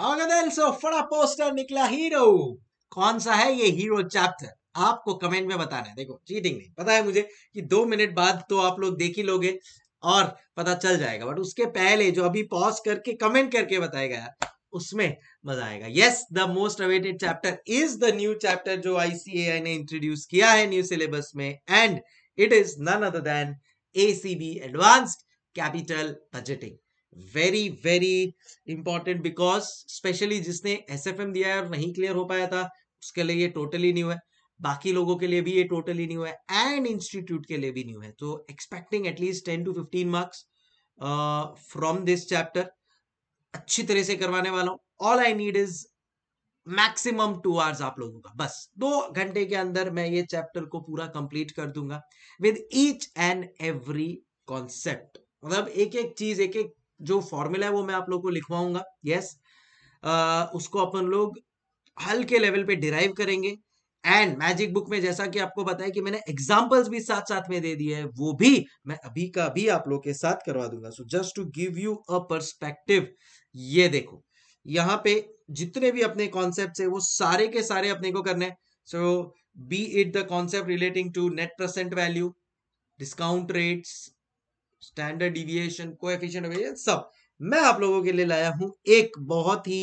सो फड़ा पोस्टर निकला हीरो कौन सा है ये हीरो चैप्टर आपको कमेंट में बताना है देखो चीटिंग नहीं पता है मुझे कि दो मिनट बाद तो आप लोग देख ही लोगे और पता चल जाएगा बट उसके पहले जो अभी पॉज करके कमेंट करके बताएगा उसमें मजा आएगा yes the most awaited chapter is the new chapter जो आईसीएआई ने इंट्रोड्यूस किया है न्यू सिलेबस में and it is none other than ACB advanced capital budgeting very very important because specially जिसने एस एफ एम दिया है और नहीं क्लियर हो पाया था उसके लिए ये टोटली न्यू है बाकी लोगों के लिए भी ये टोटली न्यू है एंड इंस्टीट्यूट के लिए भी न्यू है तो expecting at least ten to fifteen marks from this chapter अच्छी तरह से करवाने वाला हूँ all I need is maximum two hours आप लोगों का बस दो घंटे के अंदर मैं ये चैप्टर को पूरा कंप्लीट कर दूंगा with each and every concept मतलब एक एक चीज एक एक जो फॉर्मूला है वो मैं आप लोग को लिखवाऊंगा यस उसको अपन लोग हल्के लेवल पे डिराइव करेंगे एंड मैजिक बुक में जैसा कि आपको बताया कि मैंने एग्जाम्पल्स भी साथ साथ में दे दिए हैं वो भी मैं अभी का भी आप लोग के साथ करवा दूंगा so just to give you a perspective ये देखो यहाँ पे जितने भी अपने कॉन्सेप्ट है वो सारे के सारे अपने को करने so be it the concept relating to net present value discount rates standard deviation को सब मैं आप लोगों के लिए लाया हूं एक बहुत ही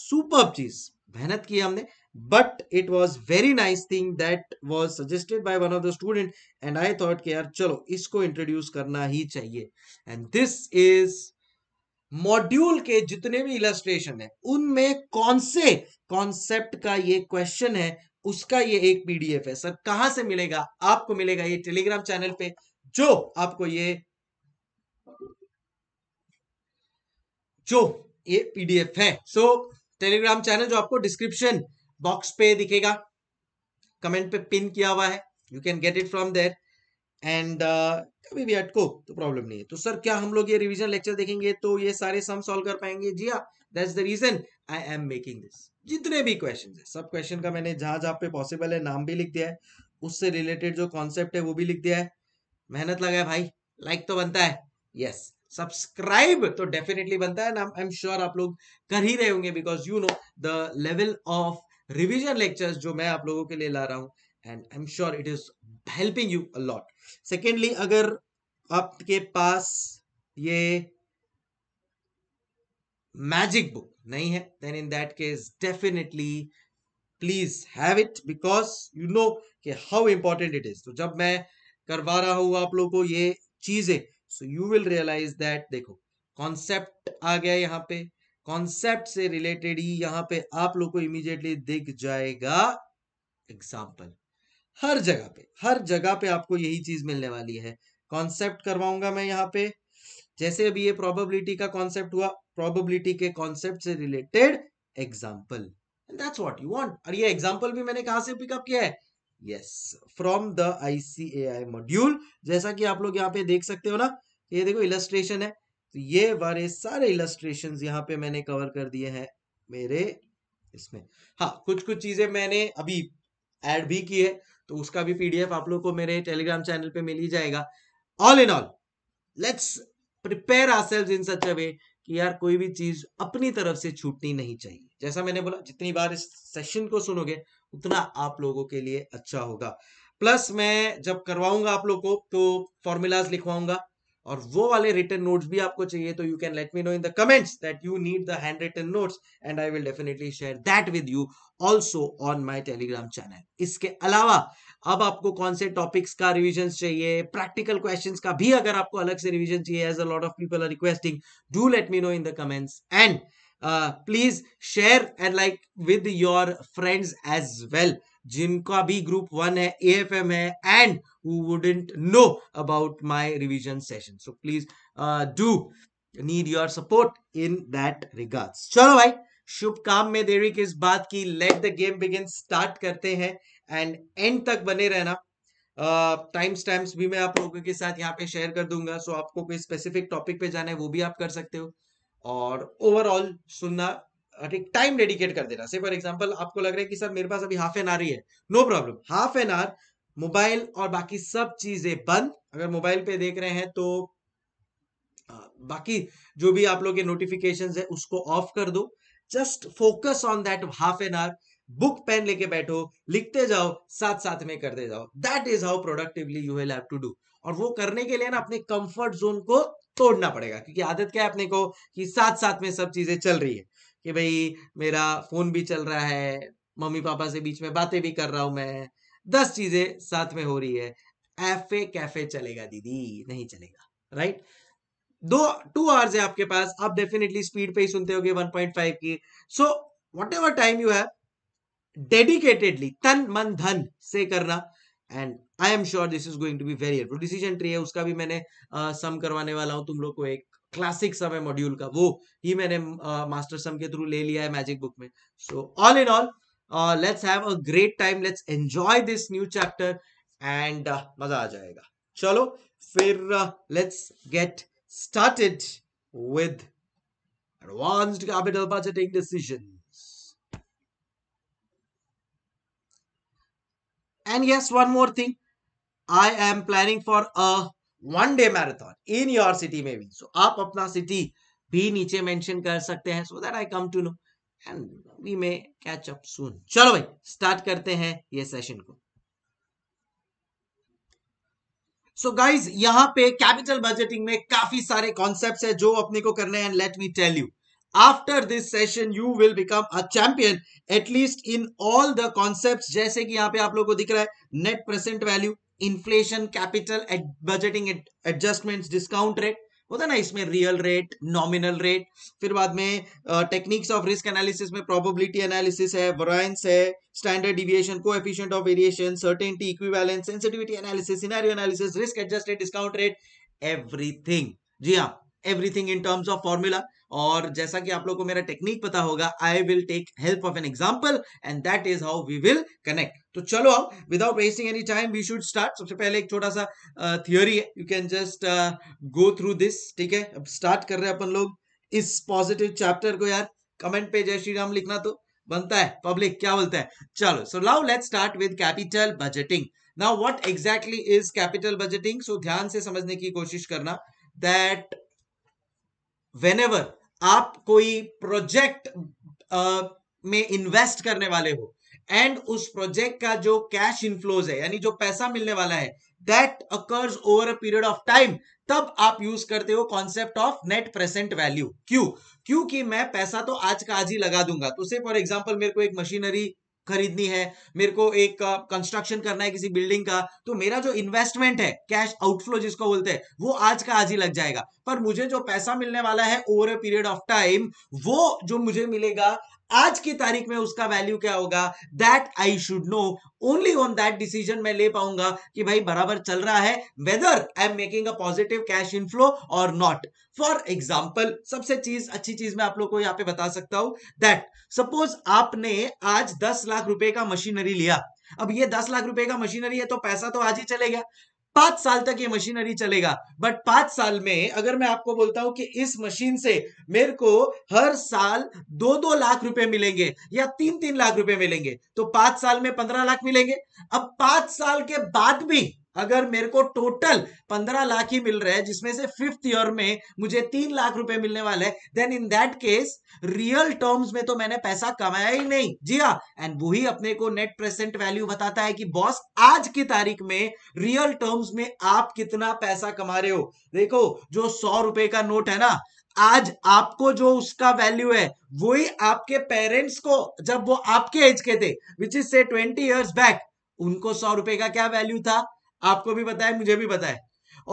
सुपर चीज मेहनत की हमने but it was very nice thing that was suggested by one of the student and I thought के यार चलो इसको इंट्रोड्यूस करना ही चाहिए एंड दिस इज मॉड्यूल के जितने भी इलेस्ट्रेशन है उनमें कौन से कॉन्सेप्ट का ये क्वेश्चन है उसका ये एक पीडीएफ है सर कहां से मिलेगा आपको मिलेगा ये टेलीग्राम चैनल पे जो आपको ये जो ये पीडीएफ है सो so, टेलीग्राम चैनल जो आपको डिस्क्रिप्शन बॉक्स पे दिखेगा कमेंट पे पिन किया हुआ है you can get it from there and कभी भी अटको तो प्रॉब्लम नहीं है तो सर क्या हम लोग ये रिविजन लेक्चर देखेंगे तो ये सारे सम सॉल्व कर पाएंगे जी हाँ that the reason I am making this जितने भी क्वेश्चन है सब क्वेश्चन का मैंने जहां जहां पे पॉसिबल है नाम भी लिख दिया है उससे रिलेटेड जो कॉन्सेप्ट है वो भी लिख दिया है मेहनत लगा है भाई लाइक तो बनता है यस सब्सक्राइब तो डेफिनेटली बनता है आई एम श्योर आप लोग कर ही रहे होंगे because you know the level of revision lectures जो मैं आप लोगों के लिए ला रहा हूं and I am sure it is helping you a lot secondly अगर आपके पास ये मैजिक बुक नहीं है then in that case definitely please have it because you know कि हाउ इंपॉर्टेंट इट इज तो जब मैं करवा रहा हूं आप लोगों को ये चीजें so you will realize that देखो कॉन्सेप्ट आ गया यहाँ पे कॉन्सेप्ट से रिलेटेड ही यहाँ पे आप लोग को इमीडिएटली दिख जाएगा एग्जाम्पल हर जगह पे हर जगह पे आपको यही चीज मिलने वाली है कॉन्सेप्ट करवाऊंगा मैं यहाँ पे जैसे अभी ये प्रोबेबिलिटी का कॉन्सेप्ट हुआ प्रोबेबिलिटी के कॉन्सेप्ट से related example that's what you want और ये एग्जाम्पल भी मैंने कहा से पिकअप किया है yes from the ICA module जैसा कि आप लोग यहाँ पे देख सकते हो ना ये देखो इलस्ट्रेशन है तो ये बारे सारे इलस्ट्रेशन यहाँ पे मैंने कवर कर दिए हैं मेरे इसमें हाँ कुछ कुछ चीजें मैंने अभी ऐड भी की है तो उसका भी पीडीएफ आप लोग को मेरे टेलीग्राम चैनल पे मिल ही जाएगा all in all let's prepare are in such a way कि यार कोई भी चीज अपनी तरफ से छूटनी नहीं चाहिए जैसा मैंने बोला जितनी बार इस सेशन को सुनोगे उतना आप लोगों के लिए अच्छा होगा प्लस मैं जब करवाऊंगा आप लोग को तो फॉर्मूलाज लिखवाऊंगा और वो वाले रिटर्न नोट्स भी आपको चाहिए तो you can let me know in the comments that you need the handwritten notes and I will definitely share that with you also on my Telegram channel इसके अलावा अब आपको कौन से टॉपिक्स का रिविजन चाहिए प्रैक्टिकल क्वेश्चन का भी अगर आपको अलग से रिविजन चाहिए as a lot of people are requesting do let me know in the comments and please share and like with your friends as well जिनका भी ग्रुप वन है ए एफ एम है and who wouldn't know about my revision session so please do need your support in that regard चलो भाई शुभ काम में के किस बात की let the game begin start करते हैं एंड एंड तक बने रहना टाइम uh, स्टैम्प्स भी मैं आप लोगों के साथ यहाँ पे शेयर कर दूंगा सो so आपको कोई स्पेसिफिक टॉपिक पे जाना है वो भी आप कर सकते हो और ओवरऑल सुनना एक टाइम डेडिकेट कर देना से फॉर एग्जाम्पल आपको लग रहा है कि सर मेरे पास अभी हाफ एन आर ही है no problem half an hour mobile और बाकी सब चीजें बंद अगर मोबाइल पे देख रहे हैं तो बाकी जो भी आप लोग के नोटिफिकेशन है उसको ऑफ कर दो just focus on that half an hour book pen लेके बैठो लिखते जाओ साथ साथ में करते जाओ that is how productively you have to do और वो करने के लिए ना अपने कंफर्ट जोन को तोड़ना पड़ेगा क्योंकि आदत क्या है अपने को कि साथ साथ में सब चीजें चल रही है कि भाई मेरा फोन भी चल रहा है मम्मी पापा से बीच में बातें भी कर रहा हूं मैं दस चीजें साथ में हो रही है एफे कैफे चलेगा दीदी नहीं चलेगा राइट दो टू आवर्स है आपके पास आप डेफिनेटली स्पीड पे ही सुनते हो गए की so whatever time you have dedicatedly तन मन धन से करना and I am sure this is going to be very decision tree है उसका भी मैंने सम uh, करवाने वाला हूं तुम लोग को एक क्लासिक सम है मॉड्यूल का वो ही मैंने मास्टर सम के थ्रू ले लिया है मैजिक बुक में so all in all let's have a great time let's enjoy this new chapter and मजा आ जाएगा चलो फिर let's get started with advanced capital budgeting decision And yes, one more thing. I am planning for a one day marathon in your city में भी सो so, आप अपना city भी नीचे मेंशन कर सकते हैं so that I come to know and we may catch up soon चलो भाई स्टार्ट करते हैं ये सेशन को सो गाइज पे कैपिटल बजटिंग में काफी सारे कॉन्सेप्ट्स है जो अपने को करने हैं let me tell you after this session you will become a champion at least in all the concept जैसे कि यहां पे आप लोगों को दिख रहा है net present value inflation capital budgeting adjustments discount rate होता है ना इसमें रियल रेट नॉमिनल रेट फिर बाद में टेक्निक्स ऑफ रिस्क एनालिसिस में प्रोबेबिलिटी एनालिसिस है वरायंस है standard deviation coefficient of variation certainty equivalence sensitivity analysis scenario analysis risk adjusted discount rate everything जी हाँ everything in terms of formula और जैसा कि आप लोग को मेरा टेक्निक पता होगा I will take help of an example and that is how we will connect तो चलो अब without wasting any time we should start सबसे पहले एक छोटा सा थियोरी है you can just go through this ठीक है अब स्टार्ट कर रहे हैं अपन लोग इस पॉजिटिव चैप्टर को यार कमेंट पे जय श्री राम लिखना तो बनता है पब्लिक क्या बोलता है चलो सो लाउ let start with capital budgeting now what exactly is capital budgeting so ध्यान से समझने की कोशिश करना दैट वेनेवर आप कोई प्रोजेक्ट में इन्वेस्ट करने वाले हो एंड उस प्रोजेक्ट का जो कैश इनफ्लोज है यानी जो पैसा मिलने वाला है that occurs over a period of time तब आप यूज करते हो concept of net present value क्यों क्योंकि मैं पैसा तो आज का आज ही लगा दूंगा तो से फॉर एग्जाम्पल मेरे को एक मशीनरी खरीदनी है मेरे को एक कंस्ट्रक्शन करना है किसी बिल्डिंग का तो मेरा जो इन्वेस्टमेंट है कैश आउटफ्लो जिसको बोलते हैं वो आज का आज ही लग जाएगा पर मुझे जो पैसा मिलने वाला है over a period of time वो जो मुझे मिलेगा आज की तारीख में उसका वैल्यू क्या होगा that I should know only on that decision मैं ले पाऊंगा कि भाई बराबर चल रहा है whether I am making a positive cash inflow और नॉट फॉर एग्जाम्पल सबसे चीज अच्छी चीज मैं आप लोग को यहाँ पे बता सकता हूं दैट सपोज आपने आज दस लाख रुपए का मशीनरी लिया अब ये दस लाख रुपए का मशीनरी है तो पैसा तो आज ही चलेगा पांच साल तक ये मशीनरी चलेगा बट पांच साल में अगर मैं आपको बोलता हूं कि इस मशीन से मेरे को हर साल दो दो लाख रुपए मिलेंगे या तीन तीन लाख रुपए मिलेंगे तो पांच साल में पंद्रह लाख मिलेंगे अब पांच साल के बाद भी अगर मेरे को टोटल पंद्रह लाख ही मिल रहे हैं जिसमें से फिफ्थ ईयर में मुझे तीन लाख रुपए मिलने वाले then in that case real terms में तो मैंने पैसा कमाया ही नहीं जी हाँ एंड वही अपने को नेट प्रेजेंट वैल्यू बताता है कि बॉस आज की तारीख में रियल टर्म्स में आप कितना पैसा कमा रहे हो देखो जो सौ रुपए का नोट है ना आज आपको जो उसका वैल्यू है वही आपके पेरेंट्स को जब वो आपके एज के थे विच इज से ट्वेंटी ईयर्स बैक उनको सौ रुपए का क्या वैल्यू था आपको भी पता है मुझे भी पता है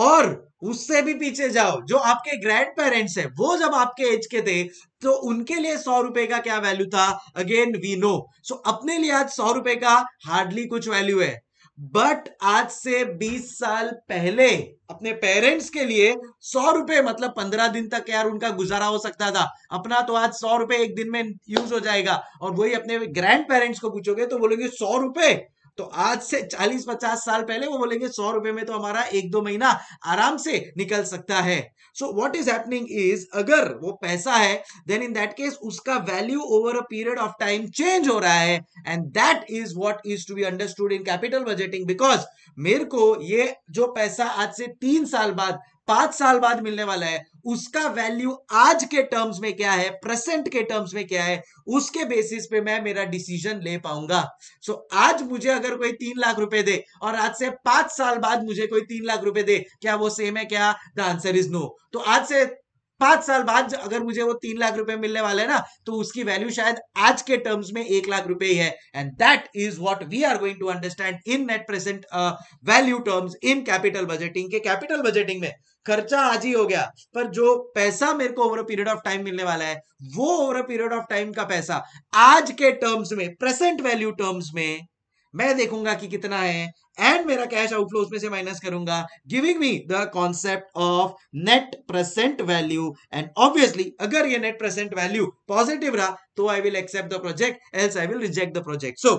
और उससे भी पीछे जाओ जो आपके ग्रैंड पेरेंट्स हैं वो जब आपके एज के थे तो उनके लिए सौ रुपए का क्या वैल्यू था अगेन वी नो सो अपने लिए आज सौ रुपए का हार्डली कुछ वैल्यू है बट आज से 20 साल पहले अपने पेरेंट्स के लिए सौ रुपए मतलब 15 दिन तक यार उनका गुजारा हो सकता था अपना तो आज सौ रुपए एक दिन में यूज हो जाएगा और वही अपने ग्रैंड पेरेंट्स को पूछोगे तो बोलोगे सौ रुपए तो आज से 40-50 साल पहले वो बोलेंगे सौ रुपए में तो हमारा एक दो महीना आराम से निकल सकता है so what is happening is अगर वो पैसा है देन इन दैट केस उसका value over a period of time change हो रहा है and that is what is to be understood in capital budgeting because मेरे को ये जो पैसा आज से तीन साल बाद पांच साल बाद मिलने वाला है उसका वैल्यू आज के टर्म्स में क्या है प्रेजेंट के टर्म्स में क्या है उसके बेसिस पे मैं मेरा डिसीजन ले पाऊंगा सो so, आज मुझे अगर कोई तीन लाख रुपए दे और आज से पांच साल बाद मुझे कोई तीन लाख रुपए दे क्या वो सेम है क्या द आंसर इज नो तो आज से पांच साल बाद अगर मुझे वो तीन लाख रुपए मिलने वाले ना तो उसकी वैल्यू शायद आज के टर्म्स में एक लाख रुपए ही है and that is what we are going to understand in net present value terms in capital budgeting के कैपिटल बजटिंग में खर्चा आज ही हो गया पर जो पैसा मेरे को over a period of time मिलने वाला है वो over a period of time का पैसा आज के टर्म्स में प्रेजेंट वैल्यू टर्म्स में मैं देखूंगा कि कितना है एंड मेरा कैश आउटफ्लो उसमें से माइनस करूंगा giving me the concept of net present value and obviously अगर ये नेट प्रेजेंट वैल्यू पॉजिटिव रहा तो I will accept the project else I will reject the project so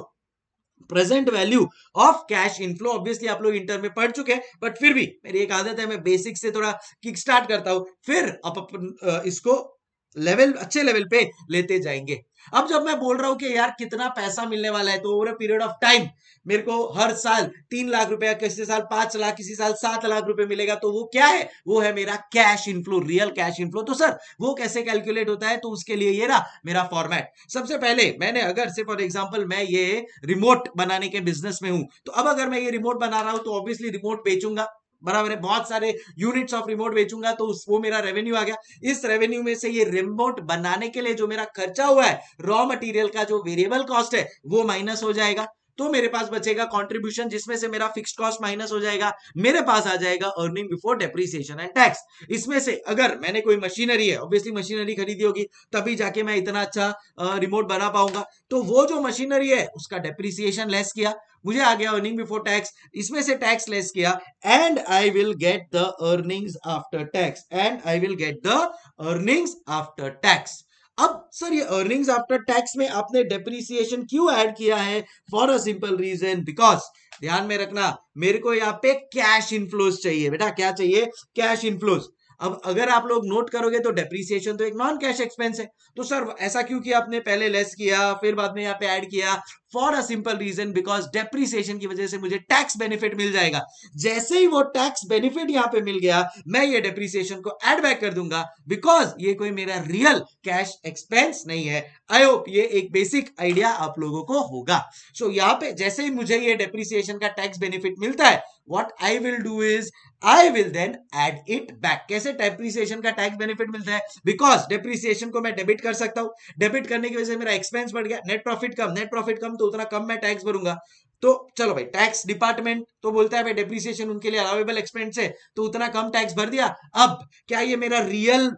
present value of cash inflow obviously आप लोग inter में पढ़ चुके हैं बट फिर भी मेरी एक आदत है मैं बेसिक से थोड़ा किक स्टार्ट करता हूं फिर आप इसको लेवल अच्छे लेवल पे लेते जाएंगे अब जब मैं बोल रहा हूं कि यार कितना पैसा मिलने वाला है तो over a period of time मेरे को हर साल तीन लाख रुपया किसी साल पांच लाख किसी साल सात लाख रुपए मिलेगा तो वो क्या है वो है मेरा cash inflow real cash inflow तो सर वो कैसे कैलकुलेट होता है तो उसके लिए ये रहा मेरा फॉर्मेट सबसे पहले मैंने अगर से फॉर एग्जाम्पल मैं ये रिमोट बनाने के बिजनेस में हूं तो अब अगर मैं ये रिमोट बना रहा हूं तो ऑब्वियसली रिमोट बेचूंगा बराबर है बहुत सारे यूनिट्स ऑफ रिमोट बेचूंगा तो उस वो मेरा रेवेन्यू आ गया इस रेवेन्यू में से ये रिमोट बनाने के लिए जो मेरा खर्चा हुआ है रॉ मटेरियल का जो वेरिएबल कॉस्ट है वो माइनस हो जाएगा तो मेरे पास बचेगा कॉन्ट्रीब्यूशन जिसमें से मेरा फिक्स कॉस्ट माइनस हो जाएगा मेरे पास आ जाएगा earning before depreciation and tax इसमें से अगर मैंने कोई मशीनरी है ऑब्वियसली मशीनरी खरीदी होगी तभी जाके मैं इतना अच्छा रिमोट बना पाऊंगा तो वो जो मशीनरी है उसका डेप्रिसिएशन लेस किया मुझे आ गया अर्निंग बिफोर टैक्स इसमें से टैक्स लेस किया and I will get the earnings after tax and I will get the earnings after tax अब सर ये अर्निंग्स आफ्टर टैक्स में आपने डेप्रिसिएशन क्यों ऐड किया है for a simple reason because ध्यान में रखना मेरे को यहाँ पे कैश इनफ्लोज चाहिए बेटा क्या चाहिए कैश इनफ्लोज अब अगर आप लोग नोट करोगे तो डेप्रिसिएशन तो एक नॉन कैश एक्सपेंस है तो सर ऐसा क्यों किया आपने पहले लेस किया फिर बाद में यहाँ पे ऐड किया for a simple reason because depreciation की वजह से मुझे टैक्स बेनिफिट मिल जाएगा जैसे ही वो टैक्स बेनिफिट यहां पे मिल गया मैं ये डेप्रीसिएशन को एड बैक कर दूंगा बिकॉज ये कोई मेरा रियल कैश एक्सपेंस नहीं है आई होप ये एक बेसिक आइडिया आप लोगों को होगा सो so, यहाँ पे जैसे ही मुझे ये डेप्रीसिएशन का टैक्स बेनिफिट मिलता है what I will do is I will then add it back कैसे डेप्रिसिएशन का टैक्स बेनिफिट मिलता है बिकॉज डेप्रिसिएशन को मैं डेबिट कर सकता हूँ डेबिट करने की वजह से मेरा एक्सपेंस बढ़ गया नेट प्रॉफिट कम नेट प्रॉफिट कम तो तो उतना कम मैं टैक्स भरूंगा तो चलो भाई टैक्स डिपार्टमेंट तो बोलता है भाई उनके लिए अलाउेबल एक्सपेंस है तो उतना कम टैक्स भर दिया अब क्या ये मेरा रियल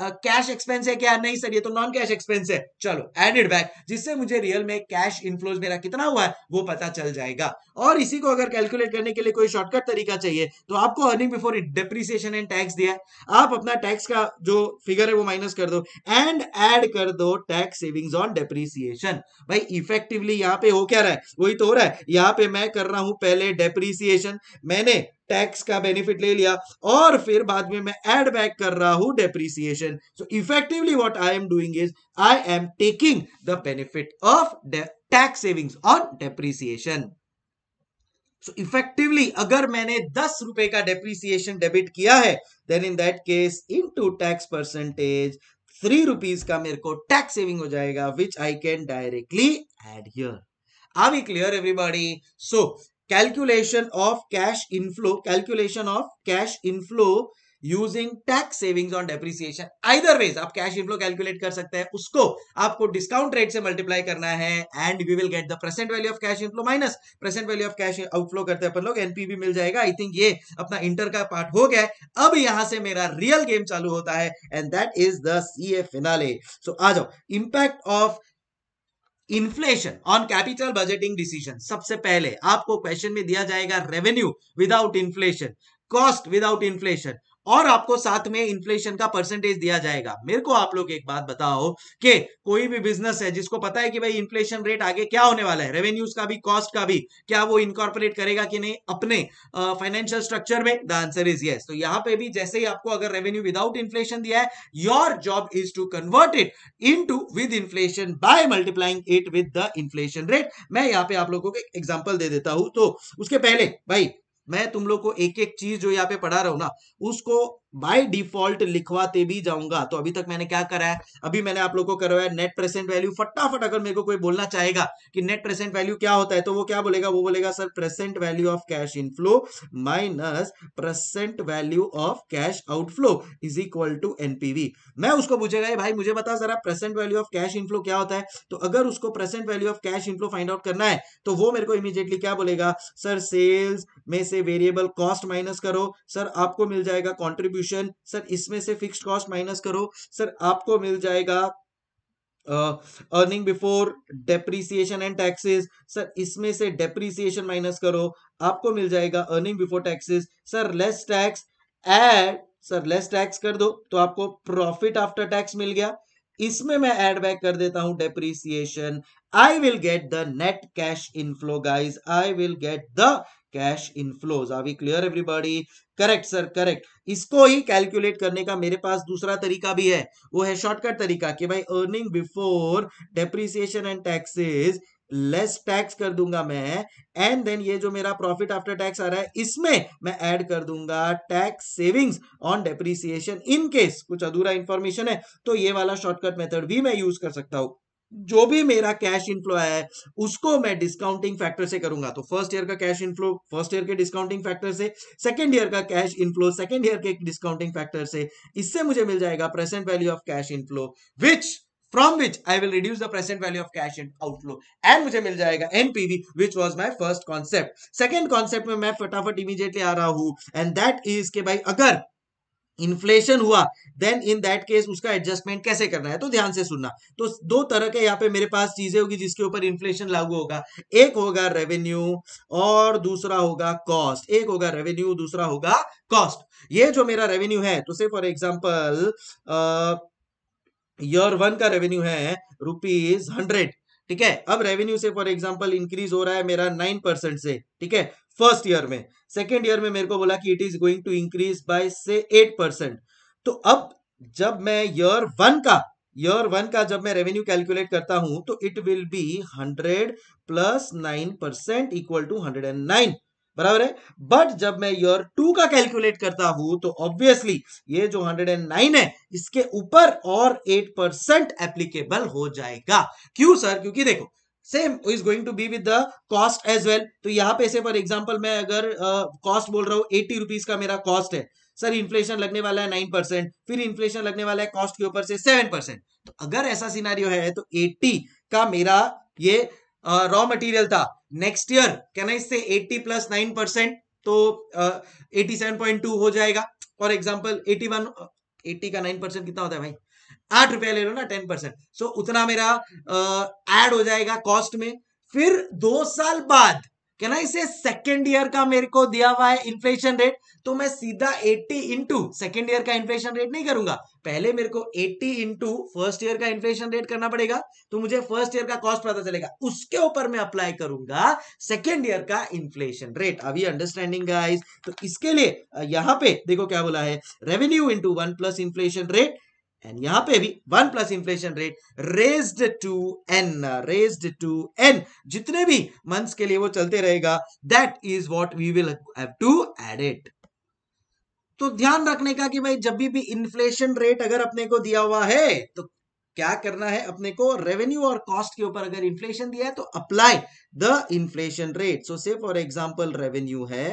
कैश एक्सपेंस है क्या नहीं सर ये तो नॉन कैश एक्सपेंस है चलो एडेड बैक जिससे मुझे रियल में कैश इनफ्लोज मेरा कितना हुआ है वो पता चल जाएगा और इसी को अगर कैलकुलेट करने के लिए कोई शॉर्टकट तरीका चाहिए तो आपको earning before depreciation and tax दिया है आप अपना टैक्स का जो फिगर है वो माइनस कर दो एंड एड कर दो टैक्स सेविंग ऑन डेप्रिसिएशन भाई इफेक्टिवली यहाँ पे हो क्या रहा है वही तो हो रहा है यहाँ पे मैं कर रहा हूं पहले डेप्रिसिएशन मैंने टैक्स का बेनिफिट ले लिया और फिर बाद में मैं एड बैक कर रहा हूं depreciation so effectively what I am doing is I am taking the benefit of tax savings on depreciation so effectively अगर मैंने दस रुपए का डेप्रिसिएशन डेबिट किया है then in that case into tax percentage three rupees का मेरे को टैक्स सेविंग हो जाएगा which I can directly add here are we clear everybody so calculation of cash inflow calculation of cash inflow using tax savings on depreciation either ways आप cash inflow calculate कर सकते हैं उसको आपको discount rate से multiply करना है and we will get the present value of cash inflow minus present value of cash outflow करते हैं अपन लोग एनपीबी मिल जाएगा आई थिंक ये अपना इंटर का पार्ट हो गया अब यहां से मेरा रियल गेम चालू होता है and that is the sea finale so आ जाओ impact of inflation on capital budgeting decision सबसे पहले आपको क्वेश्चन में दिया जाएगा revenue without inflation cost without inflation और आपको साथ में इन्फ्लेशन का परसेंटेज दिया जाएगा मेरे को आप लोग एक बात बताओ कि कोई भी बिजनेस है जिसको पता है कि भाई इन्फ्लेशन रेट आगे क्या होने वाला है रेवेन्यूज का भी कॉस्ट का भी क्या वो इनकॉर्पोरेट करेगा कि नहीं अपने फाइनेंशियल स्ट्रक्चर में द आंसर इज यस तो यहां पे भी जैसे ही आपको अगर रेवेन्यू विदाउट इन्फ्लेशन दिया है your job is to convert it in with inflation by multiplying it with the inflation rate मैं यहाँ पे आप लोगों को एग्जाम्पल दे देता हूं तो उसके पहले भाई मैं तुम लोग को एक एक चीज जो यहाँ पे पढ़ा रहा हूँ ना उसको बाय डिफॉल्ट लिखवाते भी जाऊंगा तो अभी तक मैंने क्या करा है अभी मैंने आप लोगों को करवाया नेट प्रेजेंट वैल्यू फटाफट अगर मेरे को कोई बोलना चाहेगा कि नेट प्रेजेंट वैल्यू क्या होता है तो वो क्या बोलेगा वो बोलेगा sir present value of cash inflow minus present value of cash outflow is equal to NPV मैं उसको पूछेगा भाई मुझे बता जरा present value of cash inflow क्या होता है तो अगर उसको present value of cash inflow find out करना है तो वो मेरे को इमीडिएटली क्या बोलेगा सर सेल्स में से वेरिएबल कॉस्ट माइनस करो सर आपको मिल जाएगा कॉन्ट्रीब्यूशन कंट्रीब्यूशन सर इसमें से फिक्स कॉस्ट माइनस करो सर आपको मिल जाएगा earning before depreciation and taxes sir इसमें से डेप्रीसिएशन माइनस करो आपको मिल जाएगा earning before taxes sir less tax add sir less tax कर दो तो आपको प्रॉफिट आफ्टर टैक्स मिल गया इसमें मैं एड बैक कर देता हूं depreciation I will get the net cash inflow guys I will get the cash inflows are we clear everybody correct sir correct इसको ही कैलकुलेट करने का मेरे पास दूसरा तरीका भी है वो है शॉर्टकट तरीका कि भाई earning before depreciation and taxes less tax कर दूंगा मैं एंड देन ये जो मेरा प्रॉफिट आफ्टर टैक्स आ रहा है इसमें मैं ऐड कर दूंगा tax savings on depreciation in case कुछ अधूरा इंफॉर्मेशन है तो ये वाला शॉर्टकट मेथड भी मैं यूज कर सकता हूं जो भी मेरा कैश इनफ्लो है उसको मैं डिस्काउंटिंग फैक्टर से करूंगा तो फर्स्ट ईयर का कैश इनफ्लो फर्स्ट ईयर के डिस्काउंटिंग फैक्टर से सेकंड ईयर का कैश इनफ्लो सेकंड ईयर के डिस्काउंटिंग फैक्टर से इससे मुझे मिल जाएगा present value of cash inflow which from which I will reduce the present value of cash and outflow and मुझे मिल जाएगा NPV which was my first concept second concept में मैं फटाफट इमीजिएटली आ रहा हूं एंड दैट इज के भाई अगर इन्फ्लेशन हुआ देन इन दैट केस उसका एडजस्टमेंट कैसे करना है तो ध्यान से सुनना तो दो तरह के यहाँ पे मेरे पास चीजें होगी जिसके ऊपर इन्फ्लेशन लागू होगा एक होगा रेवेन्यू और दूसरा होगा कॉस्ट एक होगा रेवेन्यू दूसरा होगा कॉस्ट ये जो मेरा रेवेन्यू है तो से फॉर एग्जाम्पल ईयर वन का रेवेन्यू है रुपीज हंड्रेड ठीक है अब रेवेन्यू से फॉर एग्जाम्पल इंक्रीज हो रहा है मेरा नाइन परसेंट से ठीक है फर्स्ट ईयर में सेकेंड ईयर में मेरे को बोला कि it is going to increase by say eight percent तो अब जब मैं ईयर वन का ईयर वन का जब मैं रेवेन्यू कैलकुलेट करता हूं तो it will be hundred plus nine percent equal to hundred and nine बराबर है बट जब मैं ईयर टू का कैलकुलेट करता हूं तो ऑब्वियसली ये जो 109 है इसके ऊपर और 8 परसेंट एप्लीकेबल हो जाएगा क्यों सर क्योंकि देखो same is going to be with the cost as well तो यहाँ पे से फॉर एग्जाम्पल मैं अगर कॉस्ट uh, बोल रहा हूँ एट्टी रुपीज का मेरा कॉस्ट है सर इन्फ्लेशन लगने वाला है नाइन परसेंट फिर इन्फ्लेशन लगने वाला है कॉस्ट के ऊपर से सेवन परसेंट तो अगर ऐसा सिनारियो है तो एट्टी का मेरा ये रॉ uh, मटेरियल था next year can I say eighty plus nine percent तो एटी सेवन पॉइंट टू हो जाएगा for example eighty one eighty का नाइन परसेंट कितना होता है भाई आठ रुपया ले लो ना टेन परसेंट सो उतना मेरा एड हो जाएगा कॉस्ट में फिर दो साल बाद क्या ना इसे सेकेंड ईयर का मेरे को दिया हुआ है इन्फ्लेशन रेट तो मैं सीधा 80 इंटू सेकेंड ईयर का इन्फ्लेशन रेट नहीं करूंगा पहले मेरे को 80 इंटू फर्स्ट ईयर का इन्फ्लेशन रेट करना पड़ेगा तो मुझे फर्स्ट ईयर का कॉस्ट पता चलेगा उसके ऊपर मैं अप्लाई करूंगा सेकेंड ईयर का इन्फ्लेशन रेट अभी अंडरस्टैंडिंग तो इसके लिए यहां पे देखो क्या बोला है revenue into one plus inflation rate and यहां पे भी one plus inflation rate raised to n raised to n जितने भी मंथ्स के लिए वो चलते रहेगा that is what we will have to add it तो ध्यान रखने का कि भाई जब भी भी इन्फ्लेशन रेट अगर अपने को दिया हुआ है तो क्या करना है अपने को रेवेन्यू और कॉस्ट के ऊपर अगर इन्फ्लेशन दिया है तो apply the inflation rate so say for example revenue है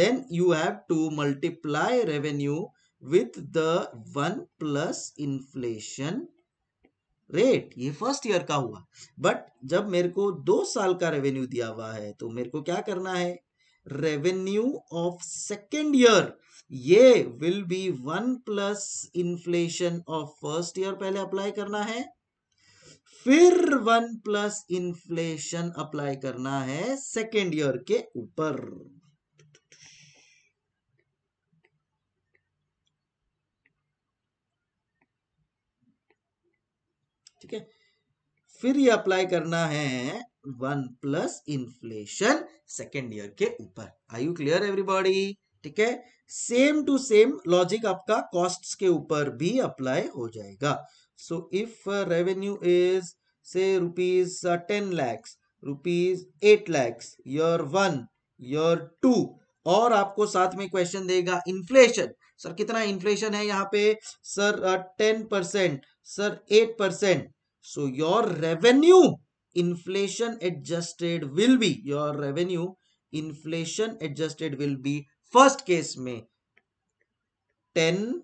then you have to multiply revenue with the one plus inflation rate ये फर्स्ट ईयर का हुआ बट जब मेरे को दो साल का रेवेन्यू दिया हुआ है तो मेरे को क्या करना है रेवेन्यू ऑफ सेकेंड ईयर ये will be one plus inflation of first year पहले अप्लाई करना है फिर वन प्लस इन्फ्लेशन अप्लाई करना है सेकेंड ईयर के ऊपर फिर ये अप्लाई करना है one plus inflation second year के ऊपर आई यू क्लियर एवरीबॉडी ठीक है सेम टू सेम लॉजिक आपका कॉस्ट के ऊपर भी अप्लाई हो जाएगा so if revenue is say rupees ten lakhs rupees eight lakhs year one year two और आपको साथ में क्वेश्चन देगा इन्फ्लेशन सर कितना इन्फ्लेशन है यहाँ पे sir ten percent sir eight percent So your revenue inflation adjusted will be your revenue inflation adjusted will be first case में 10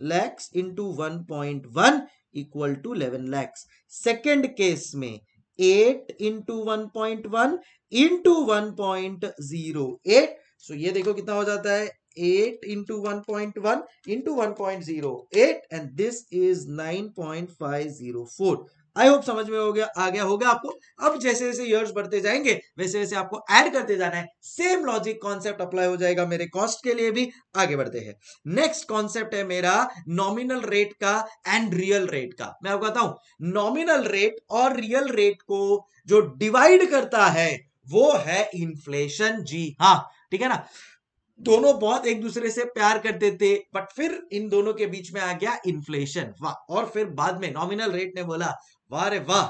lakhs into 1.1 equal to 11 lakhs. Second case में 8 into 1.1 into 1.08 so ye dekho kitna ho jata hai 8 into 1.1 into 1.08 and this is 9.504 I hope समझ में हो गया आ गया होगा आपको अब जैसे जैसे ईयर्स बढ़ते जाएंगे वैसे वैसे आपको ऐड करते जाना है सेम लॉजिक कॉन्सेप्ट अप्लाई हो जाएगा मेरे कॉस्ट के लिए भी आगे बढ़ते हैं नेक्स्ट कॉन्सेप्ट है मेरा नॉमिनल रेट का एंड रियल रेट का मैं आपको बताऊं नॉमिनल रेट और रियल रेट को जो डिवाइड करता है वो है इन्फ्लेशन जी हाँ ठीक है ना दोनों बहुत एक दूसरे से प्यार करते थे बट फिर इन दोनों के बीच में आ गया इन्फ्लेशन वाह और फिर बाद में नॉमिनल रेट ने बोला वाह रे वाह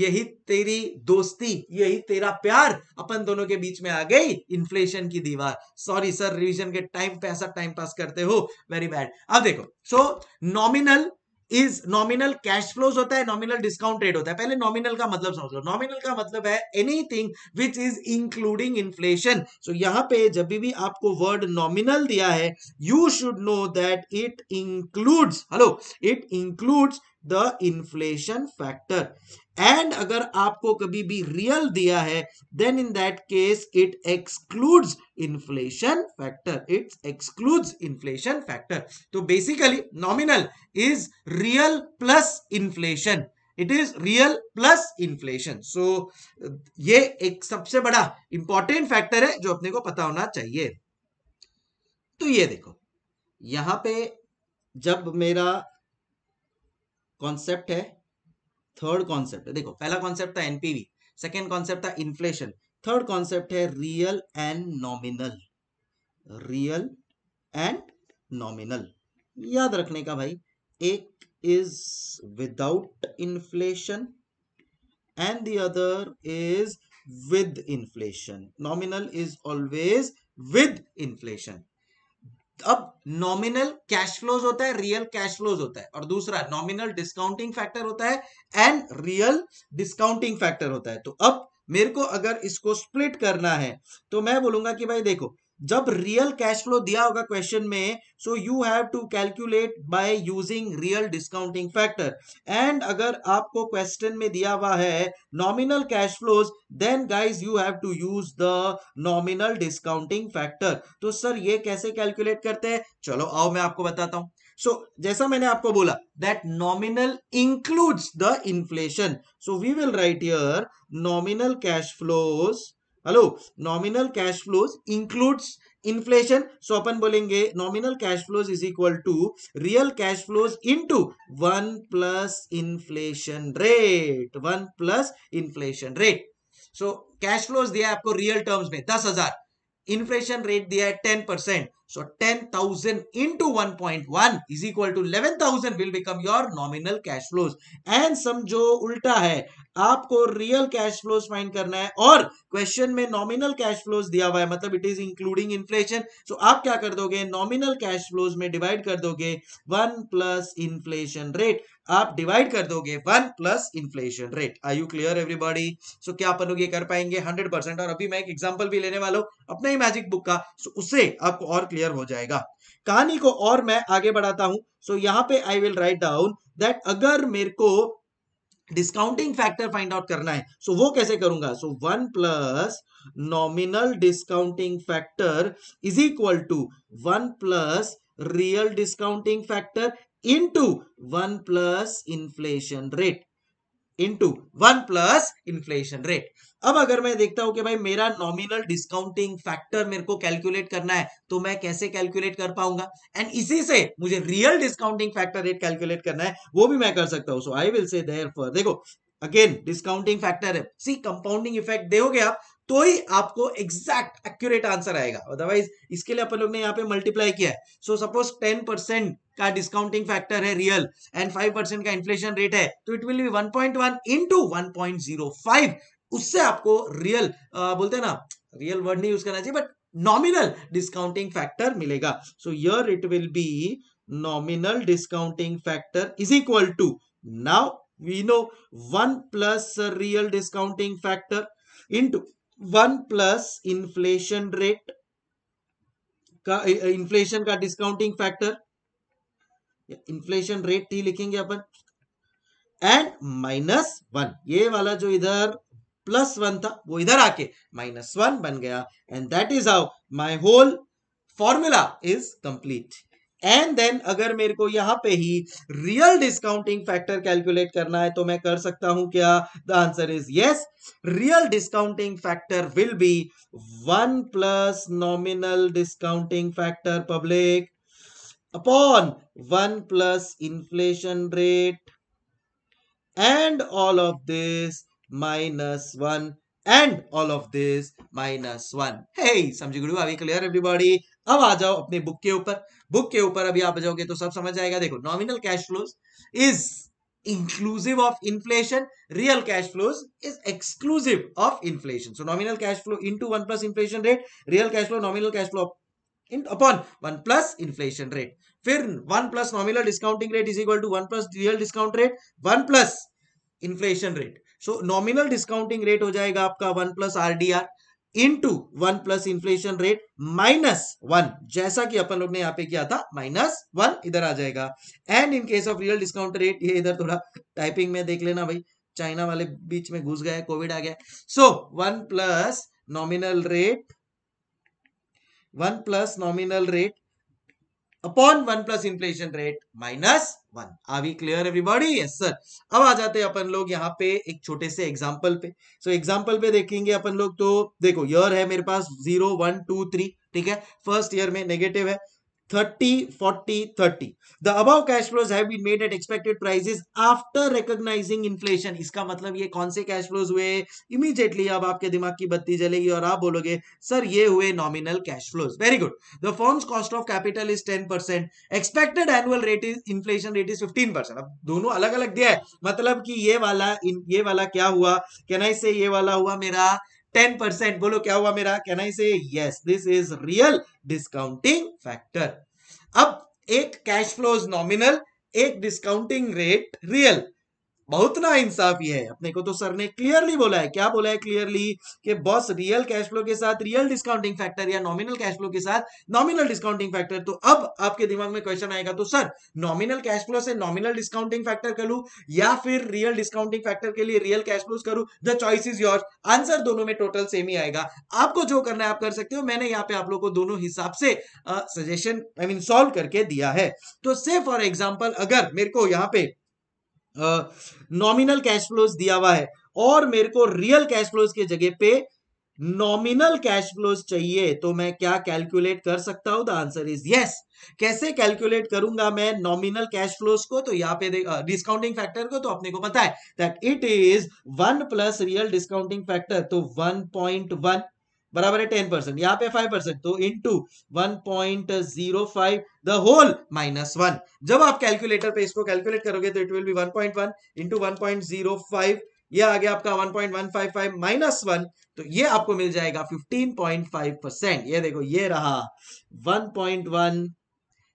यही तेरी दोस्ती यही तेरा प्यार अपन दोनों के बीच में आ गई इन्फ्लेशन की दीवार सॉरी सर रिवीजन के टाइम पे ऐसा टाइम पास करते हो वेरी बैड अब देखो so nominal is nominal cash flows होता है नॉमिनल डिस्काउंट रेट होता है पहले नॉमिनल का मतलब समझ लो नॉमिनल का मतलब है anything which is including inflation so यहां पे जब भी आपको वर्ड नॉमिनल दिया है you should know that it includes hello it includes the inflation factor and अगर आपको कभी भी रियल दिया है then in that case it excludes inflation factor it excludes inflation factor तो basically nominal is real plus inflation it is real plus inflation so ये एक सबसे बड़ा इंपॉर्टेंट फैक्टर है जो अपने को पता होना चाहिए तो ये देखो यहां पे जब मेरा कॉन्सेप्ट है थर्ड कॉन्सेप्ट देखो पहला कॉन्सेप्ट था एनपीवी सेकेंड कॉन्सेप्ट था इन्फ्लेशन थर्ड कॉन्सेप्ट है real and nominal real and nominal याद रखने का भाई एक is without inflation and the other is with inflation nominal is always with inflation अब नॉमिनल कैश फ्लोज होता है रियल कैश फ्लोज होता है और दूसरा नॉमिनल डिस्काउंटिंग फैक्टर होता है एंड रियल डिस्काउंटिंग फैक्टर होता है तो अब मेरे को अगर इसको स्प्लिट करना है तो मैं बोलूंगा कि भाई देखो जब रियल कैश फ्लो दिया होगा क्वेश्चन में so you have to calculate by using real discounting factor and अगर आपको क्वेश्चन में दिया हुआ है nominal cash flows then guys you have to use the nominal discounting factor तो सर ये कैसे कैलकुलेट करते हैं चलो आओ मैं आपको बताता हूं सो so, जैसा मैंने आपको बोला that nominal includes the inflation so we will write here nominal cash flows hello nominal cash flows includes inflation so अपन बोलेंगे nominal cash flows is equal to real cash flows into one plus inflation rate one plus inflation rate so cash flows दिया आपको real terms में दस हजार inflation rate दिया है ten percent So 10,000 into 1.1 is equal to 11,000 will become your nominal cash flows. And some जो उल्टा है आपको रियल कैश फ्लोज फाइंड करना है और क्वेश्चन में नॉमिनल कैश फ्लोज दिया हुआ है मतलब it is including inflation so आप क्या कर दोगे नॉमिनल कैश फ्लोज में डिवाइड कर दोगे वन प्लस इन्फ्लेशन रेट आप डिवाइड कर दोगे one plus inflation rate I you clear everybody so क्या अपन लोग ये कर पाएंगे हंड्रेड परसेंट और अभी मैं एक एग्जाम्पल भी लेने वाला हूं अपना ही मैजिक बुक का सो so उसे आपको और क्लियर क्लियर हो जाएगा कहानी को और मैं आगे बढ़ाता हूं सो so, यहाँ पे I will write down that अगर मेरे को डिस्काउंटिंग फैक्टर फाइंड आउट करना है सो so, वो कैसे करूंगा so one plus nominal discounting factor is equal to one plus real discounting factor into one plus inflation rate into one plus inflation rate अब अगर मैं देखता हूं कि भाई मेरा नॉमिनल डिस्काउंटिंग फैक्टर मेरे को कैलकुलेट करना है तो मैं कैसे कैलकुलेट कर पाऊंगा एंड इसी से मुझे real discounting factor rate calculate करना है वो भी मैं कर सकता हूं so I will say therefore देखो अगेन डिस्काउंटिंग फैक्टर है सी कंपाउंडिंग इफेक्ट दोगे आप तो ही आपको एग्जैक्ट एक्यूरेट आंसर आएगा अदरवाइज इसके लिए अपन लोग ने यहाँ पे मल्टीप्लाई किया है सो सपोज टेन परसेंट का डिस्काउंटिंग फैक्टर है रियल एंड फाइव परसेंट का इन्फ्लेशन रेट है तो it will be one point one one point zero five उससे आपको रियल बोलते हैं ना रियल वर्ड नहीं यूज करना चाहिए बट नॉमिनल डिस्काउंटिंग फैक्टर मिलेगा so yeah it will be nominal discounting factor is equal to now we know 1 plus real discounting factor into one plus inflation rate का inflation का discounting factor inflation rate T लिखेंगे अपन and minus one ये वाला जो इधर plus one था वो इधर आके माइनस वन बन गया and that is how my whole formula is complete and then अगर मेरे को यहां पे ही रियल डिस्काउंटिंग फैक्टर कैलकुलेट करना है तो मैं कर सकता हूं क्या the answer is yes real discounting factor will be one plus nominal discounting factor public upon one plus inflation rate and all of this minus one and all of this minus one है समझी गुड़ू अभी clear everybody अब आ जाओ अपने book के ऊपर book के ऊपर अभी आप जाओगे तो सब समझ आएगा देखो nominal cash flows is inclusive of inflation real cash flows is exclusive of inflation so nominal cash flow into one plus inflation rate real cash flow nominal cash flow in upon one plus inflation rate फिर one plus nominal discounting rate is equal to one plus real discount rate one plus inflation rate so nominal discounting rate हो जाएगा आपका one plus RDR into one plus inflation rate minus one जैसा कि अपन लोग ने यहाँ पे किया था माइनस वन इधर आ जाएगा and in case of real discount rate ये इधर थोड़ा टाइपिंग में देख लेना भाई चाइना वाले बीच में घुस गए कोविड आ गया so one plus nominal rate one plus nominal rate upon one plus inflation rate minus one are we clear everybody yes sir अब आ जाते हैं अपन लोग यहाँ पे एक छोटे से एग्जाम्पल पे सो so, एग्जाम्पल पे देखेंगे अपन लोग तो देखो ईयर है मेरे पास जीरो वन टू थ्री ठीक है फर्स्ट ईयर में नेगेटिव है 30, इसका मतलब ये कौन से कैश फ्लोज हुए इमीडिएटली अब आपके दिमाग की बत्ती जलेगी और आप बोलोगे सर ये हुए nominal cash flows very good the firm's cost of capital is ten percent expected annual rate is inflation rate is fifteen percent अब दोनों अलग अलग दिया है मतलब की ये वाला इन, ये वाला क्या हुआ कैन आई से ये वाला हुआ मेरा टेन परसेंट बोलो क्या हुआ मेरा can I say yes this is real discounting factor अब एक कैश फ्लो इज नॉमिनल एक डिस्काउंटिंग रेट रियल बहुत ना इंसाफी है अपने को तो सर ने क्लियरली बोला है क्या बोला है क्लियरली कि बॉस रियल कैश फ्लो के साथ रियल डिस्काउंटिंग फैक्टर या नॉमिनल कैश फ्लो के साथ नॉमिनल डिस्काउंटिंग फैक्टर तो अब आपके दिमाग में क्वेश्चन आएगा तो सर नॉमिनल कैश फ्लो से नॉमिनल डिस्काउंटिंग फैक्टर कर लू या फिर रियल डिस्काउंटिंग फैक्टर के लिए रियल कैश फ्लो करूं the choice is your answer दोनों में टोटल सेम ही आएगा आपको जो करना है आप कर सकते हो मैंने यहाँ पे आप लोग को दोनों हिसाब से सजेशन आई मीन सॉल्व करके दिया है तो से फॉर एग्जाम्पल अगर मेरे को यहाँ पे नॉमिनल कैश फ्लोज दिया हुआ है और मेरे को रियल कैश फ्लोज के जगह पे नॉमिनल कैश फ्लोज चाहिए तो मैं क्या कैलकुलेट कर सकता हूं द आंसर इज यस कैसे कैलकुलेट करूंगा मैं नॉमिनल कैश फ्लोज को तो यहाँ पे डिस्काउंटिंग फैक्टर को तो अपने को पता है that it is one plus real discounting factor तो वन पॉइंट वन बराबर है टेन परसेंट यहाँ पे फाइव परसेंट तो into one point zero five the whole minus one जब आप कैलकुलेटर पे इसको कैलकुलेट करोगे तो it will be one point one into one point zero five ये आ गया आपका 1.155 माइनस वन तो ये आपको मिल जाएगा 15.5 परसेंट ये देखो ये रहा 1.1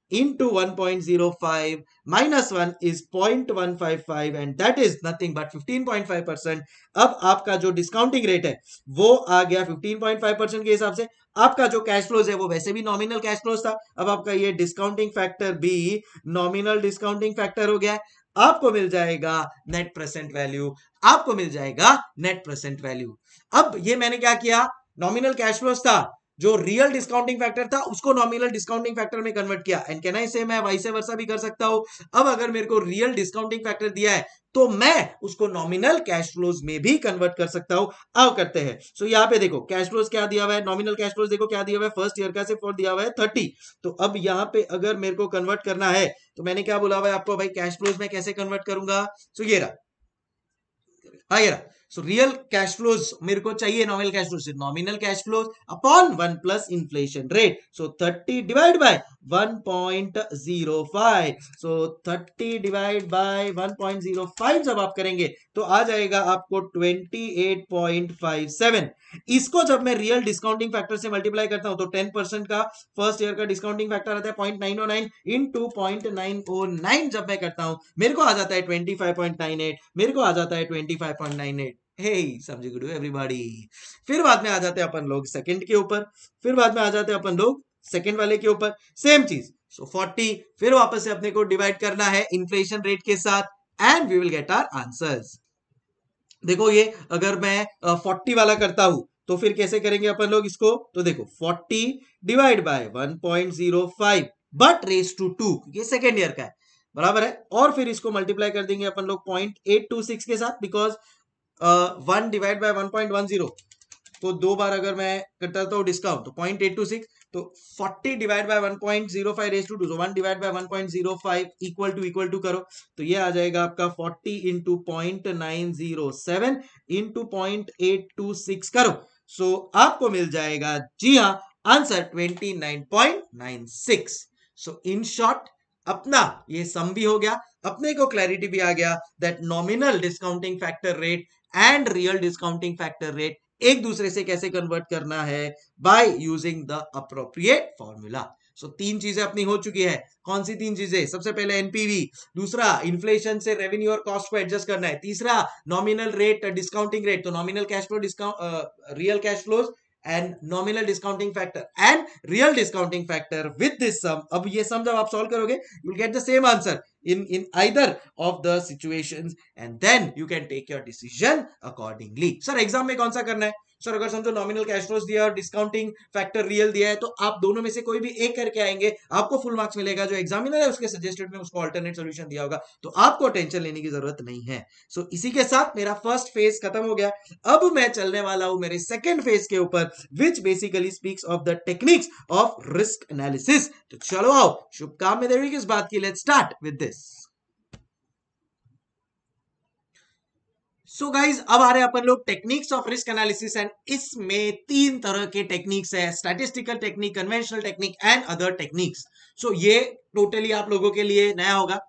into 1.05 minus 1 is 0.155 and that is nothing but 15.5 percent अब आपका जो discounting रेट है वो आ गया 15.5 percent के हिसाब से आपका जो कैश फ्लोज है वो वैसे भी नॉमिनल कैश फ्लोज था अब आपका ये डिस्काउंटिंग फैक्टर भी नॉमिनल डिस्काउंटिंग फैक्टर हो गया है आपको मिल जाएगा नेट present वैल्यू आपको मिल जाएगा नेट present वैल्यू अब ये मैंने क्या किया नॉमिनल कैश फ्लोज था जो रियल डिस्काउंटिंग फैक्टर था उसको नॉमिनल डिस्काउंटिंग फैक्टर में कन्वर्ट किया एंड कैन आई से मैं वाई से वर्षा भी कर सकता हूं अब अगर मेरे को रियल डिस्काउंटिंग फैक्टर दिया है तो मैं उसको नॉमिनल कैश फ्लोज में भी कन्वर्ट कर सकता हूं अब करते हैं सो so, यहां पे देखो कैश फ्लोज क्या दिया हुआ है नॉमिनल कैश फ्लोज देखो क्या दिया हुआ है फर्स्ट ईयर का सिर्फ फोर दिया हुआ है थर्टी तो अब यहां पे अगर मेरे को कन्वर्ट करना है तो मैंने क्या बोला हुआ है आपको भाई कैश फ्लोज में कैसे कन्वर्ट करूंगा सो so, ये रहा हाँ ये रहा सो रियल कैश फ्लोज मेरे को चाहिए नॉमिनल कैश फ्लो से nominal cash flows upon one plus inflation rate so thirty divide by 1.05 so so, 30 divide by 1.05 जब आप करेंगे तो आ जाएगा आपको 28.57 इसको जब मैं रियल डिस्काउंटिंग फैक्टर से मल्टीप्लाई करता हूं तो 10 परसेंट का फर्स्ट ईयर का डिस्काउंटिंग फैक्टर आता है 0.909 इन नाइन जब मैं करता हूं मेरे को आ जाता है 25.98 मेरे को आ जाता है 25.98 हे समझ गुडू एवरीबॉडी फिर बाद में आ जाते हैं अपन लोग सेकंड के ऊपर फिर बाद में आ जाते हैं अपन लोग सेकेंड वाले के ऊपर सेम चीज सो फोर्टी फिर वापस से अपने को डिवाइड करना है इन्फ्लेशन रेट के साथ and we will get our answers देखो ये अगर मैं फोर्टी वाला करता हूं तो फिर कैसे करेंगे अपन लोग इसको तो देखो 40 divide by 1.05 but raise to two ये सेकेंड ईयर का है बराबर है और फिर इसको मल्टीप्लाई कर देंगे अपन लोग 0.826 के साथ बिकॉज वन डिवाइड बाय 1.10 तो दो बार अगर मैं करता तो डिस्काउंट तो पॉइंट एट टू सिक्स तो 40 divide by 1.05 point zero five raise to two one divide by one point zero five equal to equal to करो तो ये आ जाएगा आपका 40 into point nine zero seven into point eight two six करो so so, आपको मिल जाएगा जी हाँ आंसर 29.96 सो इन शॉर्ट अपना ये सम भी हो गया अपने को क्लैरिटी भी आ गया that nominal discounting factor rate and real discounting factor rate एक दूसरे से कैसे कन्वर्ट करना है by using the appropriate formula so तीन चीजें अपनी हो चुकी है कौन सी तीन चीजें सबसे पहले एनपीवी दूसरा इन्फ्लेशन से रेवेन्यू और कॉस्ट को एडजस्ट करना है तीसरा नॉमिनल रेट डिस्काउंटिंग रेट तो nominal cash flow discount real cash flows and nominal discounting factor and real discounting factor with this sum अब ये सम जब आप सॉल्व करोगे you'll get the same answer in in either of the situation and then you can take your decision accordingly sir exam में कौन सा करना है सर अगर समझो नॉमिनल कैश फ्लोज दिया और डिस्काउंटिंग फैक्टर रियल दिया है तो आप दोनों में से कोई भी एक करके आएंगे आपको फुल मार्क्स मिलेगा जो एग्जामिनर है उसके सजेस्टेड में उसको अल्टरनेट सोल्यूशन दिया होगा तो आपको टेंशन लेने की जरूरत नहीं है सो so, इसी के साथ मेरा फर्स्ट फेज खत्म हो गया अब मैं चलने वाला हूं मेरे सेकेंड फेज के ऊपर which basically speaks of the techniques of risk analysis तो चलो आओ शुभकामना देवी किस बात की let start with this so guys अब आ रहे अपन लोग techniques of risk analysis and इसमें तीन तरह के टेक्निक्स है statistical technique conventional technique and other techniques so ये टोटली आप लोगों के लिए नया होगा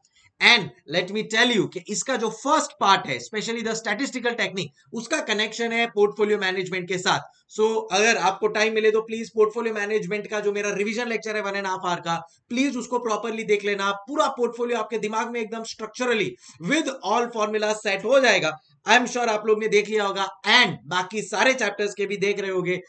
and let me tell you कि इसका जो फर्स्ट पार्ट है स्पेशली द स्टैटिस्टिकल टेक्निक उसका कनेक्शन है पोर्टफोलियो मैनेजमेंट के साथ सो so, अगर आपको टाइम मिले तो प्लीज पोर्टफोलियो मैनेजमेंट का जो मेरा रिवीजन लेक्चर है वन एंड हाफ आर का प्लीज उसको प्रॉपरली देख लेना पूरा पोर्टफोलियो आपके दिमाग में एकदम structurally with all formula set हो जाएगा आई एम श्योर आप लोग ने देख लिया होगा एंड बाकी सारे चैप्टर्स के भी देख रहे होंगे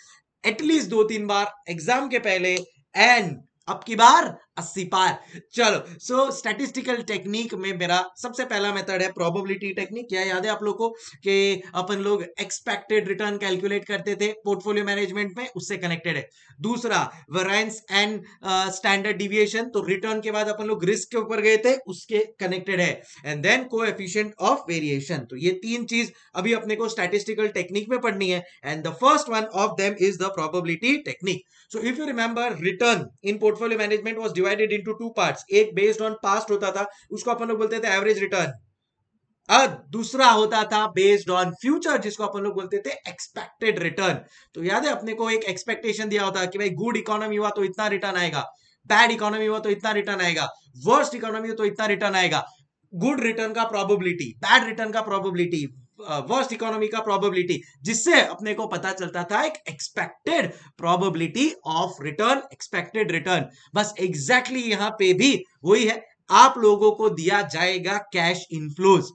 एटलीस्ट दो तीन बार एग्जाम के पहले एंड अब की बार अस्सी पार चलो सो स्टैटिस्टिकल टेक्निक में मेरा सबसे पहला मेथड है प्रोबेबिलिटी टेक्निक क्या याद है आप लोग को कि अपन लोग एक्सपेक्टेड रिटर्न कैलकुलेट करते थे पोर्टफोलियो मैनेजमेंट में उससे कनेक्टेड है दूसरा वेराइंस एंड स्टैंडर्ड डिविएशन तो रिटर्न के बाद अपन लोग रिस्क के ऊपर गए थे उसके कनेक्टेड है एंड देन को ऑफ वेरिएशन तो ये तीन चीज अभी अपने को स्टैटिस्टिकल टेक्निक में पढ़नी है and the first one of them is the probability technique so if you remember return in portfolio management was divide divided into two parts एक बेस्ड ऑन पास्ट होता था उसको अपन लोग बोलते थे एवरेज रिटर्न और दूसरा होता था बेस्ड ऑन फ्यूचर जिसको अपन लोग बोलते थे एक्सपेक्टेड रिटर्न तो याद है अपने को एक एक्सपेक्टेशन दिया होता कि भाई गुड इकोनॉमी हुआ तो इतना रिटर्न आएगा बैड इकोनॉमी हुआ तो इतना रिटर्न आएगा वर्स्ट इकोनॉमी हो तो इतना रिटर्न आएगा गुड रिटर्न का प्रोबेबिलिटी बैड रिटर्न का प्रोबेबिलिटी वर्स्ट इकोनॉमी का प्रोबेबिलिटी जिससे अपने को पता चलता था एक expected probability of return expected return बस एग्जैक्टली exactly यहां पे भी वही है आप लोगों को दिया जाएगा कैश इनफ्लोज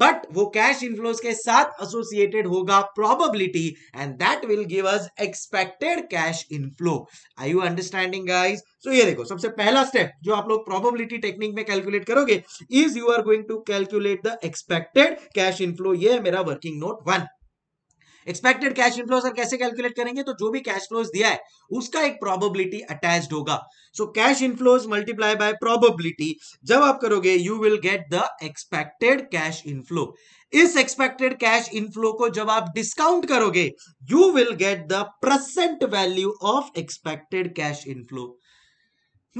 बट वो कैश इनफ्लोज के साथ एसोसिएटेड होगा probability and that will give us expected cash inflow I you understanding guys so ये देखो सबसे पहला स्टेप जो आप लोग प्रोबेबिलिटी टेक्निक में कैलकुलेट करोगे is you are going to calculate the expected cash inflow ये है मेरा working note one expected cash inflow sir कैसे कैलकुलेट करेंगे तो जो भी कैश फ्लोज दिया है उसका एक प्रोबेबिलिटी अटैच होगा so cash inflows multiply by probability जब आप करोगे you will get the expected cash inflow इस एक्सपेक्टेड कैश इनफ्लो को जब आप डिस्काउंट करोगे you will get the present value of expected cash inflow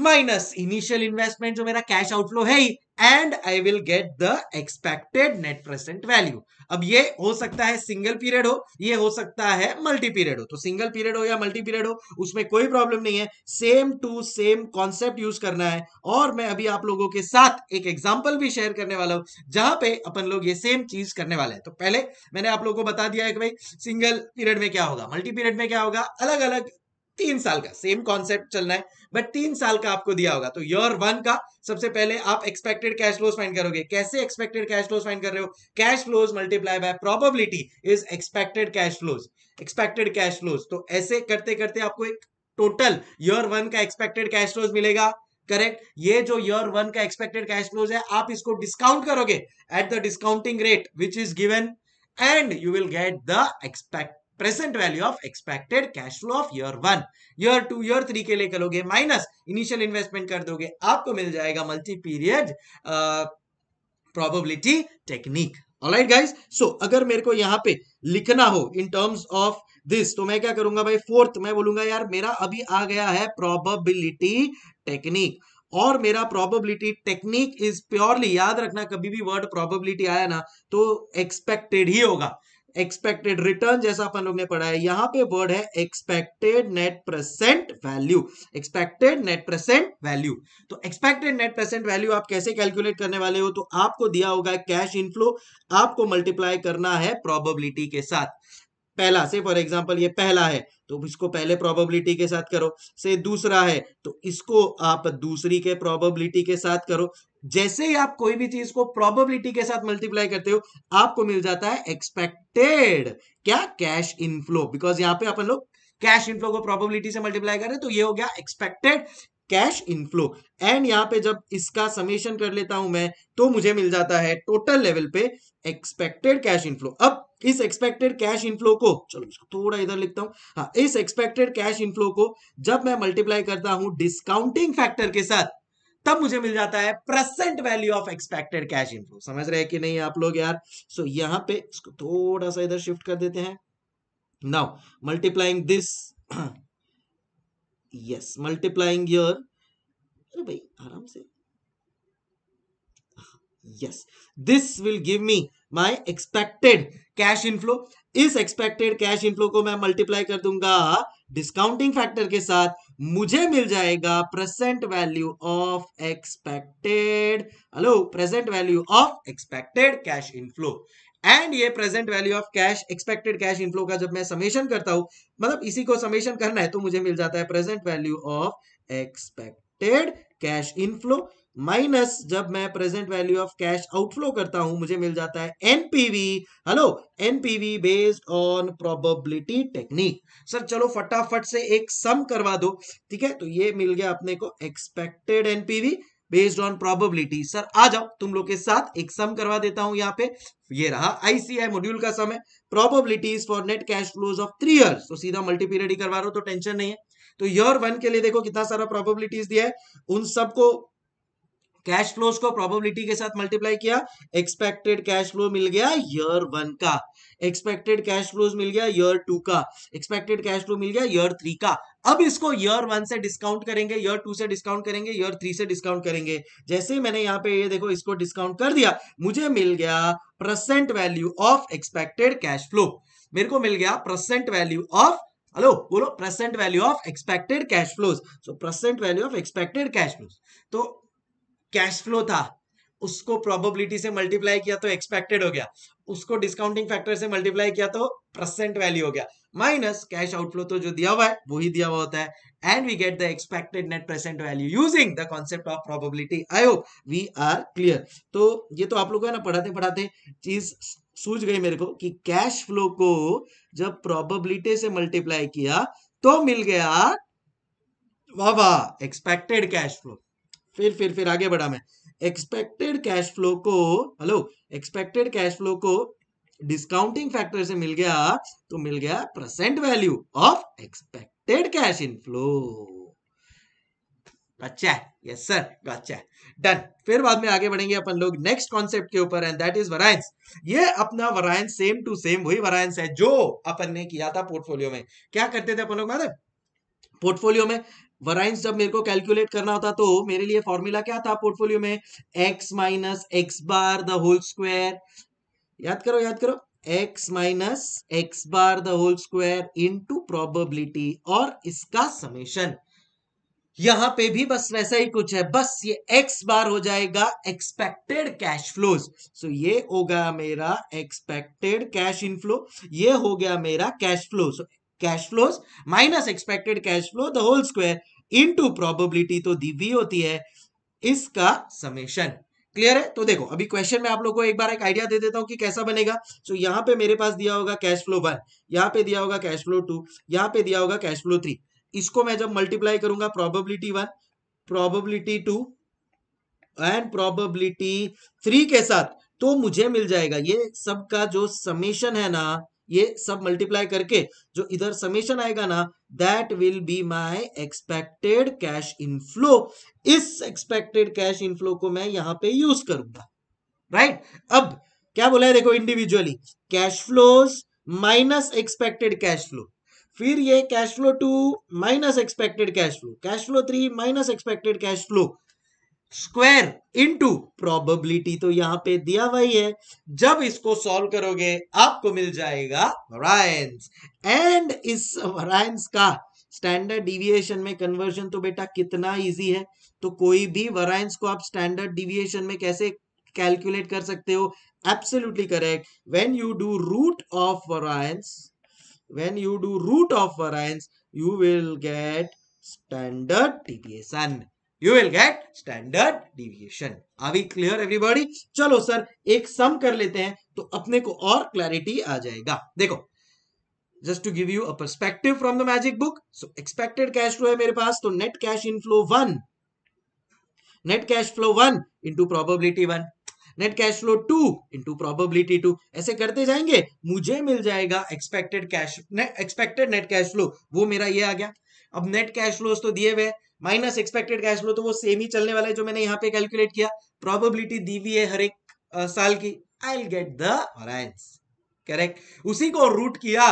minus initial investment जो मेरा कैश आउटफ्लो है ही and I will get the expected net present value अब ये हो सकता है सिंगल पीरियड हो ये हो सकता है मल्टी पीरियड हो तो सिंगल पीरियड हो या मल्टी पीरियड हो उसमें कोई प्रॉब्लम नहीं है same to same concept use करना है और मैं अभी आप लोगों के साथ एक एग्जाम्पल भी शेयर करने वाला हूं जहां पे अपन लोग ये सेम चीज करने वाले हैं तो पहले मैंने आप लोगों को बता दिया है कि भाई सिंगल पीरियड में क्या होगा मल्टी पीरियड में क्या होगा अलग अलग तीन साल का सेम कॉन्सेप्ट चलना है बट तीन साल का आपको दिया होगा तो ईयर वन का सबसे पहले आप एक्सपेक्टेड कैश फ्लोज फाइंड करोगे कैसे एक्सपेक्टेड कैश फ्लोज फाइंड कर रहे हो cash flows multiply by probability is expected cash flows expected cash flows तो ऐसे करते करते आपको एक टोटल ईयर वन का एक्सपेक्टेड कैश फ्लोज मिलेगा करेक्ट ये जो ईयर वन का एक्सपेक्टेड कैश फ्लोज है आप इसको डिस्काउंट करोगे at the discounting rate which is given and you will get the expect present value of expected cash flow of year one year two year three के लिए करोगे minus initial investment कर दोगे आपको मिल जाएगा multi period probability technique alright guys so अगर मेरे को यहाँ पे लिखना हो इन टर्म्स ऑफ दिस तो मैं क्या करूंगा भाई फोर्थ मैं बोलूंगा यार मेरा अभी आ गया है प्रोबेबिलिटी टेक्निक और मेरा प्रोबेबिलिटी टेक्निक इज प्योरली याद रखना कभी भी वर्ड प्रोबेबिलिटी आया ना तो एक्सपेक्टेड ही होगा एक्सपेक्टेड रिटर्न जैसा अपन लोग ने पढ़ा है यहां पे वर्ड है expected net present value expected net present value तो एक्सपेक्टेड नेट प्रेजेंट वैल्यू आप कैसे कैलकुलेट करने वाले हो तो आपको दिया होगा कैश इनफ्लो आपको मल्टीप्लाई करना है प्रोबेबिलिटी के साथ पहला से फॉर एग्जाम्पल ये पहला है तो इसको पहले प्रोबेबिलिटी के साथ करो से दूसरा है तो इसको आप दूसरी के प्रोबेबिलिटी के साथ करो जैसे ही आप कोई भी चीज को प्रोबेबिलिटी के साथ मल्टीप्लाई करते हो आपको मिल जाता है एक्सपेक्टेड क्या कैश इनफ्लो बिकॉज यहां पे अपन लोग कैश इनफ्लो को प्रोबेबिलिटी से मल्टीप्लाई कर रहे हैं तो ये हो गया एक्सपेक्टेड कैश इनफ्लो एंड यहां पे जब इसका समेशन कर लेता हूं मैं तो मुझे मिल जाता है टोटल लेवल पे एक्सपेक्टेड कैश इनफ्लो अब इस एक्सपेक्टेड कैश इनफ्लो को चलो इसको थोड़ा इधर लिखता हूं हाँ इस एक्सपेक्टेड कैश इनफ्लो को जब मैं मल्टीप्लाई करता हूं डिस्काउंटिंग फैक्टर के साथ तब मुझे मिल जाता है present value of expected cash inflow समझ रहे हैं कि नहीं आप लोग यार सो so, यहां पे इसको थोड़ा सा इधर शिफ्ट कर देते हैं now multiplying this yes multiplying your अरे भाई आराम से yes this will give me my expected cash inflow इस एक्सपेक्टेड कैश इनफ्लो को मैं मल्टीप्लाई कर दूंगा डिस्काउंटिंग फैक्टर के साथ मुझे मिल जाएगा present value of expected hello present value of expected cash inflow and ये present value of cash expected cash inflow का जब मैं समेशन करता हूं मतलब इसी को समेशन करना है तो मुझे मिल जाता है present value of expected cash inflow minus जब मैं present value of cash outflow करता हूं मुझे मिल जाता है NPV hello NPV based on probability technique sir चलो फटाफट से एक सम करवा दो ठीक है तो ये मिल गया अपने को expected NPV based on probability sir आ जाओ तुम लोग के साथ एक सम करवा देता हूं यहाँ पे ये रहा आईसीआई मॉड्यूल का सम है probabilities for net cash flows of three years तो सीधा मल्टीपीरियड ही करवा रहा हूं तो टेंशन नहीं है तो ईयर वन के लिए देखो कितना सारा प्रोबेबिलिटीज दिया है उन सबको कैश फ्लोज को प्रोबेबिलिटी के साथ मल्टीप्लाई किया एक्सपेक्टेड कैश फ्लो मिल गया ईयर वन का एक्सपेक्टेड कैश फ्लोज मिल गया ईयर टू का एक्सपेक्टेड कैश फ्लो मिल गया ईयर थ्री का अब इसको ईयर वन से डिस्काउंट करेंगे ईयर टू से डिस्काउंट करेंगे ईयर थ्री से डिस्काउंट करेंगे जैसे ही मैंने यहाँ पे ये देखो इसको डिस्काउंट कर दिया मुझे मिल गया present value of expected cash flow मेरे को मिल गया प्रसेंट वैल्यू ऑफ हेलो बोलो present value of expected cash flows so present value of expected cash flows तो कैश फ्लो था उसको प्रोबेबिलिटी से मल्टीप्लाई किया तो एक्सपेक्टेड हो गया उसको डिस्काउंटिंग फैक्टर से मल्टीप्लाई किया तो प्रसेंट वैल्यू हो गया माइनस कैश आउटफ्लो तो जो दिया हुआ है ही दिया हुआ होता है and we get the expected net present value using the concept of probability I hope we are clear तो ये तो आप लोग है ना पढ़ाते पढ़ाते चीज सूझ गई मेरे को कि कैश फ्लो को जब प्रोबेबिलिटी से मल्टीप्लाई किया तो मिल गया वाह वाह एक्सपेक्टेड कैश फ्लो फिर फिर फिर आगे बढ़ा मैं एक्सपेक्टेड कैश फ्लो को हेलो एक्सपेक्टेड कैश फ्लो को डिस्काउंटिंग फैक्टर से मिल गया तो मिल गया present value of expected cash inflow अच्छा यस सर अच्छा डन फिर बाद में आगे बढ़ेंगे अपन लोग नेक्स्ट कॉन्सेप्ट के ऊपर एंड दैट इज वरायंस ये अपना वरायंस सेम टू सेम वही वरायंस है जो अपन ने किया था पोर्टफोलियो में क्या करते थे अपन लोग मालूम पोर्टफोलियो में वराइंस जब मेरे को कैलकुलेट करना होता तो मेरे लिए फॉर्मूला क्या था पोर्टफोलियो में x minus x bar the whole square याद करो याद करो x minus x bar the whole square into probability और इसका समेशन यहां पे भी बस वैसा ही कुछ है बस ये एक्स बार हो जाएगा एक्सपेक्टेड कैश फ्लोज सो ये हो गया मेरा एक्सपेक्टेड कैश इनफ्लो ये हो गया मेरा cash flow so cash flows minus expected cash flow the whole square into probability तो दी हुई होती है इसका समेशन क्लियर है तो देखो अभी क्वेश्चन में आप लोगों को एक बार एक आइडिया दे देता हूं कि कैसा बनेगा सो so, यहाँ पे मेरे पास दिया होगा कैश फ्लो वन यहाँ पे दिया होगा कैश फ्लो टू यहाँ पे दिया होगा कैश फ्लो थ्री इसको मैं जब मल्टीप्लाई करूंगा probability one probability two and probability three के साथ तो मुझे मिल जाएगा ये सबका जो समेशन है ना ये सब मल्टीप्लाई करके जो इधर समेशन आएगा ना that will be my expected cash inflow इस एक्सपेक्टेड कैश इनफ्लो को मैं यहां पे यूज करूंगा राइट right? अब क्या बोला है देखो individually cash flow minus expected cash flow फिर ये cash flow two minus expected cash flow cash flow three minus expected cash flow square into probability तो यहाँ पे दिया वही है जब इसको सॉल्व करोगे आपको मिल जाएगा वरायंस एंड इस वरायंस का स्टैंडर्ड डिविएशन में कन्वर्जन तो बेटा कितना इजी है तो कोई भी वरायंस को आप स्टैंडर्ड डिविएशन में कैसे कैलकुलेट कर सकते हो absolutely correct when you do root of variance when you do root of variance you will get standard deviation you will get standard deviation are we clear everybody चलो sir एक sum कर लेते हैं तो अपने को और क्लैरिटी आ जाएगा देखो just to give you a perspective from the magic book so expected cash flow है मेरे पास तो net cash inflow one net cash flow one into probability one net cash flow two into probability two ऐसे करते जाएंगे मुझे मिल जाएगा expected cash expected net cash flow वो मेरा ये आ गया अब नेट कैश फ्लो तो दिए हुए माइनस एक्सपेक्टेड कैश फ्लो तो वो सेम ही चलने वाला है जो मैंने यहाँ पे कैलकुलेट किया प्रोबेबिलिटी दी हुई है हर एक आ, साल की I will get the orange correct उसी को रूट किया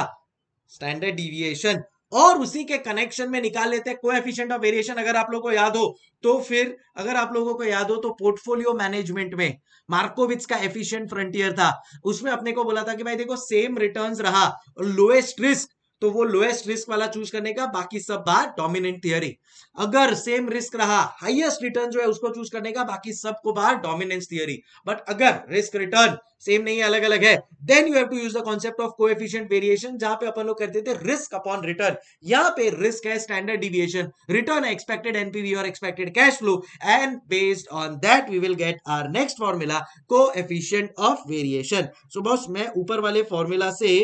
स्टैंडर्ड डिविएशन और उसी के कनेक्शन में निकाल लेते हैं कोएफिशिएंट ऑफ वेरिएशन अगर आप लोगों को याद हो तो फिर अगर आप लोगों को याद हो तो पोर्टफोलियो मैनेजमेंट में मार्कोविच का एफिशिएंट फ्रंटियर था उसमें अपने को बोला था कि भाई देखो सेम रिटर्न्स रहा लोएस्ट रिस्क तो वो लोएस्ट रिस्क वाला चूज करने का बाकी सब बार डोमिनेंट थियरी अगर सेम रिस्क रहा हाईएस्ट रिटर्न जो है उसको चूज करने का बाकी सब को बार डोमिनेंस थियरी बट अगर रिस्क रिटर्न सेम नहीं अलग अलग है then you have to use the concept of coefficient variation जहां पे अपन लोग करते थे रिस्क अपॉन रिटर्न यहां पे रिस्क है standard deviation return expected NPV और expected cash flow and based on that we will get our next formula coefficient of variation so boss मैं ऊपर वाले फॉर्मूला से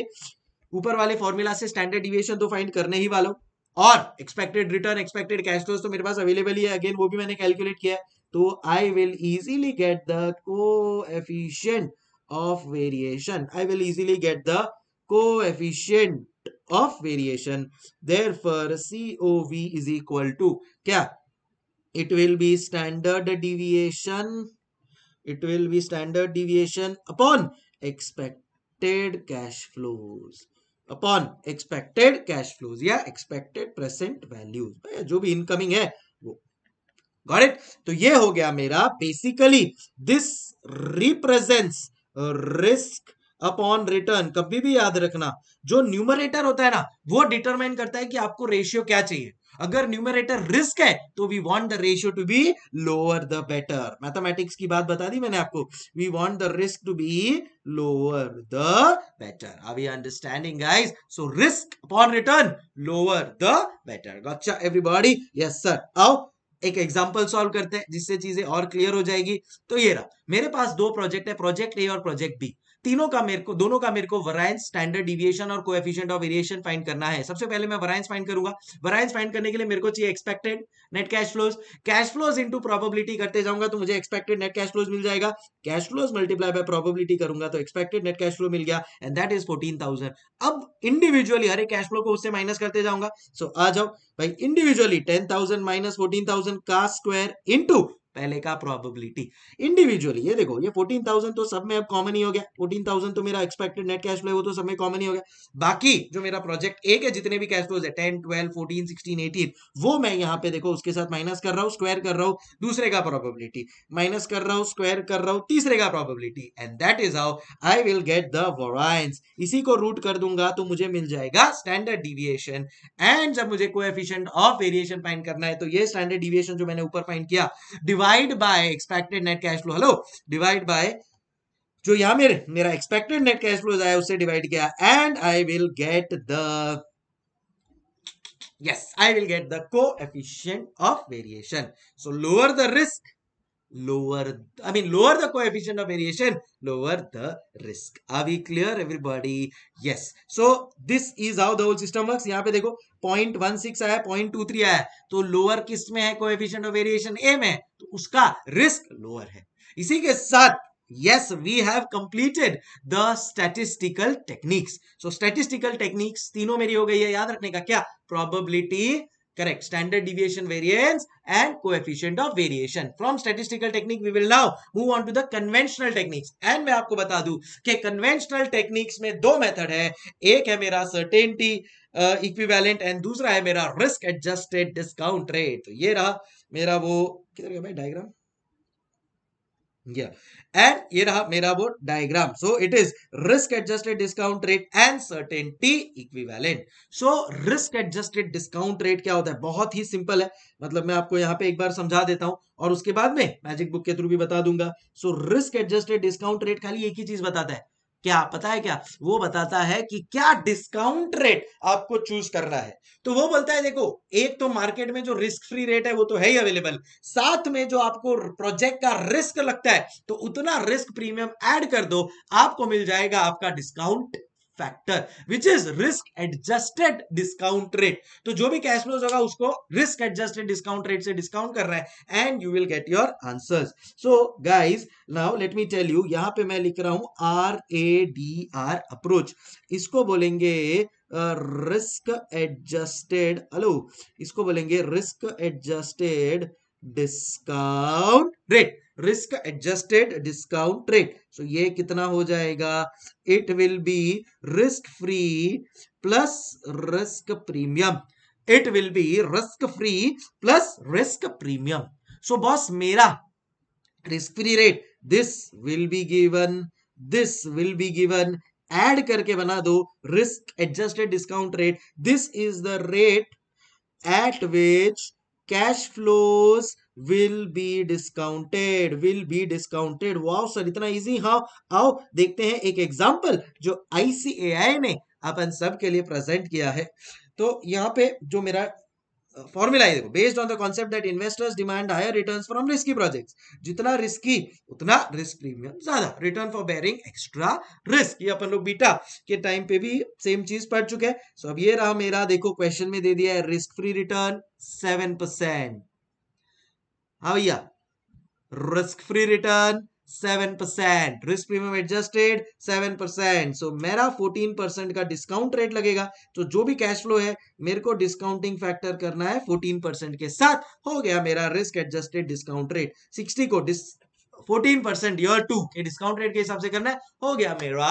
ऊपर वाले फॉर्मूला से स्टैंडर्ड डिविएशन तो फाइंड करने ही वालों और expected return expected cash flows तो मेरे पास अवेलेबल ही है अगेन वो भी मैंने कैलकुलेट किया तो I will easily get the coefficient of variation I will easily get the coefficient of variation therefore COV is equal to क्या it will be standard deviation it will be standard deviation upon expected cash flows upon expected cash flows या expected present values जो भी incoming है वो got it तो ये हो गया मेरा basically this represents risk upon return कभी भी याद रखना जो न्यूमरेटर होता है ना वो डिटरमाइन करता है कि आपको रेशियो क्या चाहिए अगर न्यूमरेटर रिस्क है तो we want the ratio to be lower the better mathematics की बात बता दी मैंने आपको we want the risk to be lower the better are we understanding guys so risk upon return lower the better अच्छा everybody yes sir आओ एक example solve करते हैं जिससे चीजें और क्लियर हो जाएगी तो ये रहा मेरे पास दो प्रोजेक्ट है प्रोजेक्ट ए और प्रोजेक्ट बी तीनों का मेरे को दोनों का मेरे को वरायंस स्टैंडर्ड डिविएशन और कोएफिशिएंट ऑफ वेरिएशन फाइंड करना है सबसे पहले मैं वरायंस फाइंड करूंगा वरायंस फाइंड करने के लिए मेरे को चाहिए expected net cash flows cash flows into probability करते जाऊंगा तो मुझे एक्सपेक्टेड नेट कैश फ्लोज मिल जाएगा cash flows multiply by probability करूंगा तो एक्सपेक्टेड नेट कैश फ्लो मिल गया एंड दैट इज 14000 अब इंडिविजुअली हर एक कैश फ्लो को उससे माइनस करते जाऊंगा सो so, आ जाओ भाई इंडिविजुअली टेन थाउजेंड माइनस 14000 का स्क्वायर इंटू पहले का प्रोबेबिलिटी इंडिविजुअली ये देखो ये 14,000 तो सब में अब कॉमन ही हो गया 14,000 तो मेरा एक्सपेक्टेड नेट कैश फ्लो वो तो सब में कॉमन ही हो गया बाकी जो मेरा प्रोजेक्ट एक है जितने भी कैश फ्लोज है 10 12 14 16 18 वो मैं यहाँ पे देखो उसके साथ माइनस कर रहा हूँ स्क्वायर कर रहा हूँ दूसरे का प्रोबेबिलिटी माइनस कर रहा हूँ स्क्वायर कर रहा हूँ तीसरे का probability and that is how I will get the variance इसी को रूट कर दूंगा तो मुझे मिल जाएगा स्टैंडर्ड डिविएशन एंड जब मुझे कोएफिशिएंट ऑफ वेरिएशन फाइंड करना है तो ये स्टैंडर्ड डिविएशन जो मैंने ऊपर फाइंड किया divide divide by expected net cash flow hello divide by जो यहां मेरे मेरा एक्सपेक्टेड नेट कैश फ्लो आया उससे डिवाइड किया and I will get the yes I will get the coefficient of variation so lower the risk lower I mean lower the coefficient of variation lower the risk are we clear everybody yes so this is how the whole system work यहां पे देखो point one six आया point two three आया तो lower किस में है coefficient of variation ए में तो उसका रिस्क लोअर है इसी के साथ yes we have completed the statistical techniques so statistical techniques तीनों मेरी हो गई है याद रखने का क्या probability Correct. Standard deviation variance and coefficient of variation. From statistical technique, we will now move on to the conventional techniques. And मैं aapko bata du ke conventional techniques mein do method hai ek hai mera certainty uh, equivalent and dusra hai mera risk adjusted discount rate. तो ये रहा मेरा वो किधर गया भाई diagram? yeah and ये रहा मेरा वो diagram so it is risk adjusted discount rate and certainty equivalent so risk adjusted discount rate क्या होता है बहुत ही simple है मतलब मैं आपको यहाँ पे एक बार समझा देता हूँ और उसके बाद में मैजिक बुक के थ्रू भी बता दूंगा so risk adjusted discount rate खाली एक ही चीज बताता है क्या पता है क्या वो बताता है कि क्या डिस्काउंट रेट आपको चूज करना है तो वो बोलता है देखो एक तो मार्केट में जो रिस्क फ्री रेट है वो तो है ही अवेलेबल साथ में जो आपको प्रोजेक्ट का रिस्क लगता है तो उतना रिस्क प्रीमियम ऐड कर दो आपको मिल जाएगा आपका discount factor which is risk adjusted discount rate तो जो भी कैश फ्लोज होगा उसको रिस्क एडजस्टेड डिस्काउंट रेट से डिस्काउंट कर रहा है and you will get your answer so guys now let me tell you यहां पे मैं लिख रहा हूं R A D R approach इसको बोलेंगे रिस्क एडजस्टेड हेलो इसको बोलेंगे risk adjusted discount rate risk adjusted discount rate so ये कितना हो जाएगा it will be risk free plus risk premium it will be risk free plus risk premium so boss मेरा risk free rate this will be given this will be given add करके बना दो risk adjusted discount rate this is the rate at which cash flows will be discounted will be discounted wow sir इतना easy हाँ आओ देखते हैं एक example जो आईसीएआई ने अपन सब के लिए प्रेजेंट किया है तो यहाँ पे जो मेरा फॉर्मूला है देखो based on the concept that investors demand higher returns from risky projects जितना रिस्की उतना रिस्क प्रीमियम ज्यादा return for bearing extra risk ये अपन लोग बीटा के टाइम पे भी सेम चीज पढ़ चुके हैं सो so अब ये रहा मेरा देखो क्वेश्चन में दे दिया है risk free return seven percent हाँ भैया risk free return seven percent risk premium adjusted seven percent so मेरा फोर्टीन परसेंट का डिस्काउंट रेट लगेगा तो जो भी कैश फ्लो है मेरे को डिस्काउंटिंग फैक्टर करना है फोर्टीन परसेंट के साथ हो गया मेरा risk adjusted discount rate sixty को डिस फोर्टीन परसेंट ईयर टू के डिस्काउंट रेट के हिसाब से करना है हो गया मेरा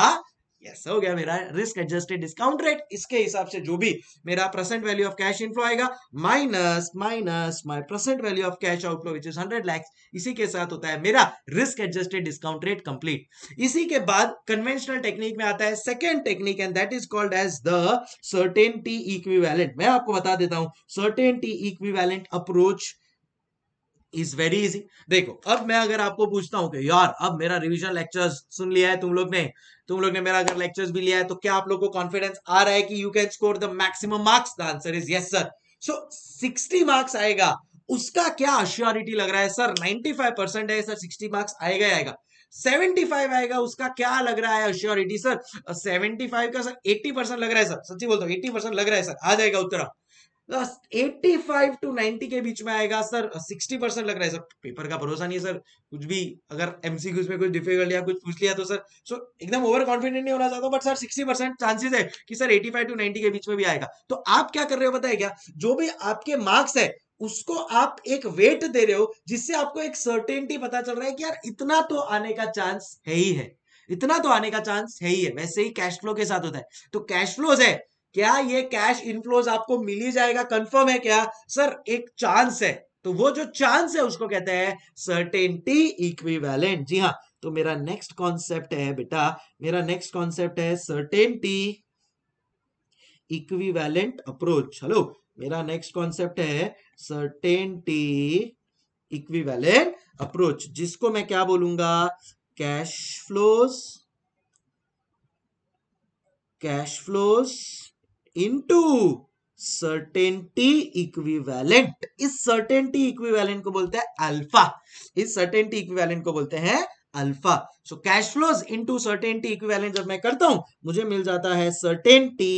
यस yes, हो गया मेरा रिस्क एडजस्टेड डिस्काउंट रेट इसके हिसाब से जो भी मेरा present value of cash inflow आएगा minus minus my present value of cash outflow which is 100 lakh इसी के साथ होता है मेरा risk adjusted discount rate complete इसी के बाद कन्वेंशनल टेक्निक में आता है second technique and that is called as the certainty equivalent मैं आपको बता देता हूं certainty equivalent approach is very easy देखो अब मैं अगर आपको पूछता हूं कि यार अब मेरा रिविजन लेक्चर सुन लिया है तुम लोग ने तुम लोग ने मेरा अगर लेक्चर्स भी लिया है तो क्या आप लोग को कॉन्फिडेंस आ रहा है कि you can score the maximum marks the answer is yes sir so sixty marks आएगा उसका क्या अश्योरिटी लग रहा है सर 95 परसेंट है सर सिक्सटी मार्क्स आएगा आएगा 75 आएगा उसका क्या लग रहा है अश्योरिटी सर 75 का सर 80 परसेंट लग रहा है सर सच्ची बोलता हूँ 80 परसेंट लग रहा है सर आ जाएगा उत्तरा एट्टी फाइव टू नाइनटी के बीच में आएगा सर सिक्सटी परसेंट लग रहा है सर पेपर का भरोसा नहीं है सर कुछ भी अगर एमसीक्यूज में कुछ डिफिकल्ट या कुछ पूछ लिया तो सर सो एकदम ओवर कॉन्फिडेंट नहीं होना चाहता but sir sixty percent chances है कि sir eighty five to ninety के बीच में भी आएगा तो आप क्या कर रहे हो बताए क्या जो भी आपके मार्क्स है उसको आप एक वेट दे रहे हो जिससे आपको एक सर्टेनिटी पता चल रहा है कि यार इतना तो आने का चांस है ही है इतना तो आने का चांस है ही है वैसे ही कैश फ्लो के साथ होता है तो कैश फ्लो है क्या ये कैश इनफ्लोज आपको मिल ही जाएगा कंफर्म है क्या सर एक चांस है तो वो जो चांस है उसको कहते हैं सर्टेनिटी इक्विवेलेंट जी हाँ तो मेरा नेक्स्ट कॉन्सेप्ट है बेटा मेरा नेक्स्ट कॉन्सेप्ट है सर्टेनिटी इक्विवेलेंट अप्रोच हेलो मेरा नेक्स्ट कॉन्सेप्ट है सर्टेनिटी इक्विवेलेंट अप्रोच जिसको मैं क्या बोलूंगा cash flows cash flows into certainty equivalent इस सर्टेनिटी इक्विवेलेंट को बोलते हैं अल्फा इस सर्टेनिटी इक्विवेलेंट को बोलते हैं alpha so cash flows into certainty equivalent जब मैं करता हूं मुझे मिल जाता है सर्टेनिटी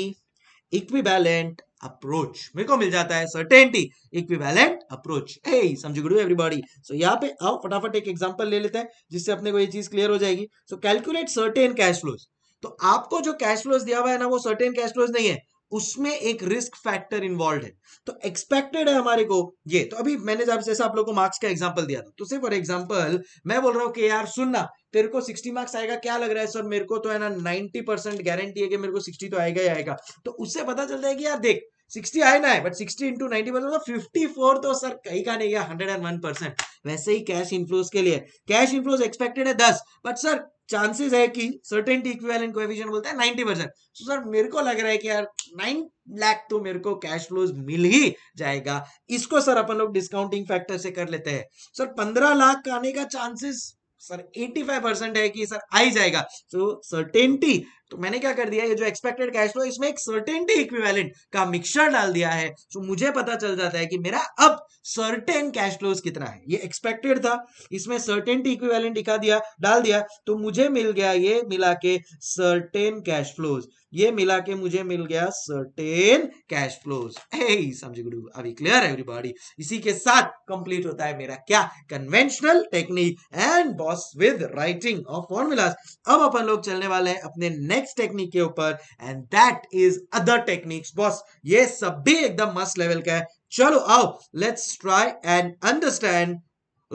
इक्विवेलेंट अप्रोच मेरे को मिल जाता है सर्टेनिटी इक्विवेलेंट अप्रोच ए समझ गुड एवरीबॉडी सो यहाँ पे आओ फटाफट एक एग्जांपल ले लेते हैं जिससे अपने को ये चीज क्लियर हो जाएगी so calculate certain cash flows तो आपको जो कैश फ्लोज दिया हुआ है ना वो सर्टेन कैश फ्लोज नहीं है उसमें एक रिस्क फैक्टर इन्वॉल्व है तो एक्सपेक्टेड है हमारे को ये तो अभी मैंने जैसे आप लोगों को मार्क्स का एग्जांपल दिया था तो सिर्फ फॉर एग्जांपल मैं बोल रहा हूं कि यार सुनना तेरे को 60 मार्क्स आएगा क्या लग रहा है सर मेरे को तो है ना 90 परसेंट गारंटी है कि मेरे को 60 तो आएगा ही आएगा तो उससे पता चल जाएगा यार देख सिक्सटी आए ना है but sixty into ninety percent fifty four तो सर तो कहीं का नहीं गया हंड्रेड एंड वन परसेंट वैसे ही कैश इन्फ्लोज के लिए कैश इन्फ्लोज एक्सपेक्टेड है दस बट सर चांसेस है कि सर्टेन इक्विवेलेंट कोएफिशिएंट बोलते हैं 90 परसेंट तो सर मेरे को लग रहा है कि यार 9 लाख तो मेरे को कैश फ्लोज मिल ही जाएगा इसको सर अपन लोग डिस्काउंटिंग फैक्टर से कर लेते हैं सर 15 लाख का आने का चांसेस सर 85 परसेंट है कि सर आ ही जाएगा तो सर्टेनिटी तो मैंने क्या कर दिया ये जो एक्सपेक्टेड कैश फ्लो इसमें एक सर्टेनिटी इक्विवेलेंट का मिक्सचर डाल दिया है तो मुझे पता चल जाता है कि मेरा अब सर्टेन कैश फ्लो कितना है ये एक्सपेक्टेड था इसमें सर्टेनिटी इक्विवेलेंट दिखा दिया डाल दिया तो मुझे मिल गया ये मिला के सर्टेन कैश फ्लोज ये मिला के मुझे मिल गया सर्टेन कैश फ्लोज समझे गुरु अभी क्लियर है एवरीबॉडी इसी के साथ कंप्लीट होता है मेरा क्या conventional technique and boss with writing of formulas अब अपन लोग चलने वाले हैं अपने नेक्स्ट नेक्स्ट टेक्निक के ऊपर and that is other techniques boss ये सब भी एकदम मस्त लेवल का है चलो आओ let's try and understand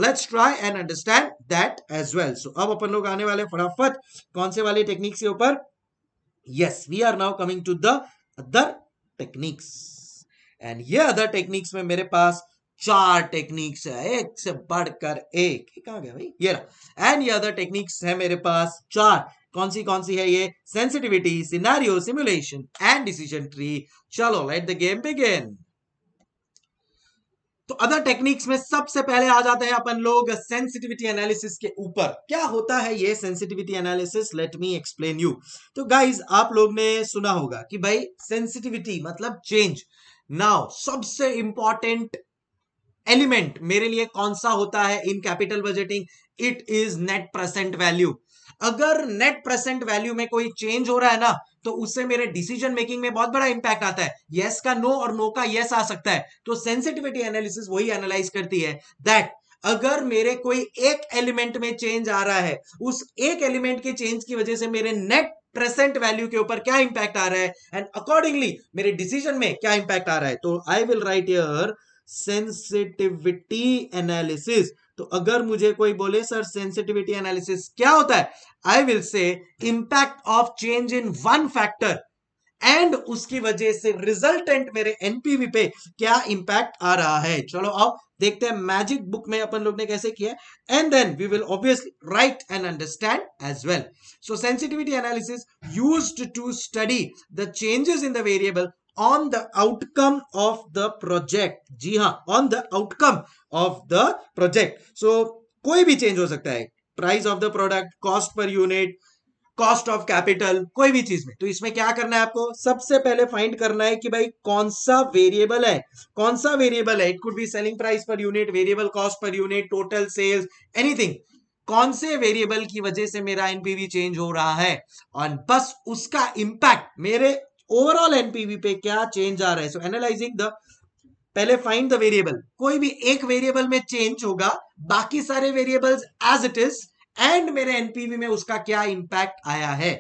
let's try and understand that as well so अब अपन लोग आने वाले फटाफट कौन से वाले टेक्निक्स के ऊपर yes we are now coming to the other techniques and ये अदर टेक्निक्स में मेरे पास चार टेक्निक्स है एक से बढ़कर एक कहा गया भाई ये रहा एंड ये अदर टेक्निक्स है मेरे पास चार कौन सी कौन सी है ये sensitivity scenario simulation and decision tree चलो लेट द गेम बिगेन तो अदर टेक्निक्स में सबसे पहले आ जाते हैं अपन लोग सेंसिटिविटी एनालिसिस के ऊपर क्या होता है ये sensitivity analysis let me explain you तो गाइस आप लोग ने सुना होगा कि भाई सेंसिटिविटी मतलब चेंज नाउ सबसे इंपॉर्टेंट एलिमेंट मेरे लिए कौन सा होता है in capital budgeting it is net present value अगर नेट प्रेजेंट वैल्यू में कोई चेंज हो रहा है ना तो उससे मेरे डिसीजन मेकिंग में बहुत बड़ा इंपैक्ट आता है येस yes का नो no और नो no का यस yes आ सकता है तो सेंसिटिविटी एनालिसिस वही एनालाइज करती है दैट अगर मेरे कोई एक एलिमेंट में चेंज आ रहा है उस एक एलिमेंट के चेंज की वजह से मेरे नेट प्रेजेंट वैल्यू के ऊपर क्या इंपैक्ट आ रहा है एंड अकॉर्डिंगली मेरे डिसीजन में क्या इंपैक्ट आ रहा है तो I will write your sensitivity analysis तो अगर मुझे कोई बोले सर सेंसिटिविटी एनालिसिस क्या होता है I will say impact of change in one factor and उसकी वजह से रिजल्टेंट मेरे एनपीवी पे क्या इंपैक्ट आ रहा है चलो आओ देखते हैं मैजिक बुक में अपन लोग ने कैसे किया and then we will obviously write and understand as well so sensitivity analysis used to study the changes in the variable on the outcome of the project जी हाँ on the outcome of the project so कोई भी change हो सकता है price of the product cost per unit cost of capital कोई भी चीज में तो इसमें क्या करना है आपको सबसे पहले फाइंड करना है कि भाई कौन सा वेरिएबल है कौन सा वेरिएबल है it could be selling price per unit variable cost per unit total sales anything कौन से वेरिएबल की वजह से मेरा एनपीवी चेंज हो रहा है और बस उसका इंपैक्ट मेरे ओवरऑल एनपीवी पे क्या चेंज आ रहा है सो एनालाइजिंग द पहले फाइंड द वेरिएबल कोई भी एक वेरिएबल में चेंज होगा बाकी सारे variables as it is and मेरे एनपीवी में उसका क्या इंपैक्ट आया है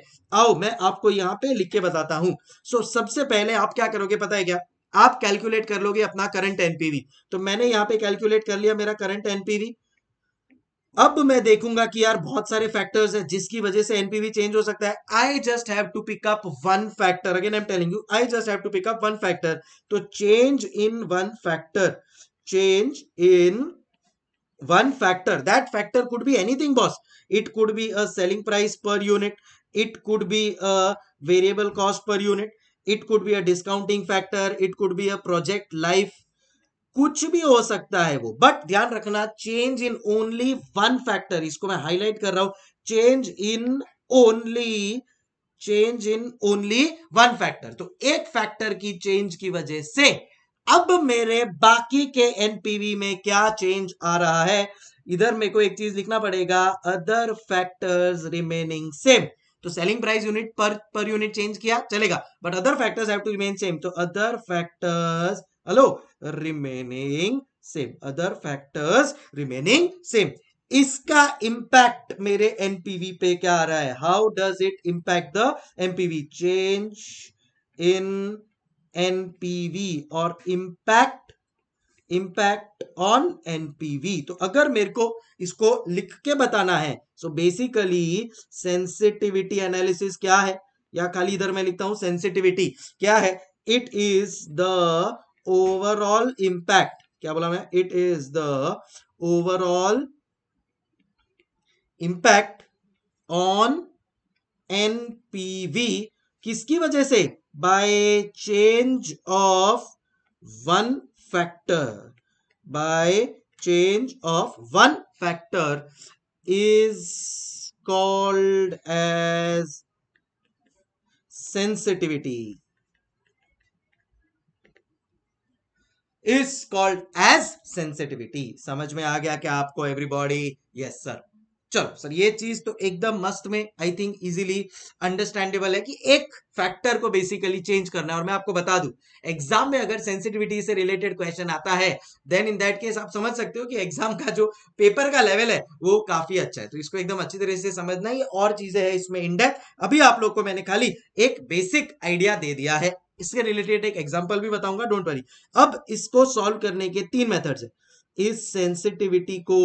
आओ मैं आपको यहां पे लिख के बताता हूं सो so, सबसे पहले आप क्या करोगे पता है क्या आप कैलकुलेट कर लोगे अपना करंट एनपीवी तो मैंने यहां पे कैलकुलेट कर लिया मेरा करंट एनपीवी अब मैं देखूंगा कि यार बहुत सारे फैक्टर्स है जिसकी वजह से एनपीवी चेंज हो सकता है I just have to pick up one factor again I am telling you I just have to pick up one factor तो change in one factor change in one factor that factor could be anything boss it could be a selling price per unit it could be a variable cost per unit it could be a discounting factor it could be a project life कुछ भी हो सकता है वो but ध्यान रखना change in only one factor इसको मैं हाईलाइट कर रहा हूं change in only change in only one factor तो एक फैक्टर की चेंज की वजह से अब मेरे बाकी के एनपीवी में क्या चेंज आ रहा है इधर मेरे को एक चीज लिखना पड़ेगा अदर फैक्टर्स रिमेनिंग सेम तो selling price unit per per unit change किया चलेगा but other factors have to remain same तो other factors hello remaining same other factors remaining same इसका इंपैक्ट मेरे एनपीवी पे क्या आ रहा है how does it impact the NPV change in NPV और इंपैक्ट इम्पैक्ट ऑन एनपीवी तो अगर मेरे को इसको लिख के बताना है सो बेसिकली सेंसिटिविटी एनालिसिस क्या है या खाली इधर मैं लिखता हूं सेंसिटिविटी क्या है it is the overall impact क्या बोला मैं it is the overall impact on NPV किसकी वजह से by change of one factor by change of one factor is called as sensitivity is called as sensitivity समझ में आ गया क्या आपको एवरीबॉडी यस सर चलो सर ये चीज तो एकदम मस्त में आई थिंक इजीली अंडरस्टैंडेबल है कि एक फैक्टर को बेसिकली चेंज करना है और मैं आपको बता दूं एग्जाम में अगर सेंसिटिविटी से रिलेटेड क्वेश्चन आता है देन इन दैट केस आप समझ सकते हो कि एग्जाम का जो पेपर का लेवल है वो काफी अच्छा है तो इसको एकदम अच्छी तरह से समझना ये और चीजें है इसमें इंडेक्ट अभी आप लोग को मैंने खाली एक बेसिक आइडिया दे दिया है इसके रिलेटेड एक एग्जाम्पल भी बताऊंगा डोंट वरी अब इसको सॉल्व करने के तीन मेथड्स है इस सेंसिटिविटी को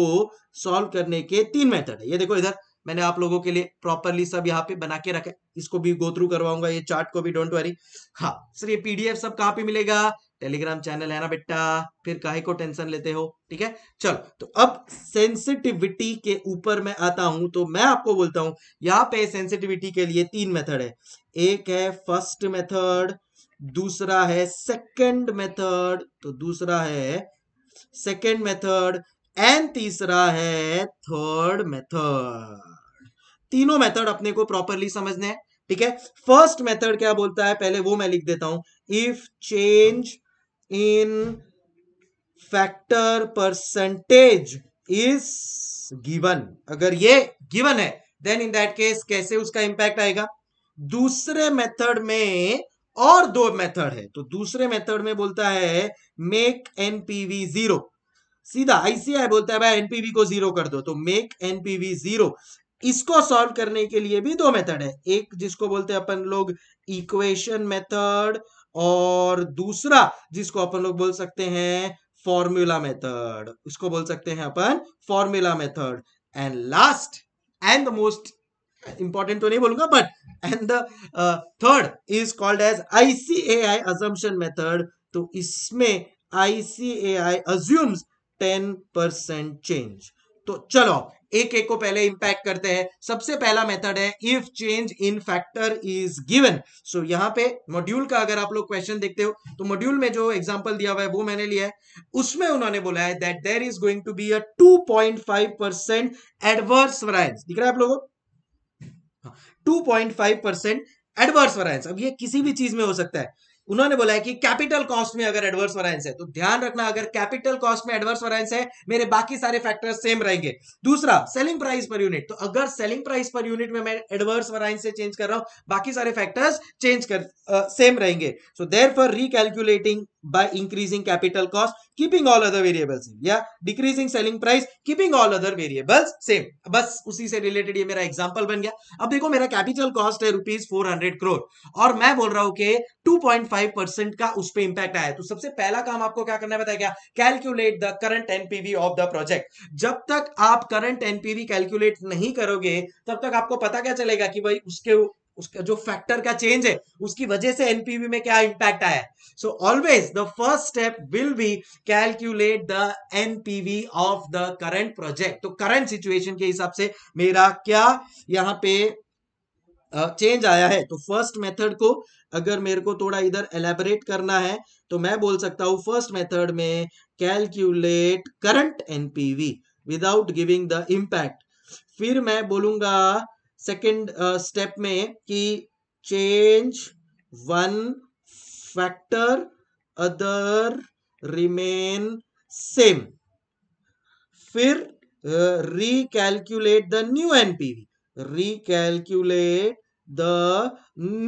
सॉल्व करने के तीन मेथड है ये देखो इधर मैंने आप लोगों के लिए प्रॉपरली सब यहाँ पे बना के रखा इसको भी गो थ्रू करवाऊंगा ये चार्ट को भी डोंट वरी हाँ सर ये पीडीएफ सब कहाँ पे मिलेगा टेलीग्राम चैनल है ना बेटा फिर काहे को टेंशन लेते हो ठीक है चलो तो अब सेंसिटिविटी के ऊपर मैं आता हूं तो मैं आपको बोलता हूं यहाँ पे सेंसिटिविटी के लिए तीन मेथड है एक है फर्स्ट मेथड दूसरा है सेकंड मेथड तो दूसरा है सेकंड मेथड एंड तीसरा है थर्ड मेथड तीनों मेथड अपने को प्रॉपरली समझने ठीक है फर्स्ट मेथड क्या बोलता है पहले वो मैं लिख देता हूं if change in factor percentage is given अगर ये गिवन है देन इन दैट केस कैसे उसका इंपैक्ट आएगा दूसरे मेथड में और दो मेथड है तो दूसरे मेथड में बोलता है मेक एनपीवी जीरो सीधा आईसीआई बोलता है भाई एनपीवी को जीरो कर दो तो मेक एनपीवी जीरो इसको सॉल्व करने के लिए भी दो मेथड है एक जिसको बोलते हैं अपन लोग इक्वेशन मेथड और दूसरा जिसको अपन लोग बोल सकते हैं फॉर्मूला मेथड इसको बोल सकते हैं अपन formula method and last and the most important तो नहीं बोलूंगा but and third is called as ICAI assumption method तो इसमें ICAI assumes ten percent change तो चलो एक एक को पहले इंपैक्ट करते हैं सबसे पहला मेथड है if change in factor is given so यहां पे मॉड्यूल का अगर आप लोग क्वेश्चन देखते हो तो मॉड्यूल में जो एग्जांपल दिया हुआ है वो मैंने लिया है उसमें उन्होंने बोला है that there is going to be a 2.5 percent adverse दिख रहा है आप लोगों two point five percent adverse variance अब ये किसी भी चीज में हो सकता है उन्होंने बोला है कि कैपिटल कॉस्ट में अगर एडवर्स वरायंस है तो ध्यान रखना अगर कैपिटल कॉस्ट में एडवर्स वरायंस है मेरे बाकी सारे फैक्टर्स सेम रहेंगे दूसरा सेलिंग प्राइस पर यूनिट तो अगर सेलिंग प्राइस पर यूनिट में मैं एडवर्स वरायंस से चेंज कर रहा हूं बाकी सारे फैक्टर्स चेंज कर सेम uh, रहेंगे so therefore recalculating by increasing capital cost, keeping all other variables same. या decreasing selling price, keeping all other variables same. बस उसी से related ये मेरा example बन गया अब देखो मेरा capital cost है रुपीज फोर हंड्रेड करोड़ और मैं बोल रहा हूँ कि 2.5 परसेंट का उस पर इंपैक्ट आया तो सबसे पहला काम आपको क्या करना है बताया क्या calculate the current NPV of the project जब तक आप करंट एनपीवी कैलकुलेट नहीं करोगे तब तक आपको पता क्या चलेगा कि भाई उसके उसका जो फैक्टर का चेंज है उसकी वजह से एनपीवी में क्या इंपैक्ट आया so always the first step will be calculate the NPV of the current project तो करंट सिचुएशन के हिसाब से मेरा क्या यहां पे चेंज uh, आया है तो फर्स्ट मेथड को अगर मेरे को थोड़ा इधर एलेबरेट करना है तो मैं बोल सकता हूं फर्स्ट मेथड में calculate current NPV without giving the impact फिर मैं बोलूंगा सेकेंड स्टेप में कि change one factor other remain same फिर recalculate the new NPV recalculate the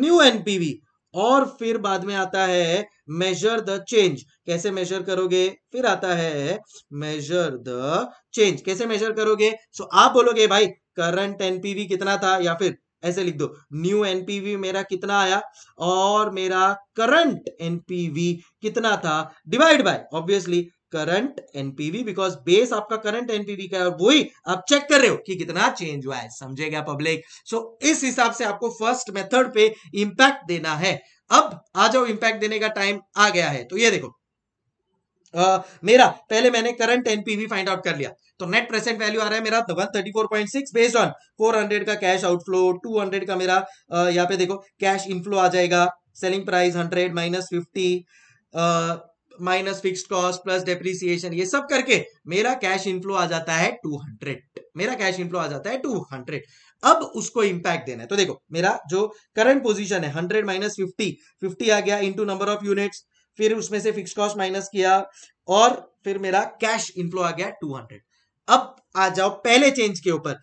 new NPV और फिर बाद में आता है मेजर द चेंज कैसे मेजर करोगे फिर आता है मेजर द चेंज कैसे मेजर करोगे सो so, आप बोलोगे भाई करंट एनपीवी कितना था या फिर ऐसे लिख दो न्यू एनपीवी मेरा कितना आया और मेरा करंट एनपीवी कितना था divide by obviously current NPV because base आपका करंट एनपीवी का है और वही आप चेक कर रहे हो कि कितना चेंज हुआ है समझे गया पब्लिक सो so, इस हिसाब से आपको फर्स्ट मेथड पे इंपैक्ट देना है अब आ जाओ इंपैक्ट देने का टाइम आ गया है तो ये देखो Uh, मेरा पहले मैंने करंट एनपीवी फाइंड आउट कर लिया तो नेट प्रेजेंट वैल्यू आ रहा है मेरा 134.6 बेस्ड ऑन 400 का कैश आउटफ्लो 200 का मेरा uh, यहाँ पे देखो कैश इनफ्लो आ जाएगा selling price hundred minus fifty minus fix cost plus depreciation ये सब करके मेरा कैश इनफ्लो आ जाता है 200 मेरा कैश इनफ्लो आ जाता है 200 अब उसको इंपैक्ट देना है तो देखो मेरा जो करंट पोजीशन है 100 माइनस 50 50 आ गया इनटू नंबर ऑफ यूनिट्स फिर उसमें से फिक्स कॉस्ट माइनस किया और फिर मेरा कैश इनफ्लो आ गया 200 अब आ जाओ पहले चेंज के ऊपर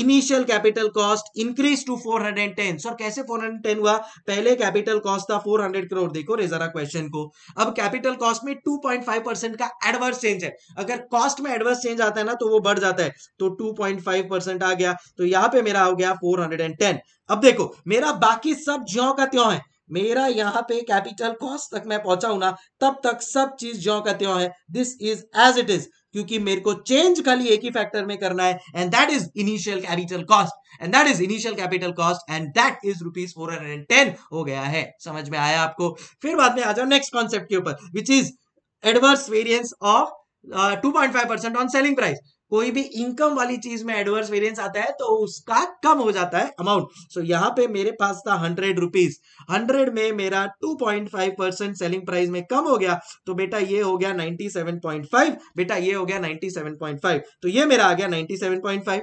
initial capital cost increase to 410 sir कैसे 410 हुआ पहले कैपिटल कॉस्ट था 400 करोड़ देखो रेजरा क्वेश्चन को अब कैपिटल कॉस्ट में 2.5 परसेंट का एडवर्स चेंज है अगर कॉस्ट में एडवर्स चेंज आता है ना तो वो बढ़ जाता है तो 2.5 परसेंट आ गया तो यहाँ पे मेरा हो गया 410 अब देखो मेरा बाकी सब ज्यो का त्यों है मेरा यहाँ पे कैपिटल कॉस्ट तक मैं पहुंचा हूं ना तब तक सब चीज ज्यो का त्यों है this is as it is क्योंकि मेरे को चेंज खाली एक ही फैक्टर में करना है and that is initial capital cost and that is initial capital cost and that is rupees four hundred and ten हो गया है समझ में आया आपको फिर बाद में आ जाओ नेक्स्ट कॉन्सेप्ट के ऊपर which is adverse variance of two point five percent on selling price कोई भी इनकम वाली चीज में एडवर्स वेरियंस आता है तो उसका कम हो जाता है अमाउंट सो so, यहाँ पे मेरे पास था हंड्रेड रुपीज हंड्रेड में मेरा two point five percent selling price में कम हो गया तो बेटा ये हो गया नाइनटी सेवन पॉइंट फाइव बेटा ये हो गया नाइनटी सेवन पॉइंट फाइव तो ये मेरा आ गया नाइनटी सेवन पॉइंट फाइव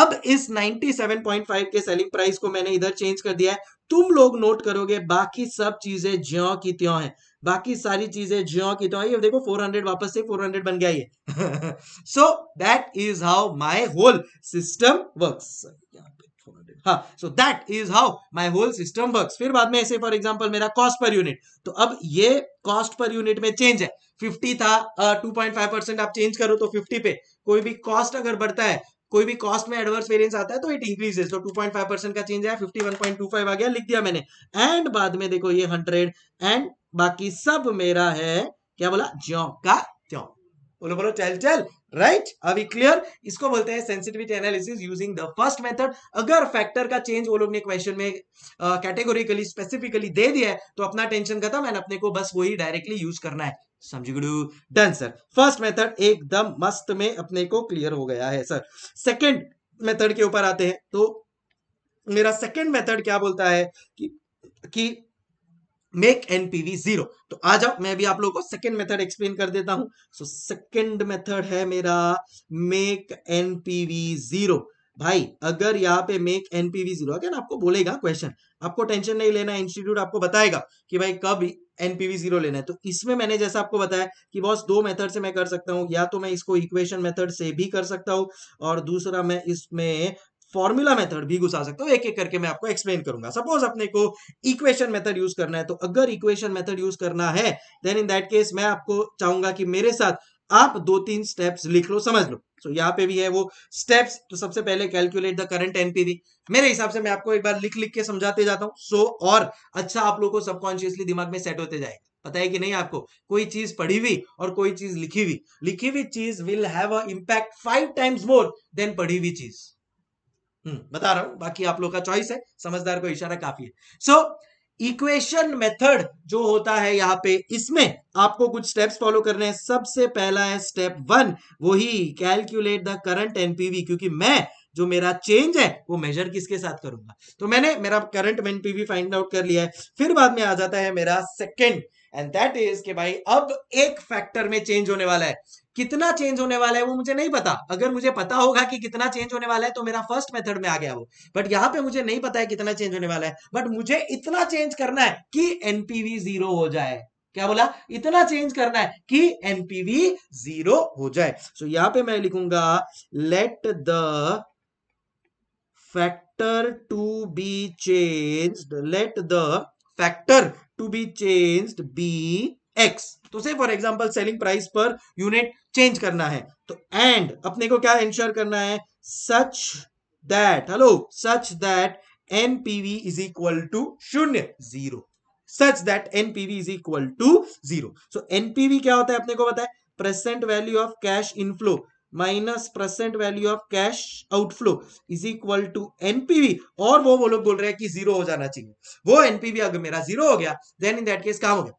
अब इस 97.5 के सेलिंग प्राइस को मैंने इधर चेंज कर दिया है तुम लोग नोट करोगे बाकी सब चीजें ज्यो की त्यों है बाकी सारी चीजें ज्यो की तो आई देखो 400 वापस से 400 बन गया ये so that is how my whole system works so that is how my whole system works फिर बाद में ऐसे फॉर एग्जांपल मेरा कॉस्ट पर यूनिट तो अब ये कॉस्ट पर यूनिट में चेंज है 50 था टू पॉइंट आप चेंज करो तो 50 पे कोई भी कॉस्ट अगर बढ़ता है कोई भी कॉस्ट में एडवर्स वेरिएंस आता है तो इट इंक्रीजेस तो 2.5 परसेंट का चेंज है 51.25 आ गया लिख दिया मैंने एंड बाद में देखो ये 100 एंड बाकी सब मेरा है क्या बोला ज्यो का त्यों बोलो बोलो चल चल राइट अभी क्लियर इसको बोलते हैं sensitivity analysis using the first method अगर फैक्टर का चेंज वो लोग ने क्वेश्चन में कैटेगोरिकली स्पेसिफिकली दे दिया है तो अपना टेंशन खत्म एंड अपने को बस वही डायरेक्टली यूज करना है समझी good done sir first method एकदम मस्त में अपने को क्लियर हो गया है सर सेकेंड मेथड के ऊपर आते हैं तो मेरा सेकेंड मेथड क्या बोलता है कि, कि मेक एनपीवी जीरो तो आ जाओ मैं भी आप लोगों को सेकेंड मेथड एक्सप्लेन कर देता हूं सो सेकेंड मेथड है मेरा मेक एनपीवी जीरो भाई अगर यहाँ पे मेक एनपीवी जीरो अगेन आपको बोलेगा क्वेश्चन आपको टेंशन नहीं लेना इंस्टीट्यूट आपको बताएगा कि भाई कब एनपीवी जीरो लेना है तो इसमें मैंने जैसा आपको बताया कि बॉस दो मेथड से मैं कर सकता हूँ या तो मैं इसको इक्वेशन मेथड से भी कर सकता हूँ और दूसरा मैं इसमें फॉर्मूला मेथड भी घुसा सकते हो एक एक करके मैं आपको एक्सप्लेन करूंगा सपोज अपने को इक्वेशन मेथड यूज करना है तो अगर इक्वेशन मेथड यूज करना है देन इन दैट केस मैं आपको चाहूंगा कि मेरे साथ आप दो तीन स्टेप्स लिख लो समझ लो तो so, यहाँ पे भी है वो स्टेप्स तो सबसे पहले कैलकुलेट द करंट एनपीवी मेरे हिसाब से मैं आपको एक बार लिख लिख के समझाते जाता हूँ सो so, और अच्छा आप लोगों को सबकॉन्शियसली दिमाग में सेट होते जाएगा पता है कि नहीं आपको कोई चीज पढ़ी हुई और कोई चीज लिखी हुई लिखी हुई चीज will have a impact five times more than पढ़ी हुई चीज हम्म, बता रहा हूं बाकी आप लोग का चॉइस है समझदार को इशारा काफी है सो इक्वेशन मेथड जो होता है यहाँ पे इसमें आपको कुछ स्टेप्स फॉलो करने हैं सबसे पहला है स्टेप वन वही कैलकुलेट द करंट एनपीवी क्योंकि मैं जो मेरा चेंज है वो मेजर किसके साथ करूंगा तो मैंने मेरा करंट एनपीवी फाइंड आउट कर लिया है फिर बाद में आ जाता है मेरा सेकेंड एंड दैट इज के भाई अब एक फैक्टर में चेंज होने वाला है कितना चेंज होने वाला है वो मुझे नहीं पता अगर मुझे पता होगा कि कितना चेंज होने वाला है तो मेरा फर्स्ट मेथड में आ गया वो बट यहां पे मुझे नहीं पता है कितना चेंज होने वाला है बट मुझे इतना चेंज करना है कि एनपीवी जीरो हो जाए क्या बोला इतना चेंज करना है कि एनपीवी जीरो हो जाए सो so, यहां पे मैं लिखूंगा let the factor to be change let the factor to be change be x तो से for example selling price per unit change करना है तो एंड अपने को क्या इंश्योर करना है such that hello such that NPV is equal to शून्य zero such that NPV is equal to zero so NPV क्या होता है अपने को पता present value of cash inflow minus present value of cash outflow is equal to NPV और वो वो लोग बोल रहे हैं कि जीरो हो जाना चाहिए वो एनपीवी अगर मेरा जीरो हो गया देन इन दैट केस काम हो गया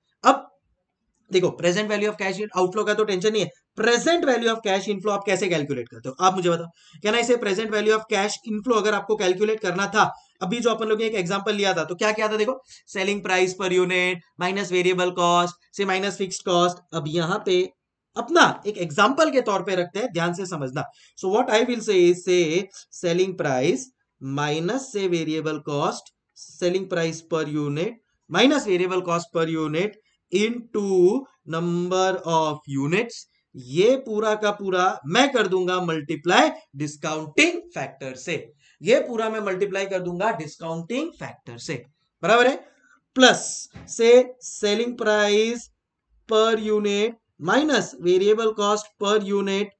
देखो present value of cash outflow का तो टेंशन नहीं है present value of cash inflow आप कैसे कैलकुलेट करते हो आप मुझे बताओ क्या ना इसे present value of cash inflow अगर आपको कैलकुलेट करना था अभी जो अपन लोग एक एग्जांपल लिया था तो क्या क्या था देखो selling price per unit minus variable cost say minus fixed cost अब यहां पे अपना एक एग्जांपल के तौर पे रखते हैं ध्यान से समझना so what I will say is say selling price minus say variable cost selling price per unit minus variable cost per unit into number of units ये पूरा का पूरा मैं कर दूंगा मल्टीप्लाई डिस्काउंटिंग फैक्टर से ये पूरा मैं मल्टीप्लाई कर दूंगा डिस्काउंटिंग फैक्टर से बराबर है plus say selling price per unit minus variable cost per unit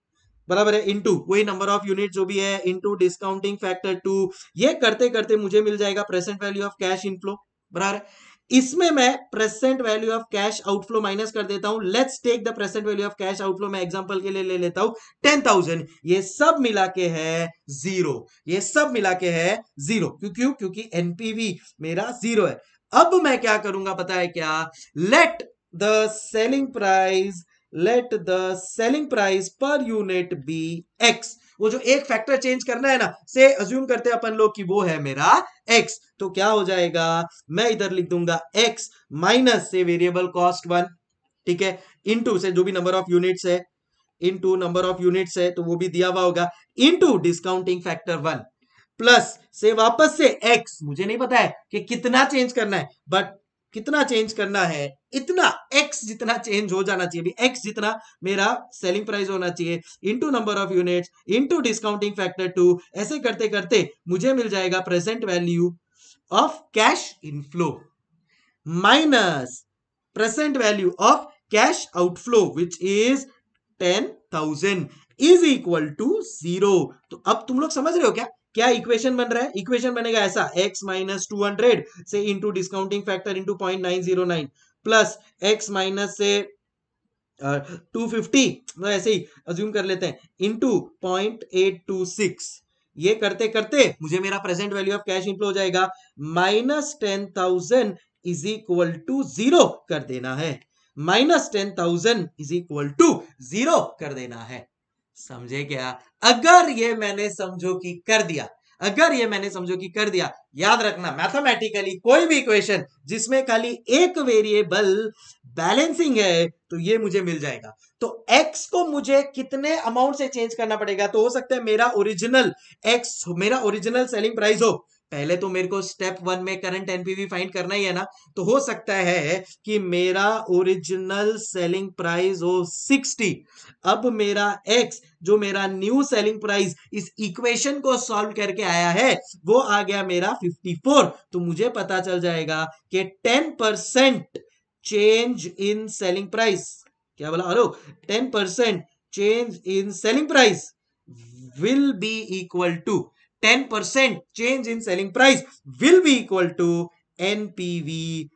बराबर है इनटू वही नंबर ऑफ यूनिट जो भी है इनटू डिस्काउंटिंग फैक्टर टू ये करते करते मुझे मिल जाएगा present value of cash inflow बराबर है इसमें मैं present value of cash outflow minus कर देता हूं let's take the present value of cash outflow मैं एग्जांपल के लिए ले लेता हूं टेन थाउजेंड ये सब मिला के है जीरो ये सब मिला के है जीरो क्यों क्यों क्योंकि एनपीवी मेरा जीरो है अब मैं क्या करूंगा पता है क्या let the selling price let the selling price per unit be x वो जो एक फैक्टर चेंज करना है ना से अज्यूम करते हैं अपन लोग कि वो है मेरा एक्स तो क्या हो जाएगा मैं इधर लिख दूंगा x minus say variable cost one ठीक है इनटू से जो भी नंबर ऑफ यूनिट्स है इनटू नंबर ऑफ यूनिट्स है तो वो भी दिया हुआ होगा into discounting factor one plus say वापस से एक्स मुझे नहीं पता है कि कितना चेंज करना है बट कितना चेंज करना है इतना x जितना चेंज हो जाना चाहिए भी x जितना मेरा सेलिंग प्राइस होना चाहिए into number of units into discounting factor two ऐसे करते करते मुझे मिल जाएगा present value of cash inflow minus present value of cash outflow which is ten thousand is equal to zero तो अब तुम लोग समझ रहे हो क्या क्या इक्वेशन बन रहा है इक्वेशन बनेगा ऐसा x minus two hundred say into discounting factor into point nine zero nine plus x minus say two fifty मतलब ऐसे ही अज्यूम कर लेते हैं into point eight two six ये करते करते मुझे मेरा present value of cash inflow हो जाएगा minus ten thousand is equal to zero कर देना है minus ten thousand is equal to zero कर देना है समझे क्या अगर ये मैंने समझो कि कर दिया अगर ये मैंने समझो कि कर दिया याद रखना मैथमेटिकली कोई भी इक्वेशन जिसमें खाली एक वेरिएबल बैलेंसिंग है तो ये मुझे मिल जाएगा तो x को मुझे कितने अमाउंट से चेंज करना पड़ेगा तो हो सकता है मेरा ओरिजिनल x मेरा ओरिजिनल सेलिंग प्राइस हो पहले तो मेरे को स्टेप वन में करंट एनपीवी फाइंड करना ही है ना तो हो सकता है कि मेरा ओरिजिनल सेलिंग प्राइस हो 60 अब मेरा एक्स जो मेरा न्यू सेलिंग प्राइस इस इक्वेशन को सॉल्व करके आया है वो आ गया मेरा 54 तो मुझे पता चल जाएगा कि 10 percent change in selling price क्या बोला hello ten percent change in selling price will be equal to 10% change in selling price will be equal to NPV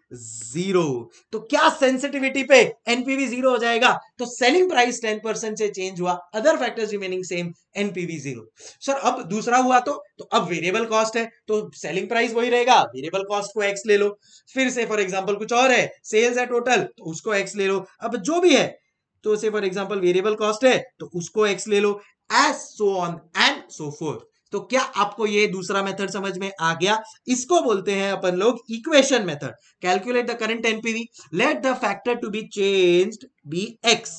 zero. तो क्या sensitivity पे NPV zero हो जाएगा तो selling price 10% से change हुआ other factors remaining same, NPV zero. Sir अब दूसरा हुआ तो तो अब variable cost है तो selling price वही रहेगा variable cost को एक्स ले लो फिर से फॉर example कुछ और है sales है टोटल तो उसको एक्स ले लो अब जो भी है तो से फॉर एग्जाम्पल वेरिएबल कॉस्ट है तो उसको एक्स ले लो As so on and so forth. तो क्या आपको ये दूसरा मेथड समझ में आ गया इसको बोलते हैं अपन लोग equation method calculate the current NPV let the factor to be changed be x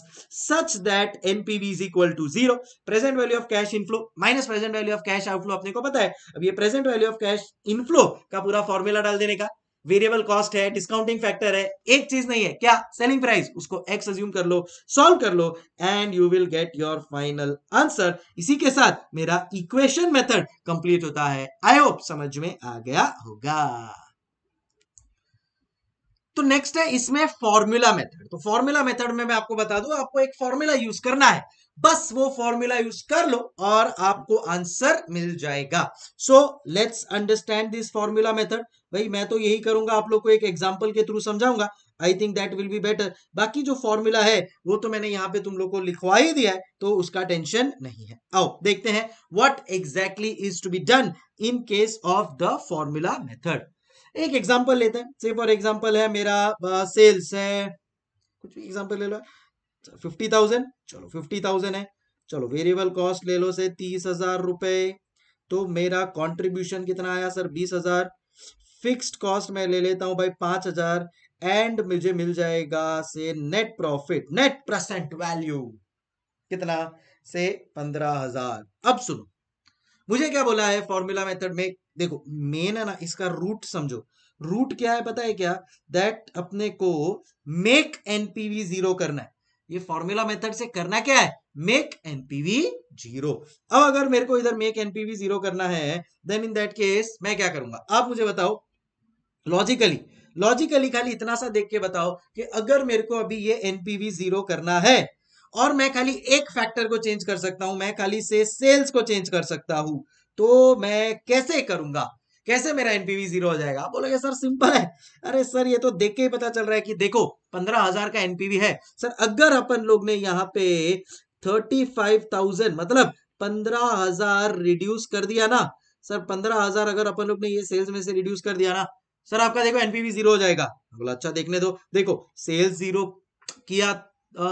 such that NPV is equal to zero present value of cash inflow minus present value of cash outflow अपने को पता है अब ये present value of cash inflow का पूरा formula डाल देने का वेरिएबल कॉस्ट है डिस्काउंटिंग फैक्टर है एक चीज नहीं है क्या सेलिंग प्राइस उसको एक्स एज्यूम कर लो सॉल्व कर लो and you will get your final answer इसी के साथ मेरा इक्वेशन मेथड कंप्लीट होता है आई होप समझ में आ गया होगा तो नेक्स्ट है इसमें फॉर्मूला मेथड तो फॉर्मूला मेथड में मैं आपको बता दूं आपको एक फॉर्मूला यूज करना है बस वो फॉर्मूला यूज कर लो और आपको आंसर मिल जाएगा so let's understand this formula method भाई मैं तो यही करूंगा आप लोग को एक एग्जाम्पल के थ्रू समझाऊंगा I think that will be better बाकी जो फॉर्मूला है वो तो मैंने यहाँ पे तुम लोग को लिखवा ही दिया है तो उसका टेंशन नहीं है आओ देखते हैं what exactly is to be done in case of the formula method एक एग्जाम्पल लेते हैं से फॉर एग्जाम्पल है मेरा सेल्स है कुछ भी एग्जाम्पल ले लो फिफ्टी थाउजेंड चलो फिफ्टी थाउजेंड है चलो वेरिएबल कॉस्ट ले लो से तीस हजार रुपए तो मेरा कंट्रीब्यूशन कितना आया सर बीस हजार फिक्स्ड कॉस्ट मैं ले लेता हूं भाई पांच हजार एंड मुझे मिल जाएगा say net profit net present value कितना से पंद्रह हजार अब सुनो मुझे क्या बोला है फॉर्मूला मेथड में देखो मेन है ना इसका रूट समझो रूट क्या है पता है क्या दैट अपने को मेक एनपीवी जीरो करना है ये फॉर्मूला मेथड से करना क्या है मेक एनपीवी जीरो अब अगर मेरे को इधर मेक एनपीवी जीरो करना है देन इन दैट केस मैं क्या करूंगा आप मुझे बताओ लॉजिकली लॉजिकली खाली इतना सा देख के बताओ कि अगर मेरे को अभी ये एनपीवी जीरो करना है और मैं खाली एक फैक्टर को चेंज कर सकता हूं मैं खाली से सेल्स को चेंज कर सकता हूं तो मैं कैसे करूंगा कैसे मेरा एनपीवी जीरो हो जाएगा आप बोलोगे सर सिंपल है अरे सर ये तो देख के ही पता चल रहा है कि देखो पंद्रह हजार का एनपीवी है सर अगर अपन लोग ने यहाँ पे थर्टी फाइव थाउजेंड मतलब पंद्रह हजार रिड्यूस कर दिया ना सर पंद्रह हजार अगर अपन लोग ने ये सेल्स में से रिड्यूस कर दिया ना सर आपका देखो एनपीवी जीरो हो जाएगा बोला अच्छा देखने दो देखो सेल्स जीरो किया आ,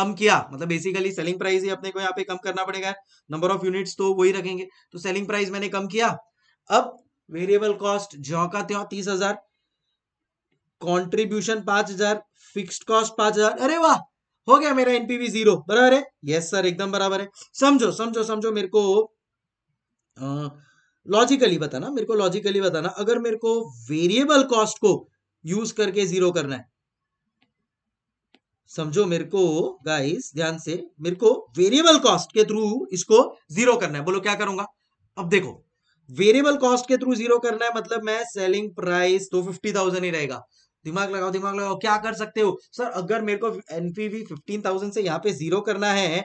कम किया मतलब बेसिकली सेलिंग प्राइस ही अपने को यहाँ पे कम करना पड़ेगा नंबर ऑफ यूनिट्स तो वही रखेंगे तो सेलिंग प्राइस मैंने कम किया अब वेरिएबल कॉस्ट जो का त्यो तीस हजार कॉन्ट्रीब्यूशन पांच हजार फिक्स कॉस्ट पांच हजार अरे वाह हो गया मेरा एनपीवी जीरो बराबर है यस सर एकदम बराबर है समझो समझो समझो मेरे को लॉजिकली बताना मेरे को लॉजिकली बताना अगर मेरे को वेरिएबल कॉस्ट को यूज करके जीरो करना है समझो मेरे को गाइस ध्यान से मेरे को वेरिएबल कॉस्ट के थ्रू इसको जीरो करना है बोलो क्या करूंगा अब देखो वेरिएबल कॉस्ट के थ्रू जीरो करना है मतलब मैं सेलिंग प्राइस तो फिफ्टी थाउजेंड ही रहेगा दिमाग लगाओ दिमाग लगाओ क्या कर सकते हो सर अगर मेरे को एनपीवी फिफ्टीन थाउजेंड से यहाँ पे जीरो करना है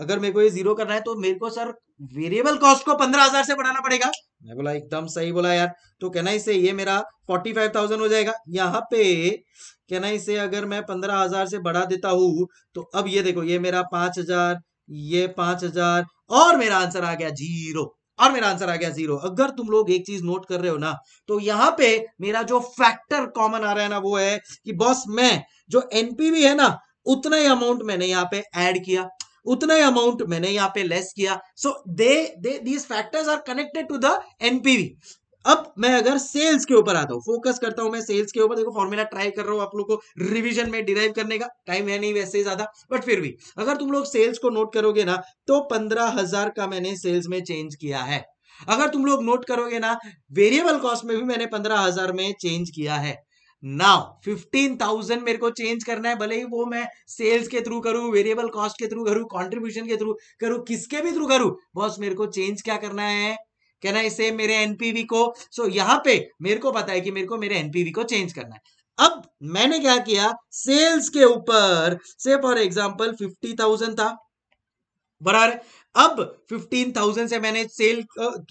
अगर मेरे को ये जीरो करना है तो मेरे को सर वेरिएबल कॉस्ट को पंद्रह हजार से बढ़ाना पड़ेगा मैं बोला एकदम सही बोला यार तो कहना इसे ये मेरा फोर्टी फाइव थाउजेंड हो जाएगा यहाँ पे कहना इसे अगर मैं पंद्रह हजार से बढ़ा देता हूं तो अब ये देखो ये मेरा पांच हजार ये पांच हजार और मेरा आंसर आ गया जीरो और मेरा आंसर आ गया जीरो अगर तुम लोग एक चीज नोट कर रहे हो ना तो यहाँ पे मेरा जो फैक्टर कॉमन आ रहा है ना वो है कि बॉस मैं जो एनपीवी है ना उतना ही अमाउंट मैंने यहाँ पे ऐड किया उतना ही अमाउंट मैंने यहाँ पे लेस किया so they they these factors are connected to the NPV अब मैं अगर सेल्स के ऊपर आता हूं फोकस करता हूं मैं सेल्स के ऊपर देखो फॉर्मूला ट्राई कर रहा हूँ आप लोग को रिविजन में डिराइव करने का टाइम है नहीं वैसे ज्यादा बट फिर भी अगर तुम लोग सेल्स को नोट करोगे ना तो पंद्रह हजार का मैंने सेल्स में चेंज किया है अगर तुम लोग नोट करोगे ना वेरिएबल कॉस्ट में भी मैंने पंद्रह हजार में चेंज किया है नाउ फिफ्टीन थाउजेंड मेरे को चेंज करना है भले ही वो मैं सेल्स के थ्रू करूं वेरिएबल कॉस्ट के थ्रू करूं कंट्रीब्यूशन के थ्रू करूं किसके भी थ्रू करूं बॉस मेरे को चेंज क्या करना है कैन आई से मेरे एनपीवी को सो so, यहां पे मेरे को पता है कि मेरे को मेरे एनपीवी को चेंज करना है अब मैंने क्या किया सेल्स के ऊपर से फॉर एग्जाम्पल फिफ्टी थाउजेंड था बराबर अब फिफ्टीन थाउजेंड से मैंने सेल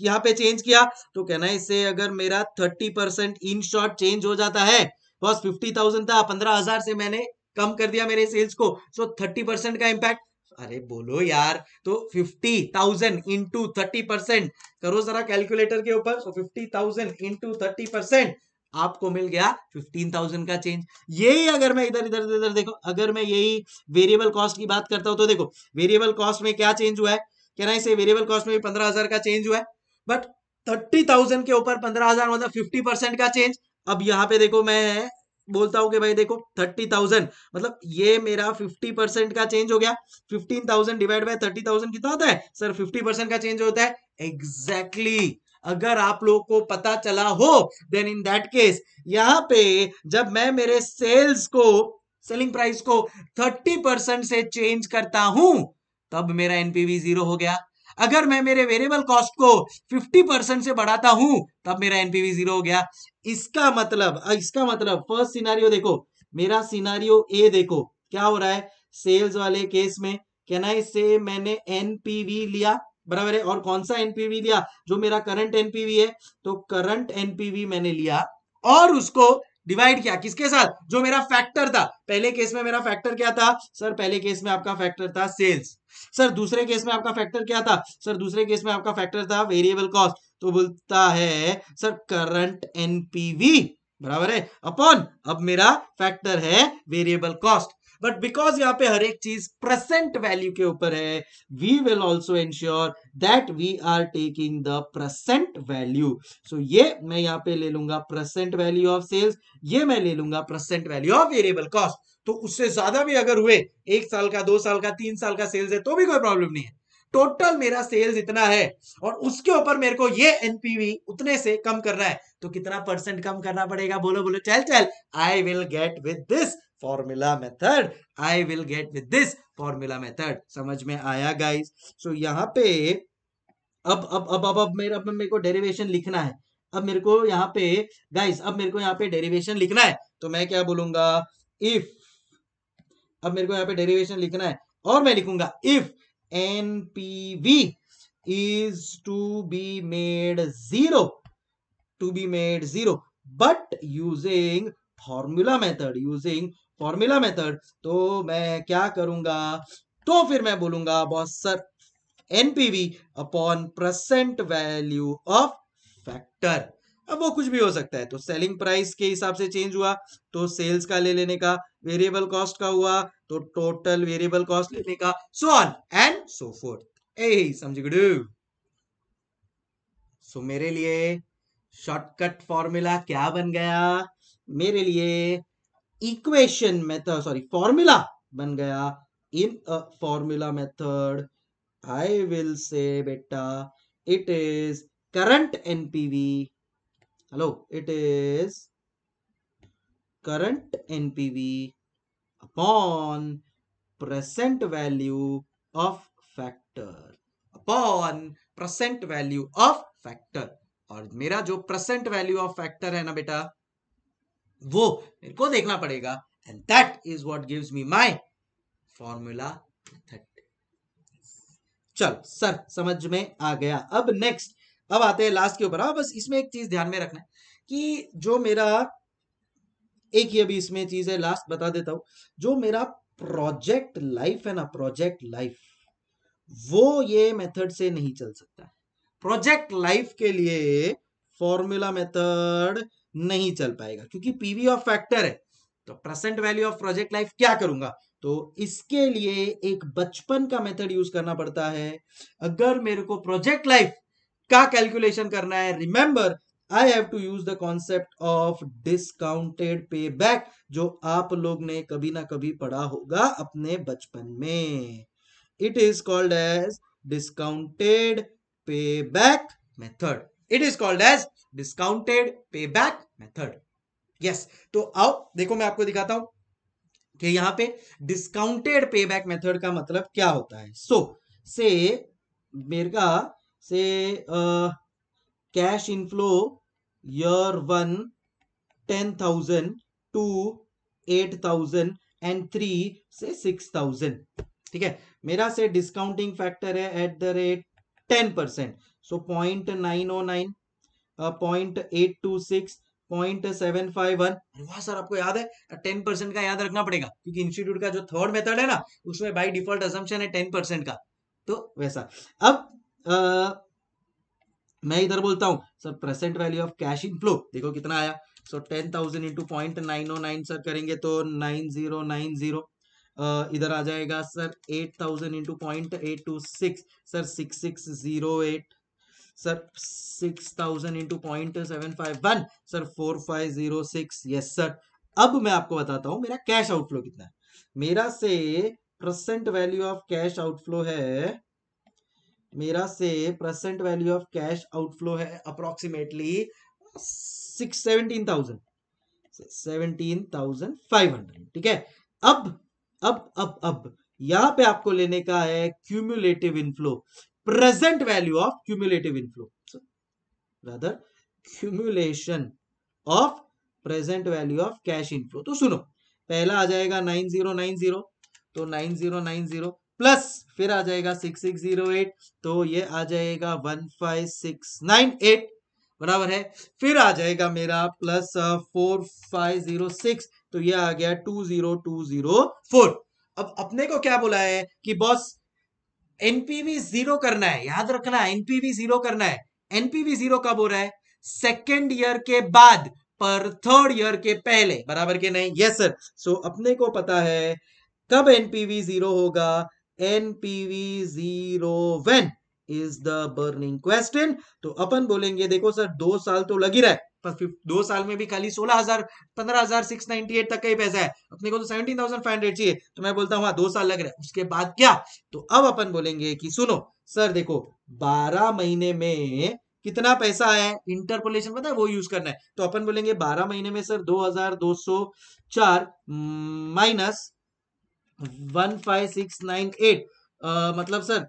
यहाँ पे चेंज किया तो कहना है इससे अगर मेरा thirty percent in short change हो जाता है बस फिफ्टी थाउजेंड था पंद्रह हजार से मैंने कम कर दिया मेरे सेल्स को सो थर्टी परसेंट का इंपैक्ट अरे बोलो यार तो fifty thousand into thirty percent करो जरा कैलकुलेटर के ऊपर fifty thousand into thirty percent आपको मिल गया फिफ्टीन थाउजेंड का चेंज यही अगर मैं इधर इधर इधर देखो अगर मैं यही वेरिएबल कॉस्ट की बात करता हूं तो देखो वेरिएबल कॉस्ट में क्या चेंज हुआ है क्या ना इसे वेरिएबल कॉस्ट में भी पंद्रह हजार का चेंज हुआ है बट थर्टी थाउजेंड के ऊपर पंद्रह हजार मतलब फिफ्टी परसेंट का चेंज अब यहाँ पे देखो मैं बोलता हूँ कि भाई देखो थर्टी थाउजेंड मतलब ये मेरा फिफ्टी परसेंट का चेंज हो गया fifteen thousand divide by thirty thousand कितना होता है सर फिफ्टी परसेंट का चेंज होता है एग्जैक्टली exactly. अगर आप लोगों को पता चला हो देन इन दैट केस यहाँ पे जब मैं मेरे सेल्स को सेलिंग प्राइस को थर्टी परसेंट से चेंज करता हूं तब मेरा एनपीवी जीरो हो गया अगर मैं मेरे वेरिएबल कॉस्ट को 50 परसेंट से बढ़ाता हूं तब मेरा एनपीवी जीरो हो गया इसका मतलब इसका मतलब फर्स्ट सिनारियो देखो मेरा सिनारियो ए देखो क्या हो रहा है सेल्स वाले केस में कैन आई से मैंने एनपीवी लिया बराबर है और कौन सा एनपीवी लिया जो मेरा करंट एनपीवी है तो करंट एनपीवी मैंने लिया और उसको डिवाइड किया किसके साथ जो मेरा फैक्टर था पहले केस में मेरा फैक्टर क्या था सर पहले केस में आपका फैक्टर था सेल्स सर दूसरे केस में आपका फैक्टर क्या था सर दूसरे केस में आपका फैक्टर था वेरिएबल कॉस्ट तो बोलता है सर करंट एनपीवी बराबर है अपॉन अब मेरा फैक्टर है वेरिएबल कॉस्ट बट बिकॉज यहाँ पे हर एक चीज प्रसेंट वैल्यू के ऊपर है we will also ensure that we are taking the present value so ये मैं यहाँ पे ले लूंगा प्रसेंट वैल्यू ऑफ सेल्स ये मैं ले लूंगा present value of variable cost तो उससे ज्यादा भी अगर हुए एक साल का दो साल का तीन साल का सेल्स है तो भी कोई प्रॉब्लम नहीं है टोटल मेरा सेल्स इतना है और उसके ऊपर मेरे को ये एनपीवी उतने से कम करना है तो कितना परसेंट कम करना पड़ेगा बोलो बोलो चल चल I will get with this formula method I will get with this formula method समझ में आया guys so यहाँ पे अब अब अब अब अब मेरे अब मेरे को डेरिवेशन लिखना है अब मेरे को यहाँ पे गाइस अब मेरे को यहाँ पे डेरिवेशन लिखना है तो मैं क्या बोलूंगा इफ अब मेरे को यहाँ पे डेरिवेशन लिखना है और मैं लिखूंगा if N P V is to be made zero to be made zero but using formula method using formula method तो मैं क्या करूंगा तो फिर मैं बोलूंगा boss sir NPV upon present value of factor अब वो कुछ भी हो सकता है तो सेलिंग प्राइस के हिसाब से चेंज हुआ तो सेल्स का ले लेने का वेरिएबल कॉस्ट का हुआ तो टोटल वेरिएबल कॉस्ट लेने का so on and so forth ए समझ गुडू सो मेरे लिए शॉर्टकट फॉर्मूला क्या बन गया मेरे लिए इक्वेशन मेथड सॉरी फॉर्मूला बन गया in a formula method I will say बेटा it is current NPV hello it is current NPV upon present value of factor upon present value of factor और मेरा जो प्रेजेंट वैल्यू ऑफ फैक्टर है ना बेटा वो मेरे को देखना पड़ेगा and that is what gives me my formula चल सर समझ में आ गया अब नेक्स्ट अब आते हैं लास्ट के ऊपर बस इसमें एक चीज ध्यान में रखना है कि जो मेरा एक ही अभी इसमें चीज है लास्ट बता देता हूं जो मेरा प्रोजेक्ट लाइफ है ना प्रोजेक्ट लाइफ वो ये मेथड से नहीं चल सकता प्रोजेक्ट लाइफ के लिए फॉर्मूला मेथड नहीं चल पाएगा क्योंकि पीवी ऑफ फैक्टर है तो present value of project life क्या करूंगा तो इसके लिए एक बचपन का मेथड यूज करना पड़ता है अगर मेरे को प्रोजेक्ट लाइफ का कैलकुलेशन करना है remember I have to use the concept of discounted payback जो आप लोग ने कभी ना कभी पढ़ा होगा अपने बचपन में it is called as discounted payback method it is called as discounted payback method yes तो आओ देखो मैं आपको दिखाता हूं कि यहां पे डिस्काउंटेड पे बैक मेथड का मतलब क्या होता है सो से से का say cash inflow year one ten thousand two eight thousand and three say six thousand ठीक है मेरा से डिस्काउंटिंग फैक्टर है at the rate ten percent so point nine O nine point eight two six point seven five one वाह sir आपको याद है ten percent का याद रखना पड़ेगा क्योंकि इंस्टीट्यूट का जो थर्ड मेथड है ना उसमें बाई डिफॉल्ट है टेन परसेंट का तो वैसा अब आ, मैं इधर बोलता हूँ sir present value of cash inflow देखो कितना आया so ten thousand into point nine ओ नाइन सर करेंगे तो नाइन जीरो नाइन जीरो इधर आ जाएगा sir eight thousand into point eight two six sir six six zero eight sir six thousand into point seven five one sir four five zero six yes sir अब मैं आपको बताता हूं मेरा cash outflow कितना है मेरा say present value of cash outflow है मेरा say present value of cash outflow है approximately six seventeen thousand seventeen thousand five hundred ठीक है अब अब अब अब यहां पे आपको लेने का है cumulative inflow present value of cumulative inflow so, rather cumulation of present value of cash inflow तो सुनो पहला आ जाएगा नाइन जीरो नाइन जीरो तो nine zero nine zero plus फिर आ जाएगा सिक्स सिक्स जीरो एट तो ये आ जाएगा one five six nine eight बराबर है फिर आ जाएगा मेरा plus four five zero six तो ये आ गया two zero two zero four अब अपने को क्या बोला है कि बॉस एनपीवी जीरो करना है याद रखना एनपीवी जीरो करना है एनपीवी जीरो कब हो रहा है सेकेंड ईयर के बाद पर थर्ड ईयर के पहले बराबर के नहीं यस सर सो अपने को पता है कब एनपीवी जीरो होगा NPV zero when is the burning question तो अपन बोलेंगे देखो सर दो साल तो लगी रहा है पर दो साल में भी खाली सोलह हजार पंद्रह हजार सिक्स नाइनटी एट तक का ही पैसा है अपने को तो सेवेंटीन थाउजेंड फाइव हंड्रेड चाहिए तो मैं बोलता हूँ हाँ दो साल लग रहा है उसके बाद क्या तो अब अपन बोलेंगे कि सुनो सर देखो बारह महीने में कितना पैसा है इंटरपोलेशन पता है वो यूज करना है तो अपन बोलेंगे बारह महीने में सर दो हजार दो सौ चार minus one five six nine eight मतलब सर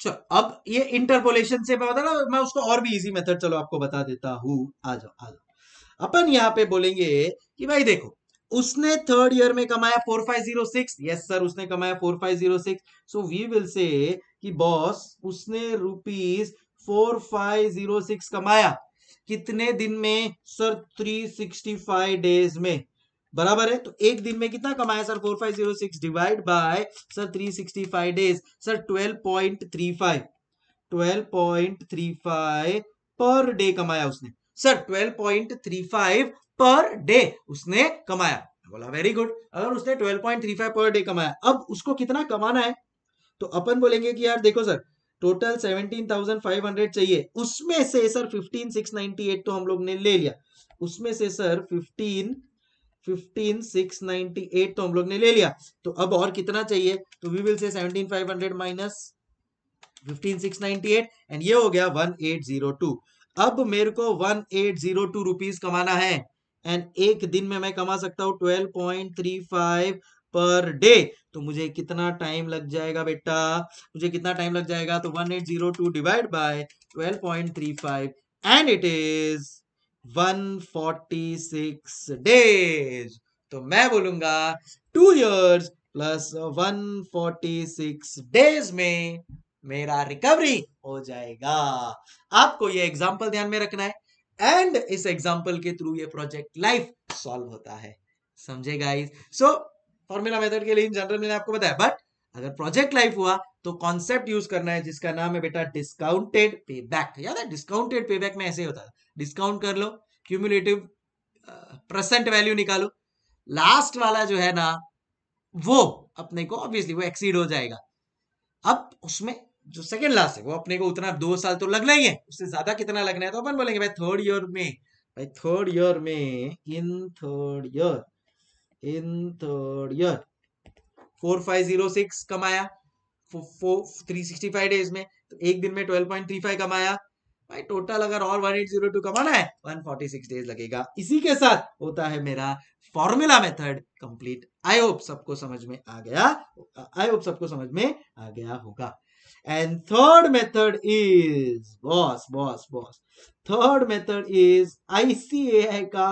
चलो अब ये इंटरपोलेशन से मैं बता मैं उसको और भी इजी मेथड चलो आपको बता देता हूं आ जाओ आ जाओ अपन यहाँ पे बोलेंगे कि भाई देखो उसने थर्ड ईयर में कमाया four five zero six yes sir उसने कमाया four five zero six so we will say कि बॉस उसने rupees four five zero six कमाया कितने दिन में sir three sixty five days में बराबर है तो एक दिन में कितना कमाया sir four five zero six divide by sir three sixty five days sir twelve point three five twelve point three five per day कमाया उसने sir twelve point three five per day उसने कमाया बोला वेरी गुड अगर उसने twelve point three five per day कमाया अब उसको कितना कमाना है तो अपन बोलेंगे कि यार देखो sir total thousand five hundred चाहिए उसमें से sir fifteen six ninety eight तो हम लोग ने ले लिया उसमें से सर 15 15698 तो हम लोग ने ले लिया तो अब और कितना चाहिए तो वी विल से 17500 माइनस 15698 एंड ये हो गया 1802 अब मेरे को 1802 रुपीस कमाना है एंड एक दिन में मैं कमा सकता हूं 12.35 पर डे तो मुझे कितना टाइम लग जाएगा बेटा मुझे कितना टाइम लग जाएगा तो 1802 divide by 12.35 and it is 146 days तो मैं बोलूंगा टू इयर्स प्लस 146 डेज में मेरा रिकवरी हो जाएगा आपको ये एग्जाम्पल ध्यान में रखना है एंड इस एग्जाम्पल के थ्रू ये प्रोजेक्ट लाइफ सॉल्व होता है समझे गाइस सो फॉर्मूला मेथड के लिए इन जनरल मैंने आपको बताया बट अगर प्रोजेक्ट लाइफ हुआ तो कॉन्सेप्ट यूज करना है जिसका नाम है बेटा डिस्काउंटेड पे बैक याद है डिस्काउंटेड पे बैक में ऐसे होता है डिस्काउंट कर लो क्यूमुलेटिव प्रेजेंट वैल्यू निकालो लास्ट वाला जो है ना वो अपने को ऑब्वियसली वो एक्सीड हो जाएगा अब उसमें जो सेकेंड लास्ट है वो अपने को उतना दो साल तो लगना ही है उससे ज्यादा कितना लगना है तो अपन बोलेंगे भाई थर्ड ईयर में भाई थर्ड ईयर में in third year in third year four five zero six कमाया थ्री सिक्सटी फाइव डेज में तो एक दिन में ट्वेल्व पॉइंट थ्री फाइव कमाया भाई टोटल अगर और वन एट जीरो टू कमाना है वन फोर्टी सिक्स डेज लगेगा इसी के साथ होता है मेरा formula method complete I hope सबको समझ में आ गया आई होप सबको समझ में आ गया होगा and third method is boss boss boss third method is ICA का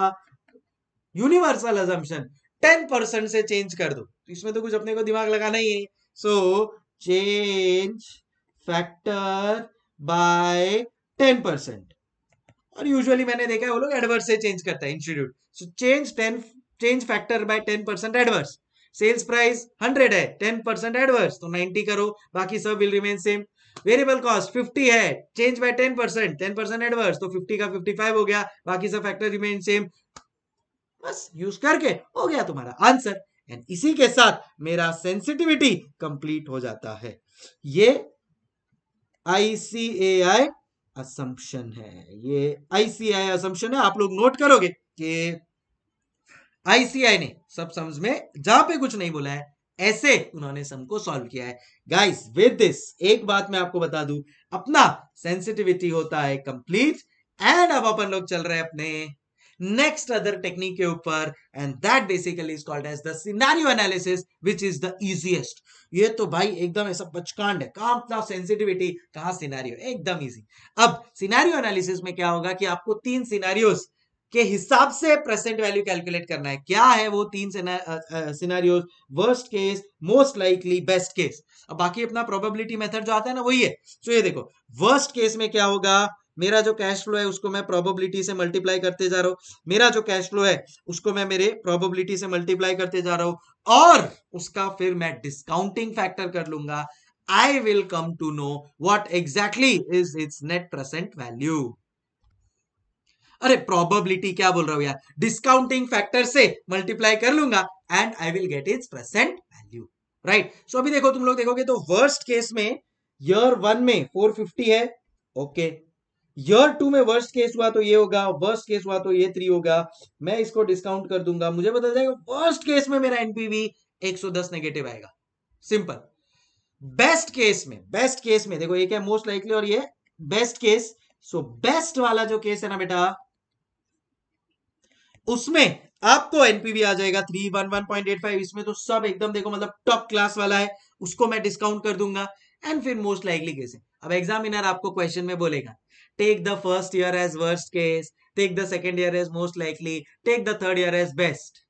यूनिवर्सल अजम्पशन टेन परसेंट से चेंज कर दो तो इसमें तो कुछ अपने को दिमाग लगाना ही है so change factor by ten percent और यूजुअली मैंने देखा है वो लोग एडवर्स से चेंज करता है institute so change ten change factor by ten percent adverse sales price hundred है टेन परसेंट एडवर्स तो नाइनटी करो बाकी सब will remain same variable cost fifty है change by ten percent ten percent adverse तो fifty का fifty five हो गया बाकी सब फैक्टर रिमेन सेम बस यूज करके हो गया तुम्हारा आंसर एंड इसी के साथ मेरा सेंसिटिविटी कंप्लीट हो जाता है ये आईसीएआई असम्पन है ये आईसीआई असम्पन है आप लोग नोट करोगे कि आईसीआई ने सब सम्स में जहां पे कुछ नहीं बोला है ऐसे उन्होंने सम को सॉल्व किया है गाइस विद दिस एक बात मैं आपको बता दू अपना सेंसिटिविटी होता है कंप्लीट एंड अब अपन लोग चल रहे हैं अपने next other technique ke upar and that basically is called as the scenario analysis which is the easiest ये तो भाई एकदम ऐसा बचकांड है कहाँ अपना सेंसिटिविटी कहाँ सिनारियो एकदम इजी अब सिनारियो एनालिसिस में क्या होगा कि आपको तीन सिनारियोस के हिसाब से प्रेजेंट वैल्यू कैलकुलेट करना है क्या है वो तीन scenarios worst case most likely best case अब बाकी अपना प्रोबेबिलिटी मेथड जो आता है ना वही है तो ये देखो वर्स्ट केस में क्या होगा मेरा जो कैश फ्लो है उसको मैं प्रोबेबिलिटी से मल्टीप्लाई करते जा रहा हूं मेरा जो कैश फ्लो है उसको मैं मेरे प्रोबेबिलिटी से मल्टीप्लाई करते जा रहा हूं और उसका फिर मैं डिस्काउंटिंग फैक्टर कर लूंगा I will come to know what exactly is its net present value अरे प्रोबेबिलिटी क्या बोल रहा हूं यार डिस्काउंटिंग फैक्टर से मल्टीप्लाई कर लूंगा and I will get its present value right so अभी देखो तुम लोग देखोगे तो वर्स्ट केस में ईयर वन में 450 है ओके okay. ईयर टू में वर्स्ट केस हुआ तो ये होगा वर्स्ट केस हुआ तो ये थ्री होगा मैं इसको डिस्काउंट कर दूंगा मुझे बता जाएगा वर्स्ट केस में मेरा एनपीवी 110 नेगेटिव आएगा सिंपल बेस्ट केस में बेस्ट केस में देखो एक है मोस्ट लाइकली और ये बेस्ट केस सो बेस्ट वाला जो केस है ना बेटा उसमें आपको एनपीवी आ जाएगा three one one point eight five इसमें तो सब एकदम देखो मतलब टॉप क्लास वाला है उसको मैं डिस्काउंट कर दूंगा एंड फिर मोस्ट लाइकली केस है अब एग्जामिनर आपको क्वेश्चन में बोलेगा Take the first year as worst case. Take the second year as most likely. Take the third year as best.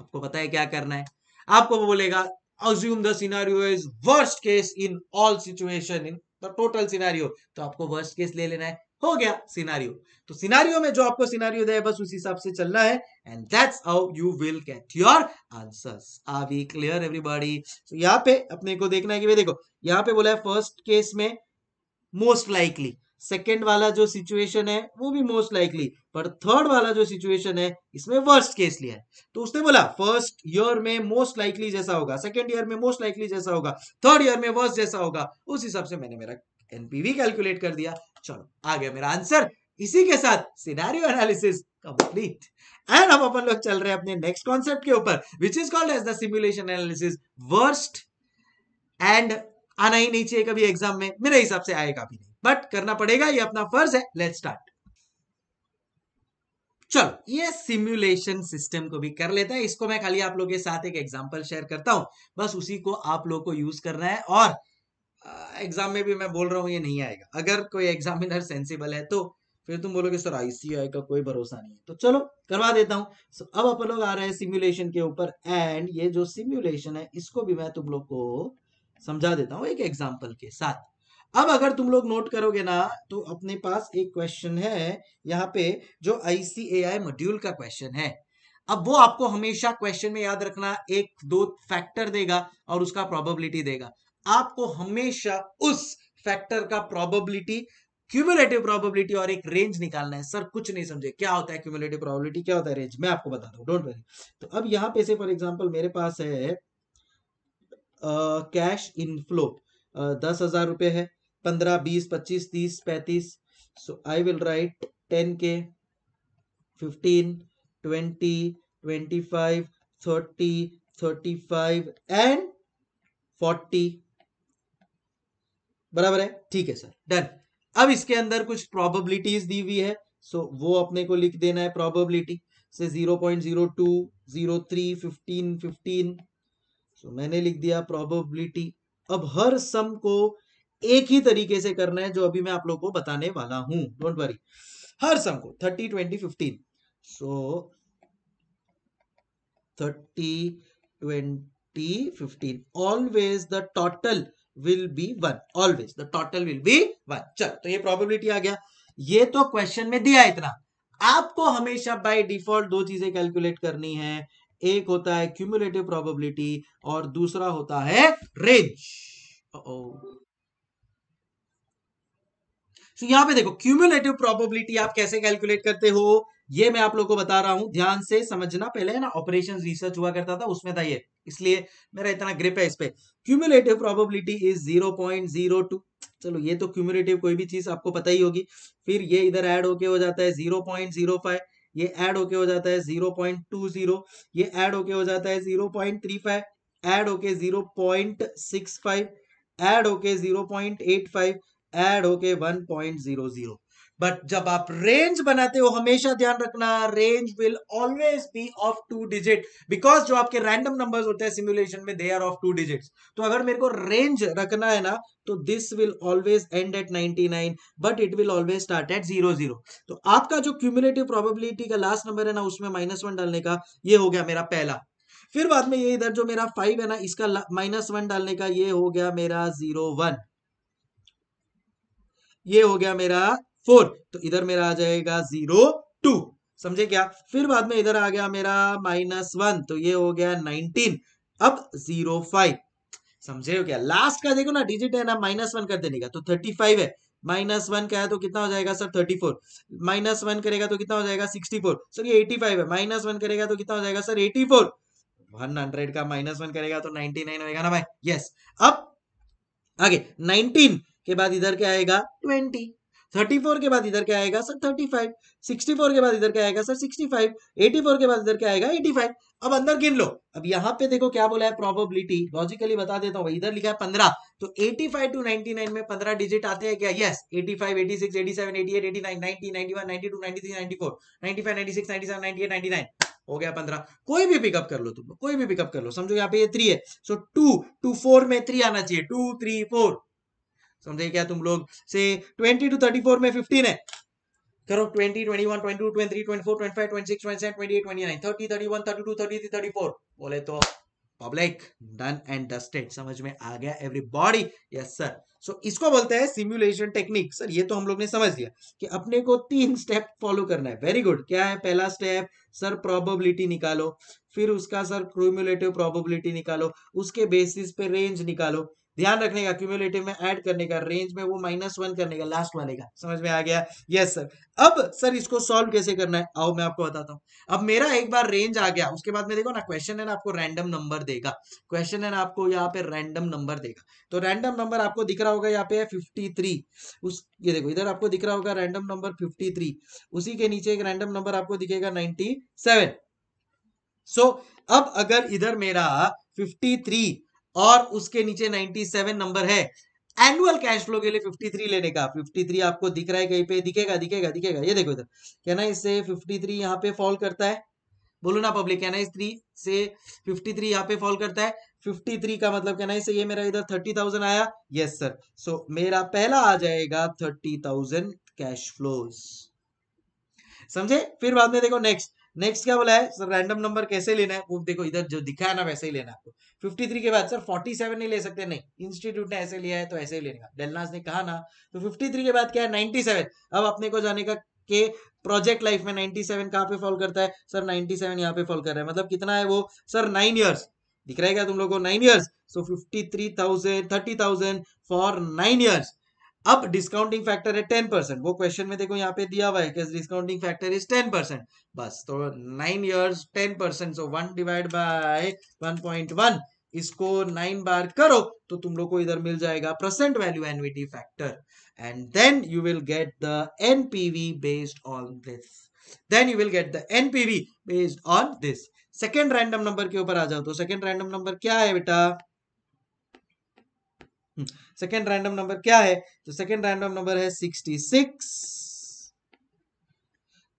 आपको पता है क्या करना है आपको वो बोलेगा assume the scenario is worst case in all situation in the total scenario तो आपको worst case ले लेना है हो गया सिनारियो तो सिनारियो में जो आपको सिनारियो दे बस उसी हिसाब से चलना है and that's how you will get your answers are we clear everybody तो यहाँ पे अपने को देखना है कि भाई देखो यहाँ पे बोला है फर्स्ट केस में मोस्ट लाइकली सेकेंड वाला जो सिचुएशन है वो भी मोस्ट लाइकली पर थर्ड वाला जो सिचुएशन है इसमें वर्स्ट केस लिया है तो उसने बोला फर्स्ट ईयर में मोस्ट लाइकली जैसा होगा सेकेंड ईयर में मोस्ट लाइकली जैसा होगा थर्ड ईयर में वर्स्ट जैसा होगा उस हिसाब से मैंने मेरा एनपीवी कैलकुलेट कर दिया चलो आ गया मेरा आंसर इसी के साथ सिनारियो एनालिसिस कंप्लीट एंड अब अपन लोग चल रहे हैं अपने नेक्स्ट कॉन्सेप्ट के ऊपर which is called as the simulation analysis worst end आना ही नहीं चाहिए कभी एग्जाम में मेरे हिसाब से आएगा भी नहीं बट करना पड़ेगा ये अपना फर्ज है लेट स्टार्ट चलो ये सिम्युलेशन सिस्टम को भी कर लेता है इसको मैं खाली आप लोग के साथ एक एग्जांपल शेयर करता हूं बस उसी को आप लोग को यूज करना है और एग्जाम में भी मैं बोल रहा हूं ये नहीं आएगा अगर कोई एग्जामिनर सेंसिबल है तो फिर तुम बोलोगे सर आईसीआई का कोई भरोसा नहीं है तो चलो करवा देता हूं अब अपन लोग आ रहे हैं सिम्युलेशन के ऊपर एंड ये जो सिम्युलेशन है इसको भी मैं तुम लोग को समझा देता हूँ एक एग्जाम्पल के साथ अब अगर तुम लोग नोट करोगे ना तो अपने पास एक क्वेश्चन है यहाँ पे जो आईसीएआई मॉड्यूल का क्वेश्चन है अब वो आपको हमेशा क्वेश्चन में याद रखना एक दो फैक्टर देगा और उसका प्रोबेबिलिटी देगा आपको हमेशा उस फैक्टर का प्रोबेबिलिटी क्यूमुलेटिव प्रोबेबिलिटी और एक रेंज निकालना है सर कुछ नहीं समझे क्या होता है क्यूमुलेटिव प्रोबेबिलिटी क्या होता है रेंज मैं आपको बता दू डोंट वरी तो अब यहाँ पे से फॉर एग्जाम्पल मेरे पास है कैश इनफ्लो दस हजार रुपए है पंद्रह बीस पच्चीस तीस पैंतीस राइट टेन के fifteen twenty twenty five thirty thirty five and forty बराबर है ठीक है सर डन अब इसके अंदर कुछ प्रोबेबिलिटीज दी हुई है सो so, वो अपने को लिख देना है प्रोबेबिलिटी से 0.02 03 15 15 सो so, मैंने लिख दिया प्रोबेबिलिटी अब हर सम को एक ही तरीके से करना है जो अभी मैं आप लोगों को बताने वाला हूं डोंट वरी हर सम को thirty twenty fifteen so thirty twenty fifteen always the total will be one always the total will be one चलो तो ये प्रॉबेबिलिटी आ गया ये तो क्वेश्चन में दिया इतना आपको हमेशा बाय डिफॉल्ट दो चीजें कैलकुलेट करनी है एक होता है क्यूमुलेटिव प्रोबेबिलिटी और दूसरा होता है रेंज सो so, यहाँ पे देखो क्यूमुलेटिव प्रोबेबिलिटी आप कैसे कैलकुलेट करते हो ये मैं आप लोगों को बता रहा हूं ध्यान से समझना पहले है ना ऑपरेशन रिसर्च हुआ करता था उसमें था ये इसलिए मेरा इतना ग्रिप है इस पे cumulative probability is zero point zero two चलो ये तो क्यूमुलेटिव कोई भी चीज आपको पता ही होगी फिर ये इधर ऐड होके हो जाता है जीरो पॉइंट जीरो फाइव ये ऐड होके हो जाता है जीरो पॉइंट टू जीरो ये ऐड होके हो जाता है zero point three five add होके zero point six five add होके zero point eight five add होके one point zero zero but जब आप रेंज बनाते हो हमेशा ध्यान रखना range will always be of two digit because जो आपके रैंडम नंबर्स होते हैं सिमुलेशन में they are of two digits तो अगर मेरे को रेंज रखना है ना तो this will always end at 99 but it will always start at zero zero तो आपका जो क्यूमुलेटिव प्रोबेबिलिटी का लास्ट नंबर है ना उसमें माइनस वन डालने का ये हो गया मेरा पहला फिर बाद में ये इधर जो मेरा फाइव है ना इसका माइनस वन डालने का ये हो गया मेरा जीरो वन ये हो गया मेरा फोर तो इधर मेरा आ जाएगा जीरो टू समझे क्या फिर बाद में इधर आ गया मेरा माइनस वन तो ये हो गया नाइनटीन अब जीरो फाइव समझे हो क्या लास्ट का देखो ना डिजिट है ना माइनस वन कर देने का तो थर्टी फाइव है माइनस वन का है तो कितना हो जाएगा sir thirty four minus one करेगा तो कितना हो जाएगा सिक्सटी फोर सर ये एटी फाइव है माइनस वन करेगा तो कितना हो जाएगा sir eighty four one hundred का माइनस वन करेगा तो नाइनटी नाइन होगा ना भाई यस अब आगे नाइनटीन के बाद इधर क्या आएगा ट्वेंटी थर्टी फोर के बाद इधर क्या आएगा sir thirty five sixty four के बाद इधर क्या आएगा sir sixty five eighty four के बाद इधर क्या आएगा एटी फाइव अब अंदर गिन लो अब यहाँ पे देखो क्या बोला है प्रोबेबिलिटी लॉजिकली बता देता हूँ इधर लिखा है पंद्रह तो eighty five to ninety nine में पंद्रह डिजिट आते हैं क्या yes eighty five eighty six eighty seven eighty eight eighty nine ninety ninety one ninety two ninety three ninety four ninety five ninety six ninety seven ninety eight ninety nine हो गया पंद्रह कोई भी pickup कर लो तुम कोई भी pickup कर लो समझो यहाँ पे ये थ्री है सो टू टू फोर में थ्री आना चाहिए टू थ्री फोर समझे क्या तुम लोग से ट्वेंटी टू थर्टी फोर में फिफ्टीन है करो 20, 21, 22, 23, 24, 25, 26, 27, 28, 29, 30, 31, 32, बोले तो पब्लिक डन एंड डस्टेड समझ में आ गया एवरीबॉडी यस सर सो इसको बोलते हैं सिमुलेशन टेक्निक सर ये तो हम लोग ने समझ लिया कि अपने को तीन स्टेप फॉलो करना है वेरी गुड क्या है पहला स्टेप सर प्रोबेबिलिटी निकालो फिर उसका सर क्रोमुलेटिव प्रोबेबिलिटी निकालो उसके बेसिस पे रेंज निकालो ध्यान रखने का क्यूमुलेटिव में ऐड करने का रेंज में वो माइनस वन करने का लास्ट वाले का समझ में आ गया यस सर अब सर इसको सॉल्व कैसे करना है आओ मैं आपको बताता हूँ अब मेरा एक बार रेंज आ गया उसके बाद में देखो ना क्वेश्चन है ना आपको रैंडम नंबर देगा क्वेश्चन है ना आपको यहाँ पे रैंडम नंबर देगा तो रैंडम नंबर आपको दिख रहा होगा यहाँ पे फिफ्टी थ्री उस ये देखो इधर आपको दिख रहा होगा रैंडम नंबर फिफ्टी थ्री उसी के नीचे एक रैंडम नंबर आपको दिखेगा नाइनटी सेवन सो अब अगर इधर मेरा फिफ्टी थ्री और उसके नीचे 97 नंबर है एनुअल कैश फ्लो के लिए 53 लेने का 53 आपको दिख रहा है कहीं पे दिखेगा दिखेगा दिखेगा ये देखो इधर क्या ना इससे 53 यहाँ पे फॉल करता है बोलो ना पब्लिक क्या ना इस थ्री से 53 थ्री यहाँ पे फॉल करता है 53 का मतलब क्या ना इससे ये मेरा इधर 30,000 आया यस सर सो मेरा पहला आ जाएगा 30,000 कैश फ्लोज समझे फिर बाद में देखो नेक्स्ट नेक्स्ट क्या बोला है सर रैंडम नंबर कैसे लेना है वो देखो इधर जो दिखा है ना वैसे ही लेना आपको 53 के बाद सर 47 नहीं ले सकते नहीं इंस्टीट्यूट ने ऐसे लिया है तो ऐसे ही लेगा डेलनास ने कहा ना तो 53 के बाद क्या है 97 अब अपने को जाने का के प्रोजेक्ट लाइफ में 97 कहाँ पे फॉल करता है सर 97 सेवन यहाँ पे फॉल कर रहा है मतलब कितना है वो सर नाइन ईयर्स दिख रहा है क्या तुम लोग को nine years so fifty three thousand thirty thousand for nine years अब डिस्काउंटिंग फैक्टर है टेन परसेंट वो क्वेश्चन में देखो यहाँ पे दिया हुआ है कि discounting factor is ten percent बस तो nine years ten percent so one divide by one point one इसको नाइन बार करो तो तुम लोग को इधर मिल जाएगा present value annuity factor and then you will get the NPV based on this then you will get the NPV based on this second random number के ऊपर आ जाओ तो सेकेंड रैंडम नंबर क्या है बेटा सेकेंड रैंडम नंबर क्या है तो सेकेंड रैंडम नंबर है sixty six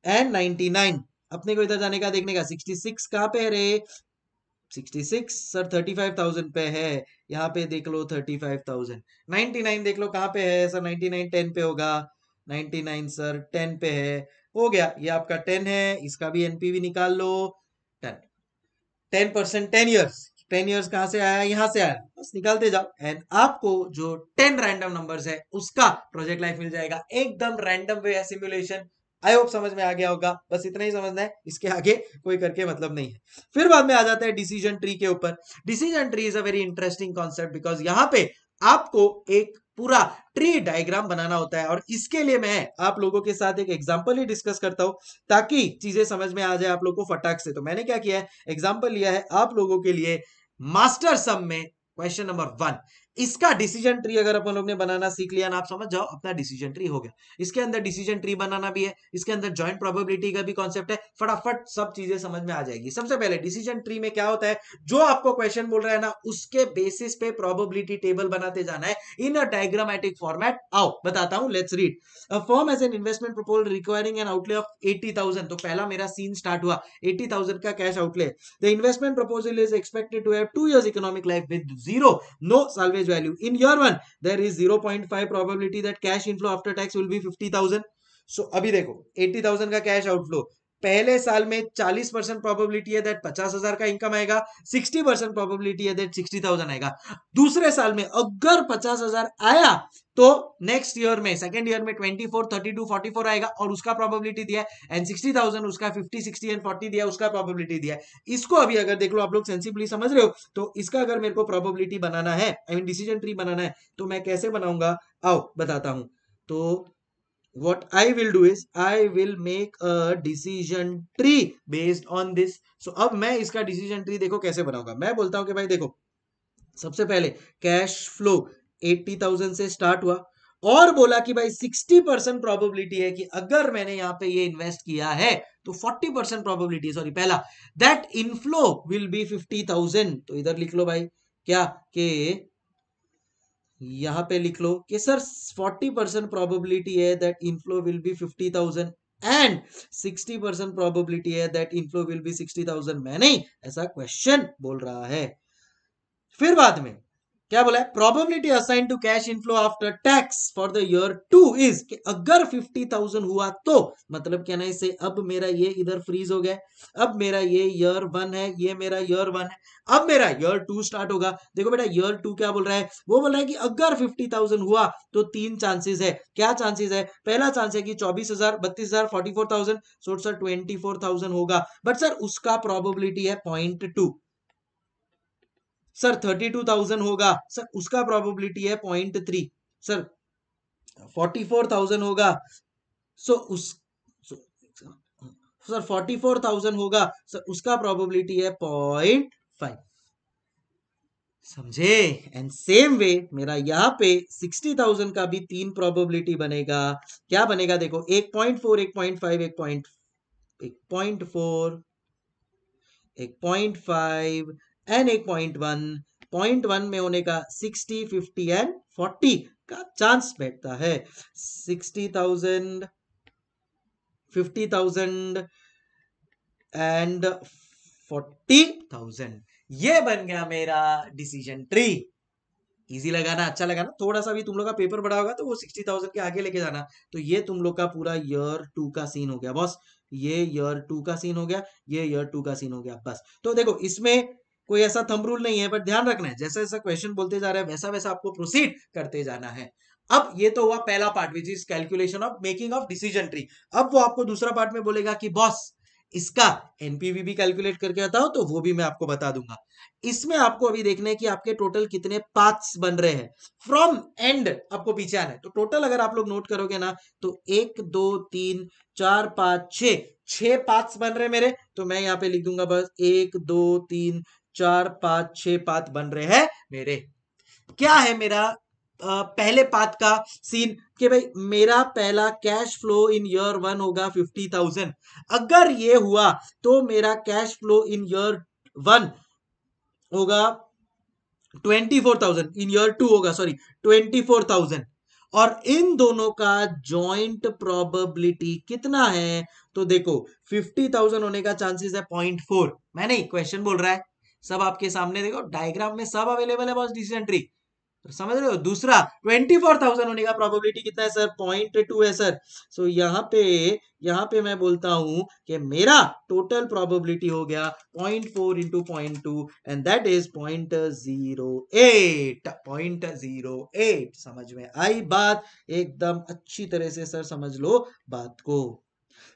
and ninety nine अपने को इधर जाने का देखने का सिक्सटी सिक्स कहाँ पे है रे sixty six sir thirty five thousand पे है यहाँ पे देख लो thirty five thousand ninety nine देख लो कहाँ पे है सर नाइनटी नाइन टेन पे होगा नाइनटी नाइन सर टेन पे है हो गया ये आपका टेन है इसका भी एनपीवी निकाल लो ten ten percent ten years ten years कहां से आया यहां से आया बस निकालते जाओ एंड आपको जो टेन रैंडम नंबर्स है उसका प्रोजेक्ट लाइफ मिल जाएगा एकदम random way simulation I hope समझ में आ गया होगा बस इतना ही समझना है इसके आगे कोई करके मतलब नहीं है फिर बाद में आ जाता है डिसीजन ट्री के ऊपर decision tree is a very interesting concept because यहाँ पे आपको एक पूरा ट्री डायग्राम बनाना होता है और इसके लिए मैं आप लोगों के साथ एक एग्जाम्पल ही डिस्कस करता हूं ताकि चीजें समझ में आ जाए आप लोग को फटाक से तो मैंने क्या किया है एग्जाम्पल लिया है आप लोगों के लिए मास्टर सम में क्वेश्चन नंबर वन इसका डिसीजन ट्री अगर अपन लोग ने बनाना सीख लिया ना आप समझ जाओ अपना डिसीजन ट्री हो गया इसके अंदर डिसीजन ट्री बनाना भी है इसके अंदर ज्वाइंट प्रोबेबिलिटी का भी कॉन्सेप्ट है फटाफट सब चीजें समझ में आ जाएगी सबसे पहले डिसीजन ट्री में क्या होता है जो आपको क्वेश्चन बोल रहा है ना उसके बेसिस पे प्रोबेबिलिटी टेबल बनाते जाना है इन अ डायग्रामेटिक फॉर्मेट आओ बताता हूँ let's read a form as an investment proposal requiring an outlay of eighty thousand तो पहला मेरा सीन स्टार्ट हुआ एटी थाउजेंड का cash outlay the investment proposal is expected to have two years economic life with zero no salvage value. In year 1, there is 0.5 probability that cash inflow after tax will be 50,000. So, abhi dekho, 80,000 ka cash outflow. पहले साल में 40 percent probability है that पचास हजार का income आएगा 60 percent probability है that 60,000 आएगा दूसरे साल में अगर पचास हजार आया तो नेक्स्ट ईयर में सेकेंड ईयर में 24, 32, 44 आएगा और उसका प्रोबेबिलिटी दिया है एंड 60,000 उसका 50, 60 एंड 40 दिया उसका प्रोबेबिलिटी दिया इसको अभी अगर देख लो आप लोग सेंसिबली समझ रहे हो तो इसका अगर मेरे को प्रोबेबिलिटी बनाना है आई मीन डिसीजन ट्री बनाना है तो मैं कैसे बनाऊंगा आओ बताता हूं तो what I will do is I will make a decision tree based on this. So ab main iska decision tree dekho kaise banaunga main bolta hu ki bhai dekho sabse pehle cash flow 80,000 se start hua और बोला कि भाई 60 percent probability है कि अगर मैंने यहां पे ये इन्वेस्ट किया है तो 40 परसेंट प्रॉबिलिटी सॉरी पहला दैट इनफ्लो विल बी 50,000 तो इधर लिख लो भाई क्या के यहाँ पे लिख लो कि सर 40 परसेंट प्रॉबिलिटी है that inflow will be 50,000 and 60 percent probability है दैट इनफ्लो विल बी 60,000 मैं नहीं ऐसा क्वेश्चन बोल रहा है फिर बाद में क्या बोला है probability assign to cash inflow after tax for the year two is कि अगर फिफ्टी थाउजेंड हुआ तो मतलब ना इसे अब मेरा ये इधर फ्रीज हो गया अब मेरा ये ईयर वन है ये मेरा ईयर वन है अब मेरा ईयर टू स्टार्ट होगा देखो बेटा ईयर टू क्या बोल रहा है वो बोल रहा है कि अगर फिफ्टी थाउजेंड हुआ तो तीन चांसेस है क्या चांसेस है पहला चांस है कि चौबीस हजार बत्तीस हजार forty four thousand so sir twenty four thousand होगा बट सर उसका प्रोबेबिलिटी है point two sir thirty two thousand होगा सर उसका प्रोबेबिलिटी है point three sir forty four thousand होगा सो उस सर फोर्टी फोर थाउजेंड होगा सर उसका प्रोबेबिलिटी है पॉइंट फाइव समझे एंड सेम वे मेरा यहाँ पे सिक्सटी थाउजेंड का भी तीन प्रोबेबिलिटी बनेगा क्या बनेगा देखो एक पॉइंट फोर एक पॉइंट फाइव एक पॉइंट एक पॉइंट फोर एक पॉइंट फाइव एन एक पॉइंट वन पॉइंट वन में होने का सिक्सटी फिफ्टी एंड फोर्टी का चांस बैठता है sixty thousand fifty thousand and forty thousand ये बन गया मेरा डिसीजन ट्री इजी लगाना अच्छा लगाना थोड़ा सा भी तुम लोग का पेपर बड़ा होगा तो वो सिक्सटी थाउजेंड के आगे लेके जाना तो ये तुम लोग का पूरा ईयर टू का सीन हो गया बॉस ये ईयर टू का सीन हो गया ये ईयर टू का सीन हो गया बस तो देखो इसमें कोई ऐसा थम रूल नहीं है बट ध्यान रखना है जैसा जैसा क्वेश्चन बोलते जा रहे हैं वैसा वैसा आपको प्रोसीड करते जाना है अब ये तो हुआ पहला part which is calculation of making of decision tree अब वो आपको दूसरा पार्ट में बोलेगा कि बॉस इसका एनपीवी भी कैलकुलेट करके बताओ तो वो भी मैं आपको बता दूंगा इसमें आपको अभी देखना है कि आपके टोटल कितने पाथ्स बन रहे हैं फ्रॉम एंड आपको पीछे आना है तो टोटल अगर आप लोग नोट करोगे ना तो एक दो तीन चार पांच छ छ पाथ्स बन रहे मेरे तो मैं यहाँ पे लिख दूंगा बस एक दो तीन चार पाँच छह पात बन रहे हैं मेरे क्या है मेरा पहले पात का सीन कि भाई मेरा पहला cash flow in year one होगा फिफ्टी थाउजेंड अगर ये हुआ तो मेरा cash flow in year one होगा twenty four thousand in year two होगा सॉरी ट्वेंटी फोर थाउजेंड और इन दोनों का जॉइंट प्रोबेबिलिटी कितना है तो देखो फिफ्टी थाउजेंड होने का चांसेस है पॉइंट फोर मैं नहीं क्वेश्चन बोल रहा है सब आपके सामने देखो डायग्राम में सब अवेलेबल है बॉस डिसीजन ट्री समझ रहे हो दूसरा ट्वेंटी फोर थाउजेंड होने का प्रोबेबिलिटी कितना है सर पॉइंट टू है सर सो so, यहाँ पे यहाँ पे मैं बोलता हूं कि मेरा टोटल प्रोबेबिलिटी हो गया point four into point two and that is point zero eight point zero eight समझ में आई बात एकदम अच्छी तरह से सर समझ लो बात को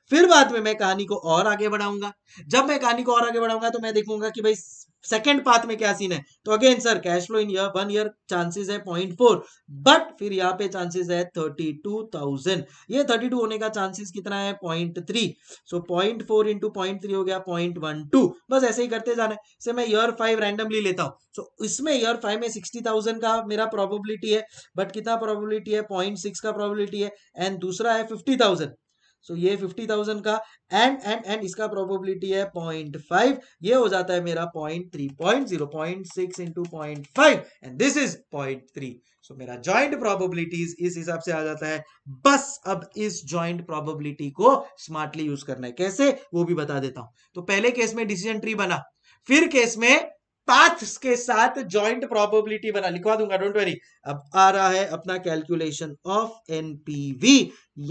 फिर बाद में मैं कहानी को और आगे बढ़ाऊंगा जब मैं कहानी को और आगे बढ़ाऊंगा तो मैं देखूंगा कि भाई सेकेंड पाथ में क्या सीन है तो again sir cash flow in one year chances है पॉइंट फोर बट फिर यहाँ पे चांसेस है थर्टी टू थाउजेंड ये थर्टी टू होने का चांसेस कितना है point three so point four into point three हो गया पॉइंट वन टू बस ऐसे ही करते जाना है से मैं ईयर फाइव रैंडमली लेता हूँ सो so, इसमें ईयर फाइव में सिक्सटी थाउजेंड का मेरा प्रॉबिलिटी है बट कितना प्रॉबिलिटी है पॉइंट सिक्स का प्रॉबिलिटी है एंड दूसरा है फिफ्टी थाउजेंड सो ये फिफ्टी थाउजेंड का एंड एंड एंड इसका प्रोबेबिलिटी है पॉइंट फाइव ये हो जाता है मेरा point three point zero point six into point five and this is point three so मेरा ज्वाइंट प्रोबेबिलिटीज इस हिसाब से आ जाता है बस अब इस ज्वाइंट प्रोबेबिलिटी को स्मार्टली यूज करना है कैसे वो भी बता देता हूं तो पहले केस में डिसीजन ट्री बना फिर केस में पाथ्स के साथ जॉइंट प्रोबेबिलिटी बना लिखवा दूंगा डोंट वरी अब आ रहा है अपना कैलकुलेशन ऑफ एनपीवी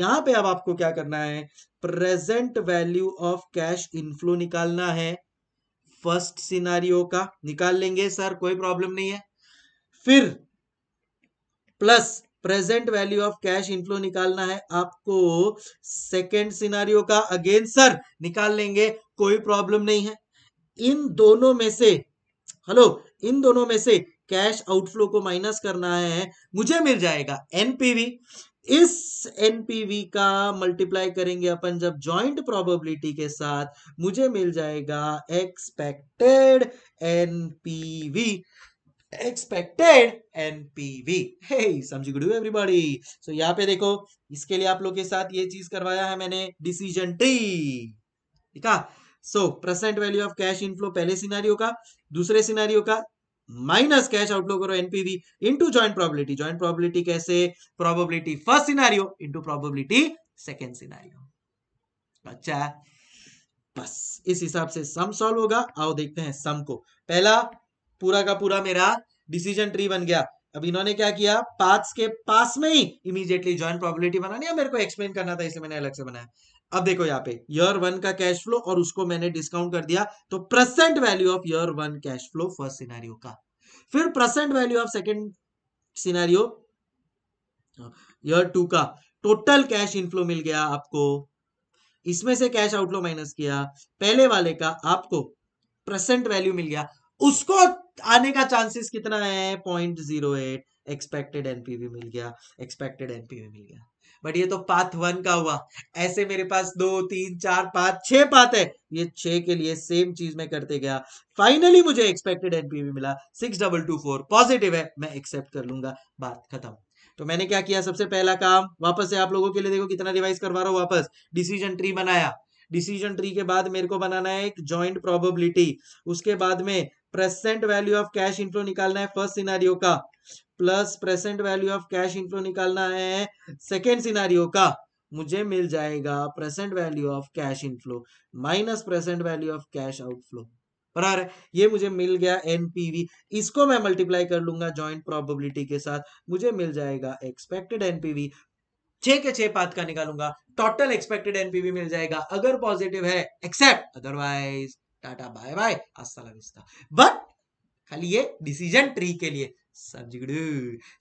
यहां पे अब आपको क्या करना है present value of cash inflow निकालना है फर्स्ट सिनारियो का निकाल लेंगे सर कोई प्रॉब्लम नहीं है फिर plus present value of cash inflow निकालना है आपको सेकेंड सिनारियो का अगेन सर निकाल लेंगे कोई प्रॉब्लम नहीं है इन दोनों में से हेलो इन दोनों में से कैश आउटफ्लो को माइनस करना है मुझे मिल जाएगा एनपीवी इस एनपीवी का मल्टीप्लाई करेंगे अपन जब जॉइंट प्रोबेबिलिटी के साथ मुझे मिल जाएगा एक्सपेक्टेड एनपीवी एक्सपेक्टेड एनपीवी हे समझ गुड एवरीबॉडी सो यहाँ पे देखो इसके लिए आप लोग के साथ ये चीज करवाया है मैंने डिसीजन ट्री ठीक है so present value of cash inflow पहले सिनारियो का दूसरे सिनारियो का माइनस कैश आउटफ्लो करो NPV into joint probability joint probability कैसे probability first scenario into probability second scenario अच्छा बस इस हिसाब से सम सॉल्व होगा आओ देखते हैं सम को पहला पूरा का पूरा मेरा डिसीजन ट्री बन गया अब इन्होंने क्या किया पार्ट्स के पास में ही इमीडिएटली ज्वाइन प्रोबेबिलिटी बनानी है मेरे को एक्सप्लेन करना था इसलिए मैंने अलग से बनाया अब देखो यहाँ पे ईयर वन का कैश फ्लो और उसको मैंने डिस्काउंट कर दिया तो present value of year one cash flow first scenario का फिर present value of second scenario year two का टोटल कैश इनफ्लो मिल गया आपको इसमें से कैश आउटफ्लो माइनस किया पहले वाले का आपको प्रेसेंट वैल्यू मिल गया उसको आने का चांसेस कितना है point zero eight expected NPV मिल गया एक्सपेक्टेड एनपीवी मिल गया बट ये तो पाथ वन का हुआ ऐसे मेरे पास दो तीन चार पाँच छह पाथ है ये छह के लिए सेम चीज में करते गया फाइनली मुझे एक्सपेक्टेड एनपीवी मिला six double two four positive है मैं एक्सेप्ट कर लूंगा बात खत्म तो मैंने क्या किया सबसे पहला काम वापस से आप लोगों के लिए देखो कितना रिवाइज करवा रहा हूं वापस डिसीजन ट्री बनाया डिसीजन ट्री के बाद मेरे को बनाना है एक जॉइंट प्रोबेबिलिटी उसके बाद में present value of cash inflow निकालना है फर्स्ट सिनारियो का plus present value of cash inflow निकालना है सेकेंड सिनारियो का मुझे मिल जाएगा present value of cash inflow minus present value of cash outflow बराबर ये मुझे मिल गया एनपीवी इसको मैं मल्टीप्लाई कर लूंगा ज्वाइंट प्रोबेबिलिटी के साथ मुझे मिल जाएगा एक्सपेक्टेड एनपीवी छह के छह पात का निकालूंगा टोटल एक्सपेक्टेड एनपीवी मिल जाएगा अगर पॉजिटिव है एक्सेप्ट अदरवाइज टाटा बाय बाय अस्सलाम बट खाली ये डिसीजन ट्री के लिए सो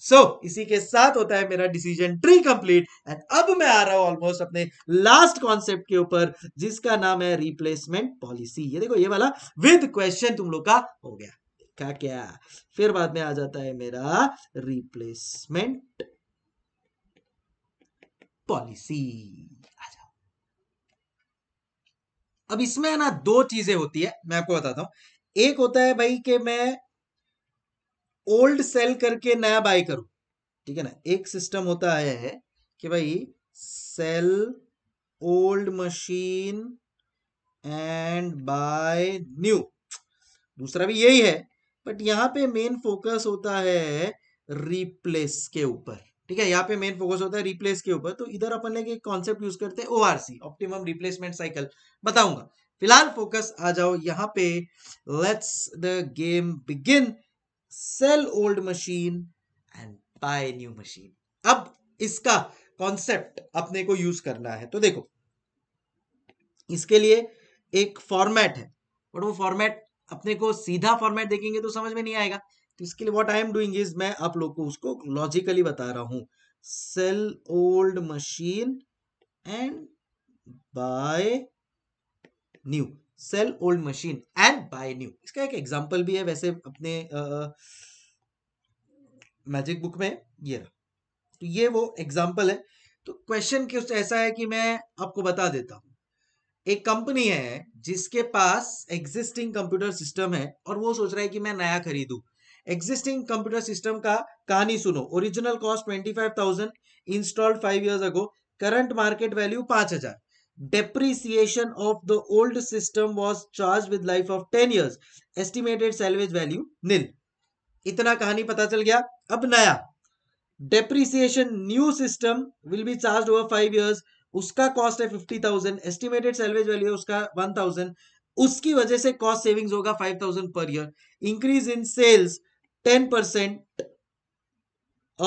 so, इसी के साथ होता है मेरा डिसीजन ट्री कंप्लीट एंड अब मैं आ रहा हूं ऑलमोस्ट अपने लास्ट कॉन्सेप्ट के ऊपर जिसका नाम है रिप्लेसमेंट पॉलिसी ये देखो ये वाला विद क्वेश्चन तुम लोग का हो गया क्या क्या फिर बाद में आ जाता है मेरा रिप्लेसमेंट पॉलिसी अब इसमें ना दो चीजें होती है मैं आपको बताता हूं एक होता है भाई कि मैं ओल्ड सेल करके नया बाय करूं ठीक है ना एक सिस्टम होता है कि भाई sell old machine and buy new दूसरा भी यही है बट यहां पे मेन फोकस होता है रिप्लेस के ऊपर ठीक है यहाँ पे मेन फोकस होता है रिप्लेस के ऊपर तो इधर अपन लोग एक कॉन्सेप्ट यूज करते हैं ओआरसी ऑप्टिमम रिप्लेसमेंट साइकिल बताऊंगा फिलहाल फोकस आ जाओ यहाँ पे let's the game begin sell old machine and buy new machine अब इसका कॉन्सेप्ट अपने को यूज करना है तो देखो इसके लिए एक फॉर्मेट है बट वो फॉर्मेट अपने को सीधा फॉर्मेट देखेंगे तो समझ में नहीं आएगा तो इसके लिए what I am doing is मैं आप लोग को उसको लॉजिकली बता रहा हूं sell old machine and buy new sell old machine and buy new इसका एक एग्जाम्पल भी है वैसे अपने मैजिक बुक में ये रहा तो ये वो एग्जाम्पल है तो क्वेश्चन ऐसा है कि मैं आपको बता देता हूं एक कंपनी है जिसके पास एग्जिस्टिंग कंप्यूटर सिस्टम है और वो सोच रहा है कि मैं नया खरीदू एग्जिस्टिंग कंप्यूटर सिस्टम का कहानी सुनो original cost twenty five thousand installed five year ago current market value पांच हजार depreciation of the old system was charge with life of ten year estimated salvage value nil इतना कहानी पता चल गया अब नया depreciation new system will be charge over five years उसका कॉस्ट है fifty thousand estimated salvage value है उसका वन थाउजेंड उसकी वजह से कॉस्ट सेविंग्स होगा फाइव थाउजेंड पर year increase in sales ten percent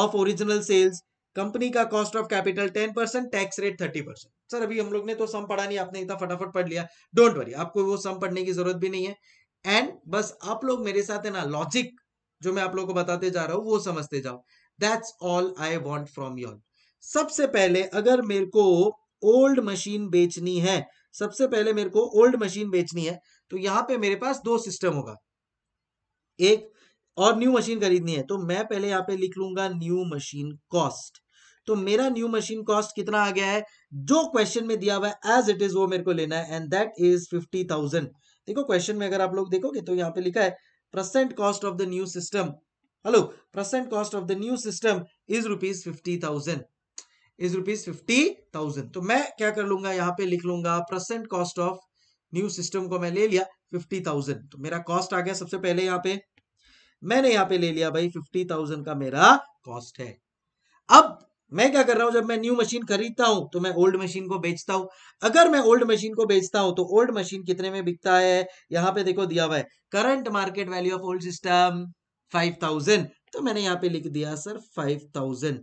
of original sales company का cost of capital ten percent tax rate thirty percent sir अभी हम लोग ने तो सम पढ़ा नहीं आपने इतना फटाफट पढ़ लिया डोंट वरी आपको वो सम पढ़ने की जरूरत भी नहीं है एंड बस आप लोग मेरे साथ है ना लॉजिक जो मैं आप लोग को बताते जा रहा हूँ वो समझते जाओ that's all I want from your सबसे पहले अगर मेरे को ओल्ड मशीन बेचनी है सबसे पहले मेरे को ओल्ड मशीन बेचनी है तो यहां पे मेरे पास दो सिस्टम होगा एक और न्यू मशीन खरीदनी है तो मैं पहले यहाँ पे लिख लूंगा न्यू मशीन कॉस्ट तो मेरा न्यू मशीन कॉस्ट कितना आ गया है जो क्वेश्चन में दिया हुआ है एज इट इज वो मेरे को लेना है and that is fifty thousand देखो क्वेश्चन में अगर आप लोग देखोगे तो यहाँ पे लिखा है present cost of the new system hello present cost of the new system is rupees fifty thousand is rupees fifty thousand तो मैं क्या कर लूंगा यहाँ पे लिख लूंगा present cost of new system को मैं ले लिया फिफ्टी थाउजेंड तो मेरा कॉस्ट आ गया सबसे पहले यहाँ पे मैंने यहां पे ले लिया भाई फिफ्टी थाउजेंड का मेरा कॉस्ट है अब मैं क्या कर रहा हूं जब मैं न्यू मशीन खरीदता हूं तो मैं ओल्ड मशीन को बेचता हूं अगर मैं ओल्ड मशीन को बेचता हूं तो ओल्ड मशीन कितने में बिकता है यहां पे देखो दिया हुआ है current market value of old system five thousand तो मैंने यहां पे लिख दिया सर फाइव थाउजेंड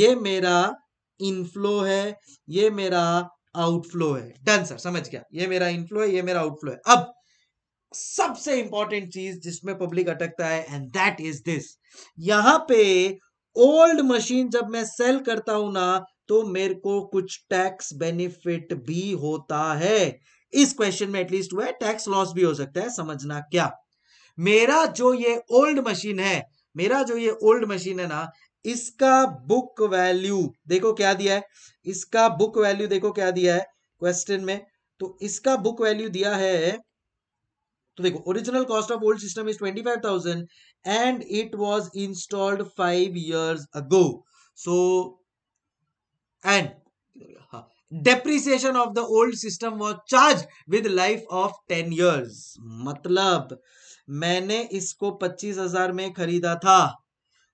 ये मेरा इनफ्लो है ये मेरा आउटफ्लो है डन सर समझ गया ये मेरा इनफ्लो है ये मेरा आउटफ्लो है अब सबसे इंपॉर्टेंट चीज जिसमें पब्लिक अटकता है एंड दैट इज दिस यहां पे ओल्ड मशीन जब मैं सेल करता हूं ना तो मेरे को कुछ टैक्स बेनिफिट भी होता है इस क्वेश्चन में एटलीस्ट हुआ है टैक्स लॉस भी हो सकता है समझना क्या मेरा जो ये ओल्ड मशीन है मेरा जो ये ओल्ड मशीन है ना इसका बुक वैल्यू देखो क्या दिया है इसका बुक वैल्यू देखो क्या दिया है क्वेश्चन में तो इसका बुक वैल्यू दिया है तो देखो original cost of old system is twenty five thousand and it was installed five years ago so and depreciation of the old system was charge with life of ten years मतलब मैंने इसको पच्चीस हजार में खरीदा था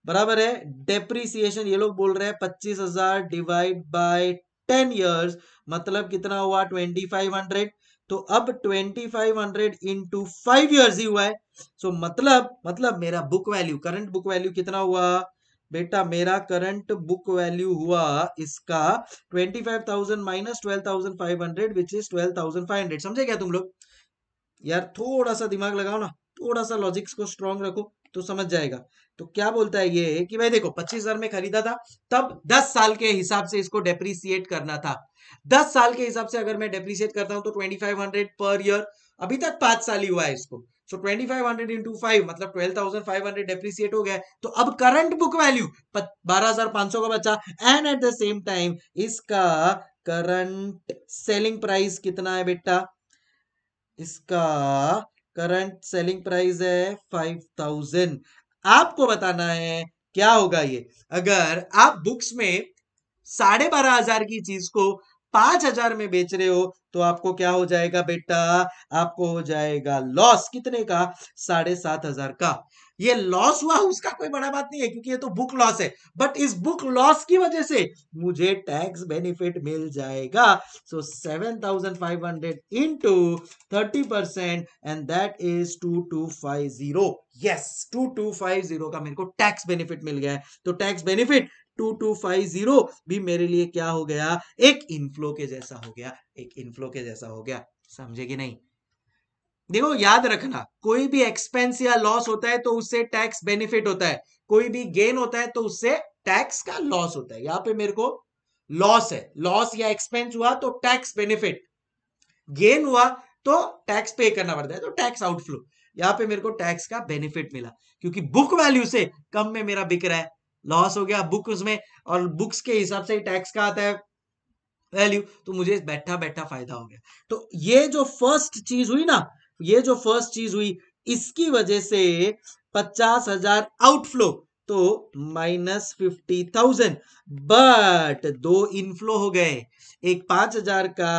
बराबर है डेप्रिसिएशन ये लोग बोल रहे हैं पच्चीस हजार डिवाइड बाय टेन ईयर्स मतलब कितना हुआ ट्वेंटी फाइव हंड्रेड तो अब 2500 five hundred into five years ही हुआ है सो so, मतलब मतलब मेरा book value current book value कितना हुआ बेटा मेरा करंट बुक वैल्यू हुआ इसका 25,000 माइनस 12,500 विच इज 12,500 समझे क्या तुम लोग यार थोड़ा सा दिमाग लगाओ ना थोड़ा सा लॉजिक्स को स्ट्रॉन्ग रखो तो समझ जाएगा तो क्या बोलता है ये कि भाई देखो 25,000 में खरीदा था तब 10 साल के हिसाब से इसको डेप्रिसिएट करना था दस साल के हिसाब से अगर मैं डेप्रिशिएट करता हूं तो twenty five hundred per year अभी तक पांच साल ही हुआ है इसको so twenty five hundred into five मतलब twelve thousand five hundred depreciate हो गया तो अब करंट बुक वैल्यू बारह हजार पांच सौ का बचा and at the same time इसका करंट सेलिंग प्राइस कितना है बेटा इसका करंट सेलिंग प्राइस है फाइव थाउजेंड आपको बताना है क्या होगा ये अगर आप बुक्स में साढ़े बारह हजार की चीज को पांच हजार में बेच रहे हो तो आपको क्या हो जाएगा बेटा आपको हो जाएगा लॉस कितने का साढ़े सात हजार का ये लॉस हुआ उसका कोई बड़ा बात नहीं है क्योंकि ये तो बुक लॉस है बट इस बुक लॉस की वजह से मुझे टैक्स बेनिफिट मिल जाएगा so seven thousand five hundred into thirty percent and that is two two five zero yes two two five zero का मेरे को टैक्स बेनिफिट मिल गया है तो tax benefit two two five zero भी मेरे लिए क्या हो गया एक इनफ्लो के जैसा हो गया एक इनफ्लो के जैसा हो गया समझे कि नहीं देखो याद रखना कोई भी एक्सपेंस या लॉस होता है तो उससे टैक्स बेनिफिट होता है कोई भी गेन होता है तो उससे टैक्स का लॉस होता है यहां पे मेरे को लॉस है लॉस या एक्सपेंस हुआ तो टैक्स बेनिफिट गेन हुआ तो टैक्स पे करना पड़ता है तो टैक्स आउटफ्लो यहां पे मेरे को टैक्स का बेनिफिट मिला क्योंकि बुक वैल्यू से कम में मेरा बिक रहा है लॉस हो गया बुक उसमें और बुक्स के हिसाब से ही टैक्स का आता है वैल्यू तो मुझे बैठा बैठा फायदा हो गया तो ये जो फर्स्ट चीज हुई ना ये जो फर्स्ट चीज हुई इसकी वजह से पचास हजार आउटफ्लो तो माइनस फिफ्टी थाउजेंड बट दो इनफ्लो हो गए एक पांच हजार का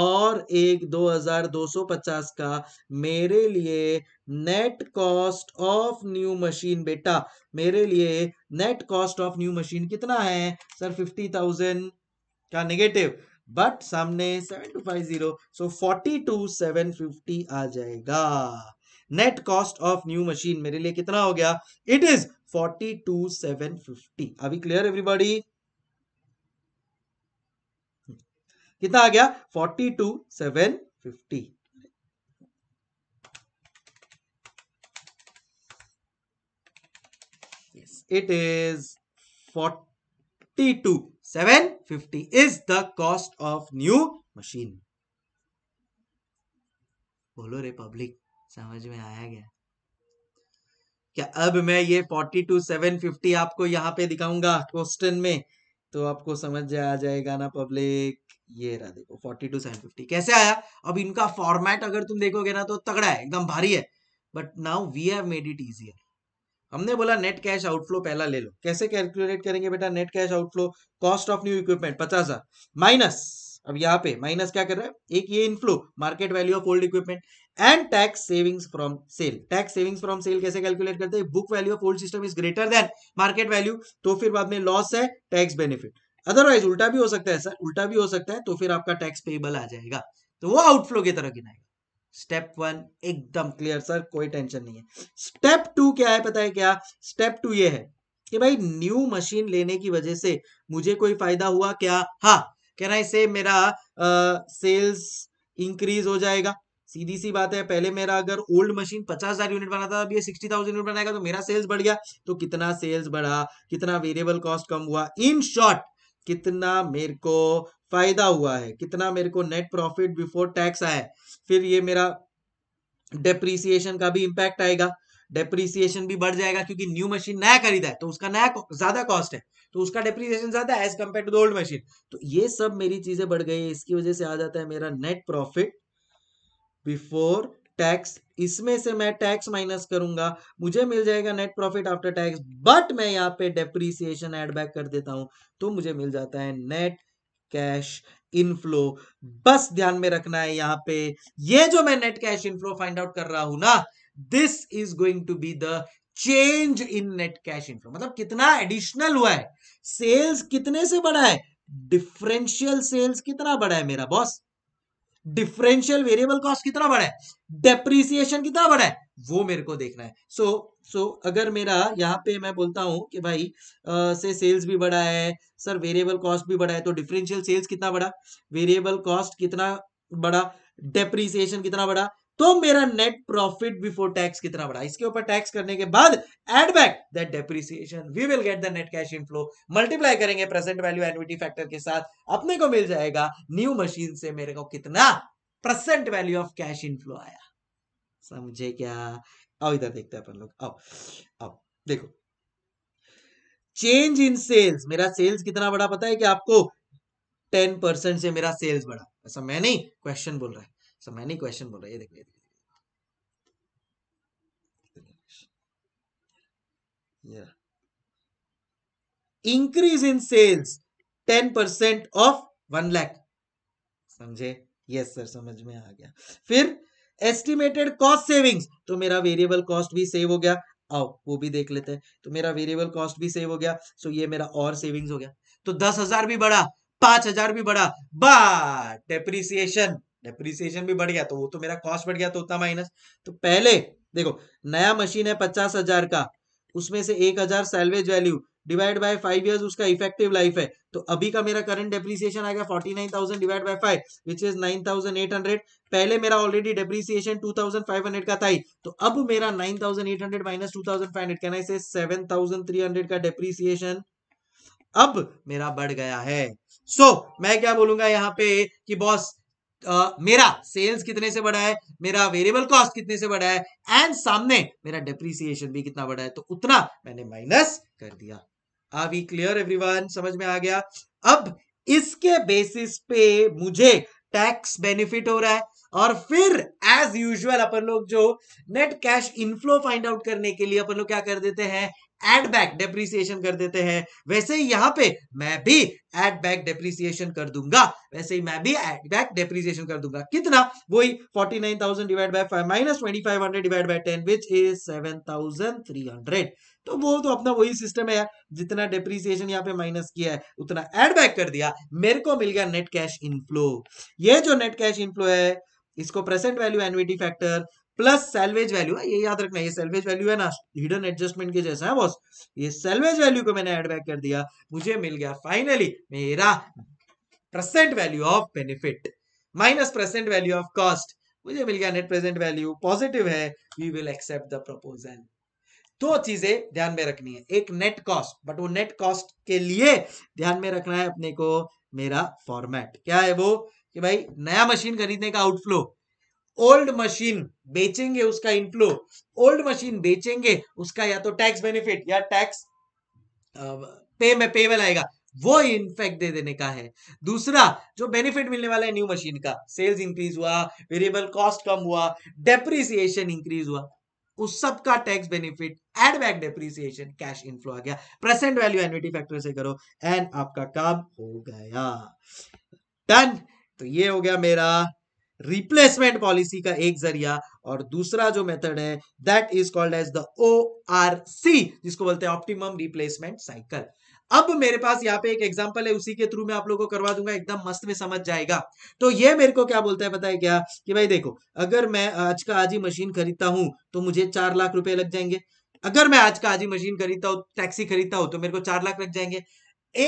और एक 2250 का मेरे लिए net cost of new machine बेटा मेरे लिए net cost of new machine कितना है सर 50,000 का नेगेटिव बट सामने seven two five zero so forty two seven fifty आ जाएगा net cost of new machine मेरे लिए कितना हो गया it is forty two seven fifty अभी क्लियर एवरीबॉडी कितना आ गया forty two seven fifty it is forty two seven fifty is the cost of new machine बोलो रे पब्लिक समझ में आया गया क्या अब मैं ये फोर्टी टू सेवन फिफ्टी आपको यहां पे दिखाऊंगा क्वेश्चन में तो आपको समझ आ जाएगा ना पब्लिक ये रहा देखो फोर्टी टू सेवन फिफ्टी कैसे आया अब इनका फॉर्मेट अगर तुम देखोगे ना तो तगड़ा है एकदम भारी है but now we have made it easier हमने बोला नेट कैश आउटफ्लो पहला ले लो कैसे कैलकुलेट करेंगे बेटा net cash outflow cost of new equipment पचास हजार माइनस अब यहाँ पे माइनस क्या कर रहा है एक ये inflow market value of old equipment and tax savings from sale tax savings from sale कैसे कैलकुलेट करते हैं book value of old system is greater than market value तो फिर बाद में लॉस है टैक्स बेनिफिट अदरवाइज उल्टा भी हो सकता है सर उल्टा भी हो सकता है तो फिर आपका टैक्स पेबल आ जाएगा तो वो आउटफ्लो की तरह गिनाएगा स्टेप वन एकदम क्लियर सर कोई टेंशन नहीं है स्टेप टू क्या है पता है क्या स्टेप टू ये है कि भाई न्यू मशीन लेने की वजह से मुझे कोई फायदा हुआ क्या हाँ कैन आई से मेरा सेल्स uh, इंक्रीज हो जाएगा सीधी सी बात है पहले मेरा अगर ओल्ड मशीन पचास हजार यूनिट बना था अब ये सिक्सटी थाउजेंड यूनिट बनाएगा तो मेरा सेल्स बढ़ गया तो कितना सेल्स बढ़ा कितना वेरिएबल कॉस्ट कम हुआ इन शॉर्ट कितना मेरे को फायदा हुआ है कितना मेरे को नेट प्रॉफिट बिफोर टैक्स आया है फिर ये मेरा डेप्रीसिएशन का भी इंपैक्ट आएगा डेप्रीसिएशन भी बढ़ जाएगा क्योंकि न्यू मशीन नया खरीदा है तो उसका नया ज्यादा कॉस्ट है तो उसका डेप्रीसिएशन ज्यादा है as compare to old machine तो ये सब मेरी चीजें बढ़ गई इसकी वजह से आ जाता है मेरा नेट प्रॉफिट बिफोर टैक्स इसमें से मैं टैक्स माइनस करूंगा मुझे मिल जाएगा net profit after tax but मैं यहाँ पे डेप्रीसिएशन एड बैक कर देता हूं तो मुझे मिल जाता है नेट कैश इनफ्लो बस ध्यान में रखना है यहाँ पे ये जो मैं net cash inflow find out कर रहा हूं ना this is going to be the change in net cash inflow मतलब कितना एडिशनल हुआ है सेल्स कितने से बढ़ा है डिफरेंशियल सेल्स कितना बढ़ा है मेरा बॉस डिफरेंशियल वेरिएबल कॉस्ट कितना बढ़ा है डेप्रीसिएशन कितना बढ़ा है वो मेरे को देखना है सो so, सो so, अगर मेरा यहाँ पे मैं बोलता हूँ कि भाई आ, से सेल्स भी बढ़ा है सर वेरिएबल कॉस्ट भी बढ़ा है तो डिफरेंशियल सेल्स कितना बढ़ा वेरिएबल कॉस्ट कितना बढ़ा डेप्रीसिएशन कितना बढ़ा तो मेरा नेट प्रॉफिट बिफोर टैक्स कितना बढ़ा इसके ऊपर टैक्स करने के बाद add back that depreciation we will get the net cash inflow multiply करेंगे प्रेजेंट वैल्यू एनविटी फैक्टर के साथ अपने को मिल जाएगा न्यू मशीन से मेरे को कितना present value of cash inflow आया समझे क्या आओ इधर देखते हैं अपन लोग आओ आओ देखो चेंज इन सेल्स मेरा सेल्स कितना बड़ा पता है कि आपको टेन परसेंट से मेरा सेल्स बढ़ा ऐसा मैं नहीं क्वेश्चन बोल रहा है सब मैंने क्वेश्चन बोला ये देखो ये देखो increase in sales ten percent of one lakh समझे यस सर समझ में आ गया फिर एस्टिमेटेड कॉस्ट सेविंग्स तो मेरा वेरिएबल कॉस्ट भी सेव हो गया आओ वो भी देख लेते हैं तो मेरा वेरिएबल कॉस्ट भी सेव हो गया सो ये मेरा और सेविंग्स हो गया तो दस हजार भी बढ़ा पांच हजार भी बढ़ा बट डेप्रिसिएशन डेप्रिसिएशन भी बढ़ गया तो वो तो मेरा कॉस्ट बढ़ गया तो उतना माइनस तो पहले देखो नया मशीन है पचास हजार का उसमें से एक हजार salvage value divide by five years उसका इफेक्टिव लाइफ है तो अभी का मेरा करंट डेप्रीसिएशन आएगा forty nine thousand divide by five which is nine thousand eight hundred पहले मेरा already depreciation two thousand five hundred का था ही तो अब मेरा nine thousand eight hundred minus two thousand five hundred कहना से सेवन थाउजेंड थ्री हंड्रेड का डेप्रीसिएशन अब मेरा बढ़ गया है सो so, मैं क्या बोलूंगा यहाँ पे कि बॉस मेरा सेल्स कितने से बढ़ा है मेरा वेरिएबल कॉस्ट कितने से बढ़ा है एंड सामने मेरा डिप्रिसिएशन भी कितना बढ़ा है तो उतना मैंने माइनस कर दिया अभी क्लियर एवरीवन समझ में आ गया अब इसके बेसिस पे मुझे टैक्स बेनिफिट हो रहा है और फिर एज यूजुअल अपन लोग जो net cash inflow find out करने के लिए अपन लोग क्या कर देते हैं एड बैक डेप्रिसिएशन कर देते हैं वैसे ही यहाँ पे मैं भी एड बैक डेप्रिसिएशन कर दूंगा वैसे ही मैं भी एड बैक डेप्रिसिएशन कर दूंगा कितना वही 49,000 divide by 5 minus 2500 divide by 10 which is 7,300 तो वो तो अपना वही सिस्टम है जितना डेप्रिसिएशन यहाँ पे माइनस किया है उतना एड बैक कर दिया मेरे को मिल गया नेट कैश इनफ्लो ये जो नेट कैश इनफ्लो है इसको present value annuity factor plus salvage value है ये याद रखना ये सेल्वेज वैल्यू है ना हिडन एडजस्टमेंट के जैसा है बॉस ये सेल्वेज वैल्यू को मैंने एड बैक कर दिया मुझे मिल गया फाइनली मेरा present value of benefit minus present value of cost मुझे मिल गया नेट प्रेजेंट वैल्यू पॉजिटिव है we will accept the proposal दो चीजें ध्यान में रखनी है एक नेट कॉस्ट बट वो नेट कॉस्ट के लिए ध्यान में रखना है अपने को मेरा फॉर्मेट क्या है वो कि भाई नया मशीन खरीदने का आउटफ्लो ओल्ड मशीन बेचेंगे उसका इनफ्लो ओल्ड मशीन बेचेंगे उसका या तो टैक्स बेनिफिट या टैक्स पे में पेबल आएगा वो इनफेक्ट दे देने का है दूसरा जो बेनिफिट मिलने वाला है न्यू मशीन का सेल्स इंक्रीज हुआ वेरिएबल कॉस्ट कम हुआ डेप्रिसिएशन इंक्रीज हुआ उस सब का tax benefit add back depreciation cash inflow आ गया प्रेजेंट वैल्यू एनविटी फैक्टर से करो एंड आपका काम हो गया डन तो ये हो गया मेरा रिप्लेसमेंट पॉलिसी का एक जरिया और दूसरा जो मेथड है that is called as the O R C जिसको बोलते हैं ऑप्टिमम रिप्लेसमेंट साइकिल अब मेरे पास यहाँ पे एक एग्जांपल है उसी के थ्रू मैं आप लोगों को करवा दूंगा एकदम मस्त में समझ जाएगा तो ये मेरे को क्या बोलता है पता है क्या कि भाई देखो अगर मैं आज का आज ही मशीन खरीदता हूं तो मुझे चार लाख रुपए लग जाएंगे अगर मैं आज का आज ही मशीन खरीदता हूं टैक्सी खरीदता हूं तो मेरे को चार लाख लग जाएंगे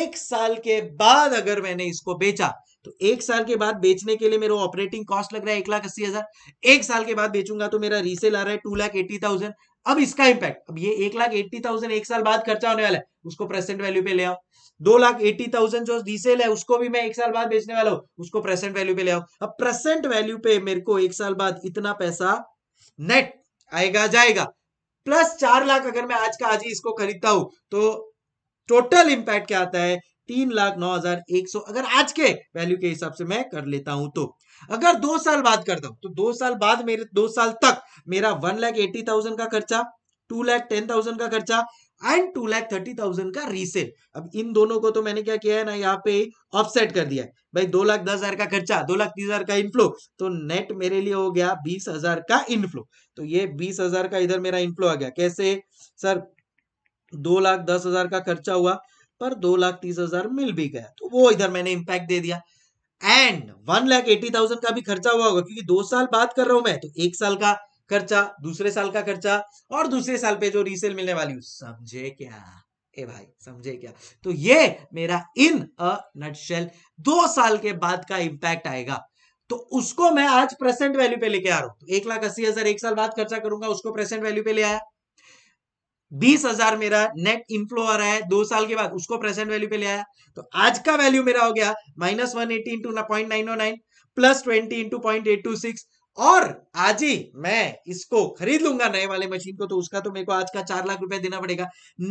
एक साल के बाद अगर मैंने इसको बेचा तो एक साल के बाद बेचने के लिए मेरा ऑपरेटिंग कॉस्ट लग रहा है एक लाख अस्सी हजार एक साल के बाद बेचूंगा तो मेरा रीसेल आ रहा है टू लाख एट्टी थाउजेंड अब इसका इंपैक्ट अब ये एक लाख एट्टी थाउजेंड एक साल बाद खर्चा होने वाला है उसको प्रेजेंट वैल्यू पे ले आओ दो लाख एट्टी थाउजेंड जो रीसेल है उसको भी मैं एक साल बाद बेचने वाला हूं उसको प्रेजेंट वैल्यू पे ले आओ अब प्रेजेंट वैल्यू पे मेरे को एक साल बाद इतना पैसा नेट आएगा जाएगा प्लस चार लाख अगर मैं आज का आज ही इसको खरीदता हूं तो टोटल इंपैक्ट क्या आता है तीन लाख नौ हजार एक सौ अगर आज के वैल्यू के हिसाब से मैं कर लेता हूं तो अगर दो साल बाद करता हूं तो दो साल बाद मेरे दो साल तक मेरा वन लाख एटी थाउजेंड का खर्चा टू लाख टेन थाउजेंड का खर्चा and two lakh thirty thousand का रीसेल अब इन दोनों को तो मैंने क्या किया है ना यहाँ पे ऑफसेट कर दिया है भाई दो लाख दस हजार का खर्चा दो लाख तीस हजार का इनफ्लो तो नेट मेरे लिए हो गया बीस हजार का इनफ्लो तो ये बीस हजार का इधर मेरा इनफ्लो आ गया कैसे सर दो लाख दस हजार का खर्चा हुआ पर दो लाख तीस हजार मिल भी गया तो वो इधर मैंने इम्पैक्ट दे दिया and one lakh eighty thousand का भी खर्चा हुआ होगा क्योंकि दो साल बात कर रहा हूं मैं तो एक साल का खर्चा दूसरे साल का खर्चा और दूसरे साल पे जो रीसेल मिलने वाली समझे क्या ए भाई समझे क्या तो ये मेरा इन अ नटशेल दो साल के बाद का इम्पैक्ट आएगा तो उसको मैं आज प्रेजेंट वैल्यू पे लेके आ रहा हूं तो एक लाख अस्सी हजार एक साल बाद खर्चा करूंगा उसको प्रेजेंट वैल्यू पे ले आया बीस हजार मेरा नेट इनफ्लो आ रहा है दो साल के बाद उसको प्रेजेंट वैल्यू पे ले आया तो आज का वैल्यू मेरा हो गया minus one eighty into point nine ओ nine plus twenty into point eight two six और आज ही मैं इसको खरीद लूंगा नए वाले मशीन को तो उसका तो मेरे को आज का चार लाख रुपए देना पड़ेगा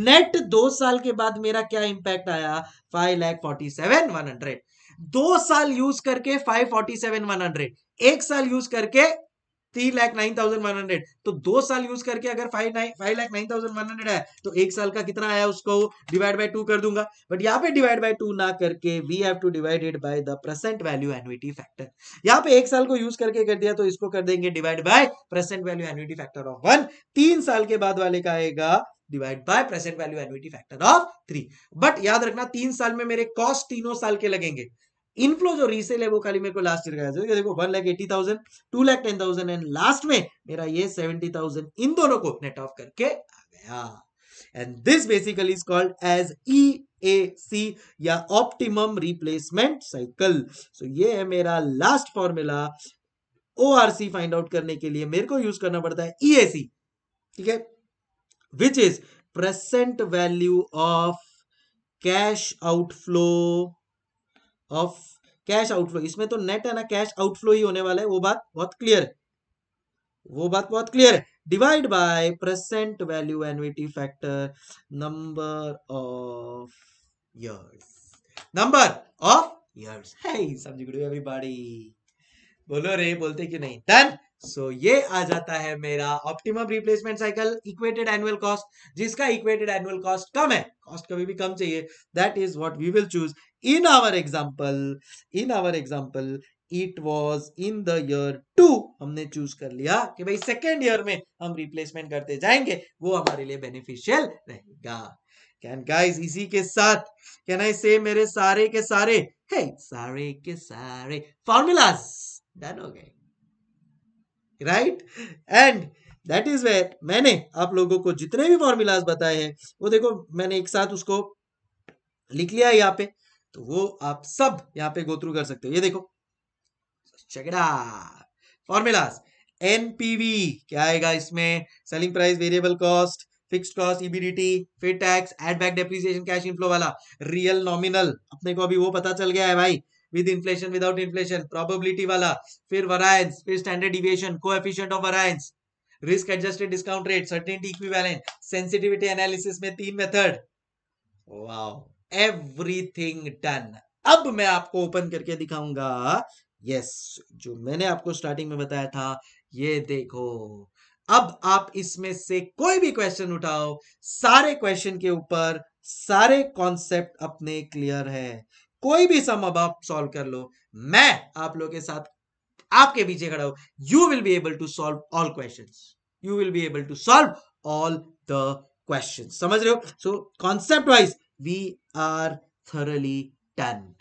नेट दो साल के बाद मेरा क्या इंपैक्ट आया five lakh forty seven one hundred दो साल यूज करके five forty seven one hundred एक साल यूज करके three lakh nine thousand one hundred तो दो साल यूज करके अगर five nine lakh nine thousand one hundred है तो एक साल का कितना आया उसको डिवाइड बाय टू कर दूंगा बट यहाँ पे डिवाइड बाय टू ना करके we have to divided by the present value annuity factor यहाँ पे एक साल को यूज करके कर दिया तो इसको कर देंगे divide by present value annuity factor of one तीन साल के बाद वाले का आएगा divide by present value annuity factor of three but याद रखना तीन साल में मेरे कॉस्ट तीनों साल के लगेंगे इनफ्लो जो रीसेल है वो खाली मेरे को लास्ट ईयर का देखो one lakh eighty thousand two lakh ten thousand and last में मेरा ये सेवेंटी थाउजेंड इन दोनों को नेट ऑफ करके आ गया and this basically is called as E A C या ऑप्टिमम रिप्लेसमेंट साइकिल सो ये है मेरा last formula O R C find out करने के लिए मेरे को यूज करना पड़ता है ई ए सी ठीक है which is present value of cash outflow of cash outflow इसमें तो नेट है ना कैश आउटफ्लो ही होने वाला है वो बात बहुत क्लियर है वो बात बहुत क्लियर है divide by present value annuity factor number of years number of years hey समझ गुड एवरीबॉडी बोलो रे बोलते क्यों नहीं डन सो so, ये आ जाता है मेरा optimum replacement cycle equated annual cost जिसका इक्वेटेड एनुअल कॉस्ट कम है कॉस्ट कभी भी कम चाहिए that is what we will choose in our example in our example it was in the year two हमने चूज कर लिया कि भाई सेकेंड ईयर में हम रिप्लेसमेंट करते जाएंगे वो हमारे लिए बेनिफिशियल रहेगा कैन गाइस इसी के साथ कैन आई से मेरे सारे के सारे हे hey, सारे के सारे फॉर्मूलाज डन हो गए right and that is where मैंने आप लोगों को जितने भी फॉर्मूलाज बताए हैं वो देखो मैंने एक साथ उसको लिख लिया यहाँ पे तो वो आप सब यहां पे गोत्रू कर सकते हो ये देखो चेकड़ा फॉर्मूलाज एनपीवी क्या आएगा इसमें selling price variable cost fixed cost EBDT फिर tax add back depreciation cash inflow वाला रियल नॉमिनल अपने को अभी वो पता चल गया है भाई with inflation without inflation probability वाला फिर वरायंस फिर standard deviation coefficient of variance risk adjusted discount rate certainty equivalent sensitivity analysis में तीन मेथड वाओ एवरीथिंग डन अब मैं आपको ओपन करके दिखाऊंगा यस yes, जो मैंने आपको स्टार्टिंग में बताया था ये देखो अब आप इसमें से कोई भी क्वेश्चन उठाओ सारे क्वेश्चन के ऊपर सारे कॉन्सेप्ट अपने क्लियर है कोई भी सम अब आप सॉल्व कर लो मैं आप लोगों के साथ आपके पीछे खड़ा हूं you will be able to solve all question you will be able to solve all the question समझ रहे हो so concept wise we are thoroughly done.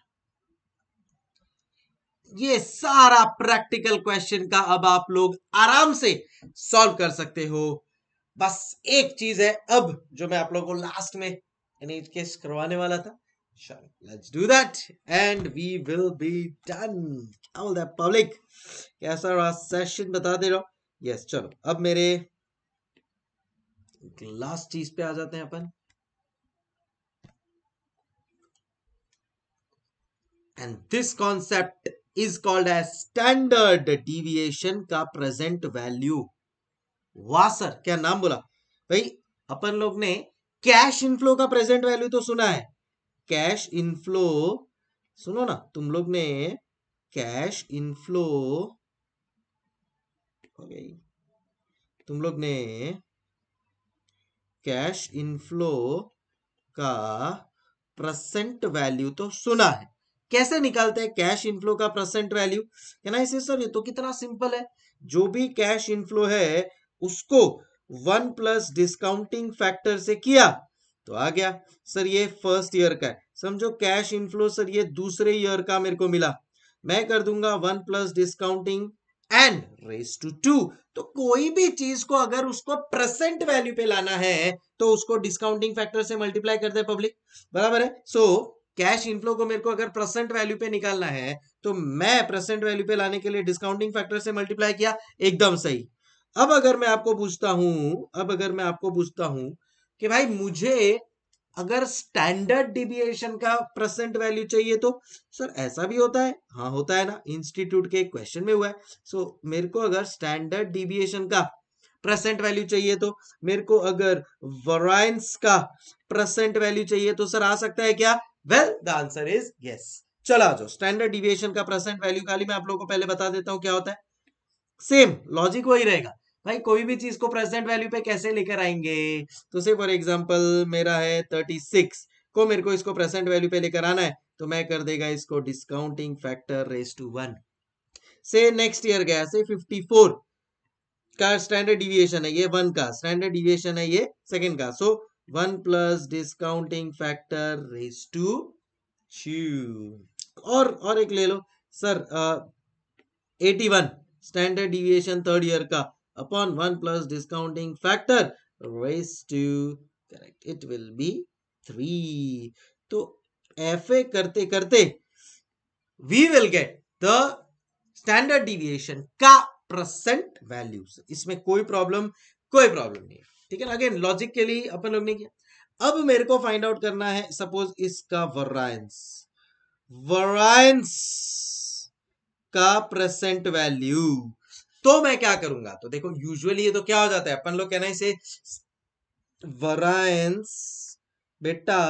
ये सारा प्रैक्टिकल क्वेश्चन का अब आप लोग आराम से सॉल्व कर सकते हो बस एक चीज है अब जो मैं आप लोगों को लास्ट में यानी केस करवाने वाला था let's do that and we will be done क्या बोलता है पब्लिक कैसा रहा सेशन बता दे रहा यस चलो अब मेरे लास्ट चीज पे आ जाते हैं अपन and this concept is called a standard deviation का प्रेजेंट वैल्यू वाह सर क्या नाम बोला भाई अपन लोग ने कैश इनफ्लो का प्रेजेंट वैल्यू तो सुना है कैश इनफ्लो सुनो ना तुम लोग ने कैश इनफ्लो हो गई तुम लोग ने कैश इनफ्लो का प्रसेंट वैल्यू तो सुना है कैसे निकालते हैं कैश इनफ्लो का प्रेजेंट वैल्यू कहना इसे सर ये तो कितना सिंपल है जो भी कैश इनफ्लो है उसको वन प्लस डिस्काउंटिंग फैक्टर से किया तो आ गया सर ये फर्स्ट ईयर का है समझो कैश इनफ्लो सर ये दूसरे ईयर का मेरे को मिला मैं कर दूंगा one plus discounting and raise to two तो कोई भी चीज को अगर उसको प्रेजेंट वैल्यू पे लाना है तो उसको डिस्काउंटिंग फैक्टर से मल्टीप्लाई कर दे पब्लिक बराबर है सो so, कैश इनफ्लो को मेरे को अगर प्रेजेंट वैल्यू पे निकालना है तो मैं प्रेजेंट वैल्यू पे लाने के लिए डिस्काउंटिंग फैक्टर से मल्टीप्लाई किया एकदम सही अब अगर मैं आपको पूछता हूं अब अगर मैं आपको पूछता हूं कि भाई मुझे अगर स्टैंडर्ड डिविएशन का परसेंट वैल्यू चाहिए तो सर ऐसा भी होता है हाँ होता है ना इंस्टीट्यूट के क्वेश्चन में हुआ है सो मेरे को अगर स्टैंडर्ड डिविएशन का परसेंट वैल्यू चाहिए तो मेरे को अगर वराइंस का परसेंट वैल्यू चाहिए तो सर आ सकता है क्या well the answer is yes चला जाओ स्टैंडर्ड डिविएशन का प्रेजेंट वैल्यू खाली मैं आप लोगों को पहले बता देता हूं क्या होता है सेम लॉजिक वही रहेगा भाई कोई भी चीज को प्रेजेंट वैल्यू पे कैसे लेकर आएंगे तो से फॉर एग्जांपल मेरा है 36 को मेरे को इसको प्रेजेंट वैल्यू पे लेकर आना है तो मैं कर देगा इसको discounting factor raise to one से नेक्स्ट ईयर गया से 54 का स्टैंडर्ड डिविएशन है ये वन का स्टैंडर्ड डिविएशन है ये सेकेंड का so so, one plus discounting factor raise to two और और एक ले लो sir eighty one standard deviation third year का upon one plus discounting factor raise to correct it will be three तो एफ ए करते करते we will get the standard deviation का प्रसेंट वैल्यू इसमें कोई प्रॉब्लम कोई प्रॉब्लम नहीं ठीक है ना अगेन लॉजिकली अपन लोग ने किया अब मेरे को फाइंड आउट करना है सपोज इसका वरायंस वरायंस का प्रेजेंट वैल्यू तो मैं क्या करूंगा तो देखो यूजुअली ये तो क्या हो जाता है अपन लोग कहना इसे वरायंस बेटा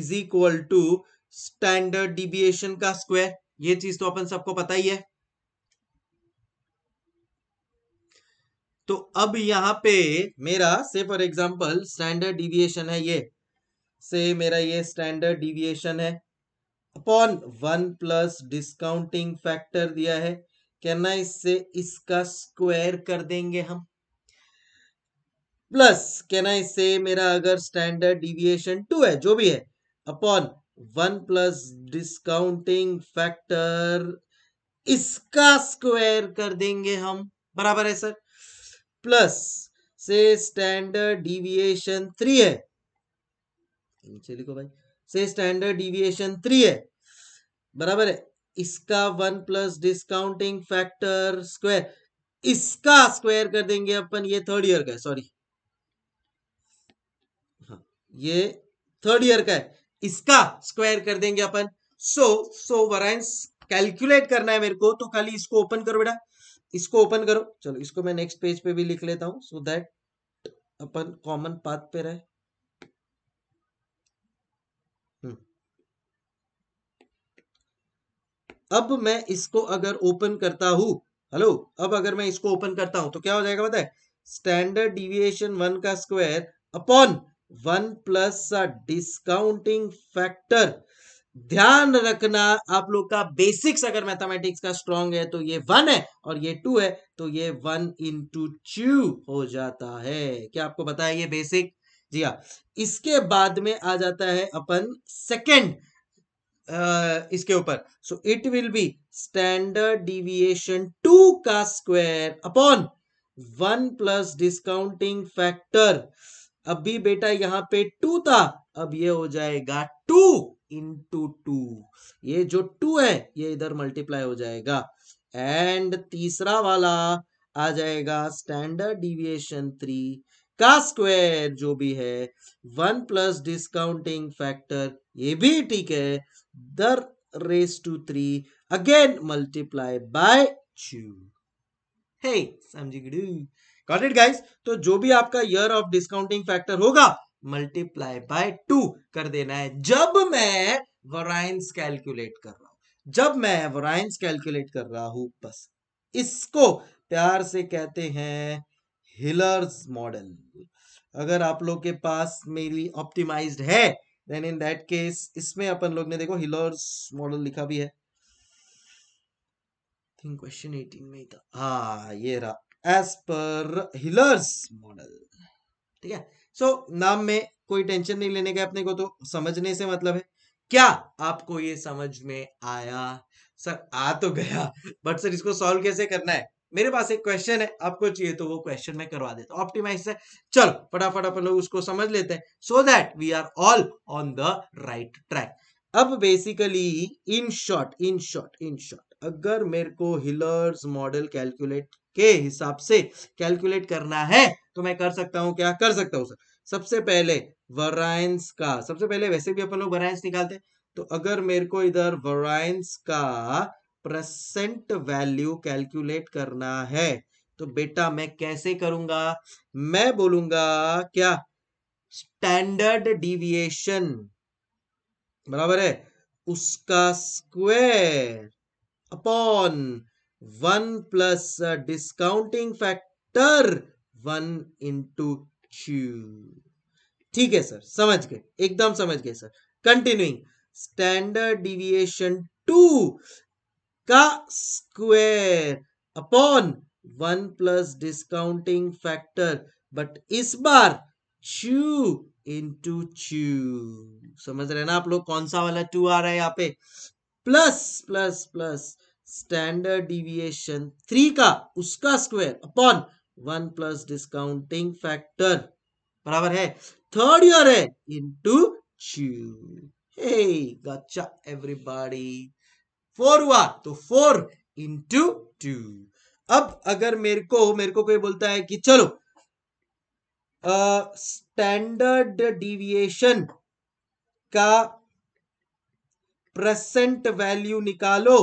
is equal to standard deviation का स्क्वायर ये चीज तो अपन सबको पता ही है तो अब यहाँ पे मेरा से फॉर एग्जाम्पल स्टैंडर्ड डिविएशन है ये से मेरा ये स्टैंडर्ड डिविएशन है upon one plus discounting factor दिया है कहना इससे इसका स्क्वायर कर देंगे हम प्लस कहना इससे मेरा अगर स्टैंडर्ड डिविएशन टू है जो भी है upon one plus discounting factor इसका स्क्वायर कर देंगे हम बराबर है सर प्लस से स्टैंडर्ड डिविएशन थ्री है नीचे लिखो भाई से स्टैंडर्ड डिविएशन थ्री है बराबर है इसका one plus discounting factor square इसका स्क्वायर कर देंगे अपन ये थर्ड ईयर का है सॉरी हाँ ये थर्ड ईयर का है इसका स्क्वायर कर देंगे अपन सो सो वराइंस कैलकुलेट करना है मेरे को तो खाली इसको ओपन करो बेटा इसको ओपन करो चलो इसको मैं नेक्स्ट पेज पे भी लिख लेता हूं सो दैट अपन कॉमन पाथ पे रहे हम्म। अब मैं इसको अगर ओपन करता हूं हेलो अब अगर मैं इसको ओपन करता हूं तो क्या हो जाएगा बताए स्टैंडर्ड डिविएशन वन का square upon one plus discounting factor ध्यान रखना आप लोग का बेसिक्स अगर मैथमेटिक्स का स्ट्रॉन्ग है तो ये वन है और ये टू है तो ये वन इंटू टू हो जाता है क्या आपको पता है ये बेसिक जी हाँ इसके बाद में आ जाता है अपन सेकेंड इसके ऊपर so it will be standard deviation two का square upon one plus discounting factor अभी बेटा यहां पे टू था अब ये हो जाएगा टू इंटू टू ये जो टू है ये इधर मल्टीप्लाई हो जाएगा एंड तीसरा वाला आ जाएगा स्टैंडर्ड डिविएशन थ्री का स्क्वायर जो भी है वन प्लस डिस्काउंटिंग फैक्टर ये भी ठीक है दर raise to three again multiply by two hey समझी गुड गॉट इट गाइस तो जो भी आपका ईयर ऑफ डिस्काउंटिंग फैक्टर होगा मल्टीप्लाई बाय टू कर देना है जब मैं वराइंस कैलकुलेट कर रहा हूं जब मैं वराइंस कैलकुलेट कर रहा हूं बस इसको प्यार से कहते हैं हिलर्स मॉडल अगर आप लोग के पास मेरी ऑप्टिमाइज्ड है देन इन दैट केस इसमें अपन लोग ने देखो हिलर्स मॉडल लिखा भी है थिंक क्वेश्चन 18 में ही था हाँ ये रहा एज पर हिलर्स मॉडल ठीक है सो so, नाम में कोई टेंशन नहीं लेने का अपने को तो समझने से मतलब है क्या आपको ये समझ में आया सर आ तो गया बट सर इसको सॉल्व कैसे करना है मेरे पास एक क्वेश्चन है आपको चाहिए तो वो क्वेश्चन में करवा देता हूँ ऑप्टिमाइज से चलो फटाफट अपन लोग उसको समझ लेते हैं so that we are all on the right track अब basically in short in short in short अगर मेरे को हिलर्स मॉडल कैलकुलेट के हिसाब से कैलकुलेट करना है तो मैं कर सकता हूँ क्या कर सकता हूँ सबसे पहले वराइंस का सबसे पहले वैसे भी अपन लोग वराइंस निकालते हैं तो अगर मेरे को इधर वराइंस का प्रसेंट वैल्यू कैलकुलेट करना है तो बेटा मैं कैसे करूंगा मैं बोलूंगा क्या स्टैंडर्ड डिविएशन बराबर है उसका square upon one plus discounting factor one into two ठीक है सर समझ गए एकदम समझ गए sir continuing standard deviation two का square upon one plus discounting factor but इस बार चू इंटू चू समझ रहे ना आप लोग कौन सा वाला टू आ रहा है यहाँ पे plus plus plus standard deviation three का उसका square upon one plus discounting factor बराबर है थर्ड ईयर है into two hey gotcha everybody four हुआ तो फोर इंटू टू अब अगर मेरे को मेरे को कोई बोलता है कि चलो स्टैंडर्ड uh, डिविएशन का प्रेसेंट वैल्यू निकालो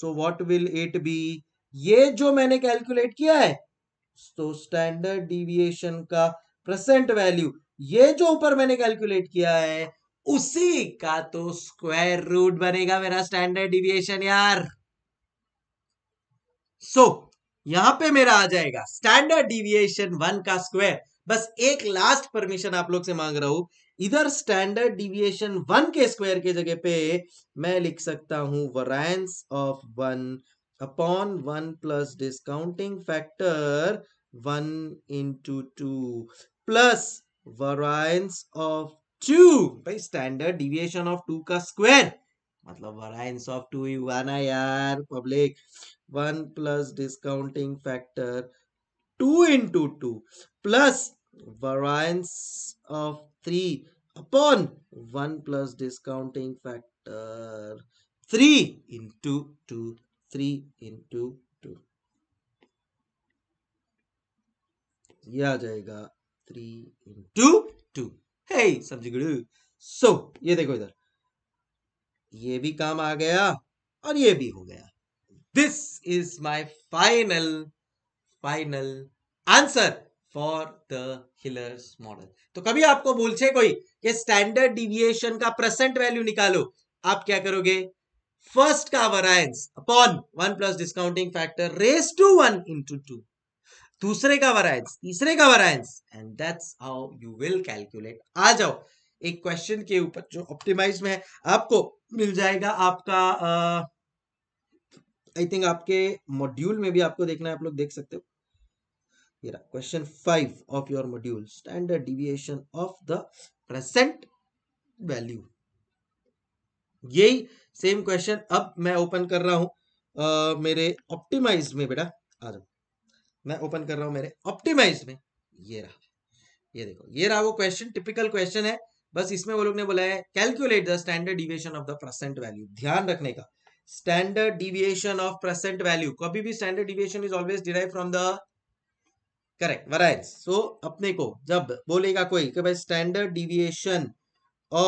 so what will it be ये जो मैंने कैलकुलेट किया है तो स्टैंडर्ड डिविएशन का प्रेजेंट वैल्यू ये जो ऊपर मैंने कैलकुलेट किया है उसी का तो स्क्वायर रूट बनेगा मेरा स्टैंडर्ड डिविएशन यार सो so, यहां पे मेरा आ जाएगा स्टैंडर्ड डिविएशन वन का स्क्वायर बस एक लास्ट परमिशन आप लोग से मांग रहा हूं इधर स्टैंडर्ड डिविएशन वन के स्क्वायर के जगह पे मैं लिख सकता हूं variance of one upon 1 plus discounting factor 1 into 2 plus variance of 2 by standard deviation of 2 ka square. मतलब variance of 2 ही हुआ ना यार 1 plus discounting factor 2 into 2 plus variance of 3 upon 1 plus discounting factor 3 into 2 3 into two ये आ जाएगा three into two हे समझ गए सो ये देखो इधर ये भी काम आ गया और ये भी हो गया this is my final final answer for the Hillier's model तो कभी आपको भूल छे कोई कि स्टैंडर्ड डिविएशन का परसेंट वैल्यू निकालो आप क्या करोगे first का variance upon one plus discounting factor raise to one into two दूसरे का variance तीसरे का variance and that's how you will calculate आ जाओ एक क्वेश्चन के ऊपर जो ऑप्टिमाइज में है आपको मिल जाएगा आपका आई uh, थिंक आपके मॉड्यूल में भी आपको देखना है आप लोग देख सकते हो ये रहा question five of your module standard deviation of the present value यही सेम क्वेश्चन अब मैं ओपन कर रहा हूं हूँ मेरे ऑप्टिमाइज में बेटा आ जाओ मैं ओपन कर रहा हूं मेरे ऑप्टिमाइज में ये रहा ये देखो ये रहा वो क्वेश्चन टिपिकल क्वेश्चन है बस इसमें वो लोग ने बोला है calculate the standard deviation of the percent value ध्यान रखने का standard deviation of percent value कभी भी standard deviation is always derive from the correct variance so अपने को जब बोलेगा कोई कि भाई standard deviation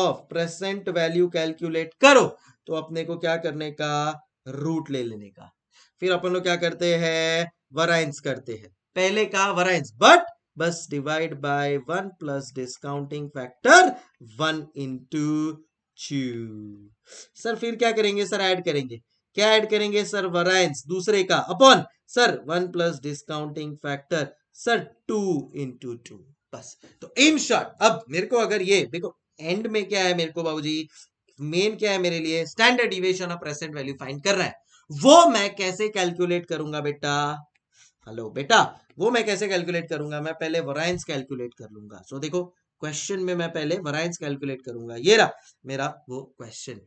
of percent value calculate करो तो अपने को क्या करने का रूट ले लेने का फिर अपन लोग क्या करते हैं वराइंस करते हैं पहले का वराइंस बट बस divide by one plus discounting factor one into two sir फिर क्या करेंगे सर ऐड करेंगे क्या ऐड करेंगे सर वराइंस दूसरे का upon sir one plus discounting factor sir two into two बस तो इन शॉर्ट अब मेरे को अगर ये देखो एंड में क्या है मेरे को बाबूजी मेन क्या है मेरे लिए standard deviation of present value find कर रहा है वो मैं कैसे कैलकुलेट करूंगा बेटा हेलो बेटा वो मैं कैसे कैलकुलेट करूंगा मैं पहले वराइंस कैलकुलेट कर लूंगा सो so, देखो क्वेश्चन में मैं पहले वराइंस कैलकुलेट करूंगा ये रहा मेरा वो क्वेश्चन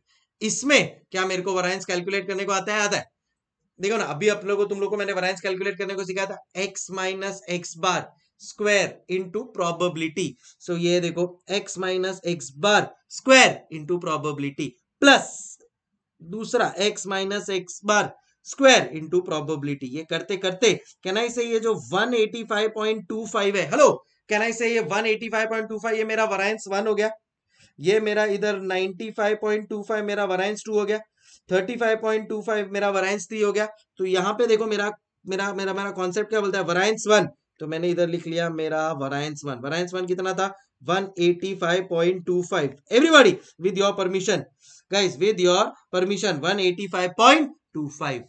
इसमें क्या मेरे को वराइंस कैलकुलेट करने को आता है आता है देखो ना अभी आप लोगों तुम लोगों को मैंने वराइंस कैलकुलेट करने को सिखाया था X minus x bar square into probability so ये देखो X minus x bar square into probability plus दूसरा X minus x bar square into probability ये करते करते कैन आई से ये जो 185.25 है हेलो कैन आई से ये 185.25 ये मेरा वरायंस वन हो गया ये मेरा इधर 95.25 मेरा वरायंस टू हो गया 35.25 मेरा वरायंस थ्री हो गया तो यहां पे देखो मेरा मेरा मेरा मेरा कॉन्सेप्ट क्या बोलता है वरायंस वन तो मैंने इधर लिख लिया मेरा वरायंस वन वरायंस वन कितना था 185.25 everybody with your permission guys with your permission 185.25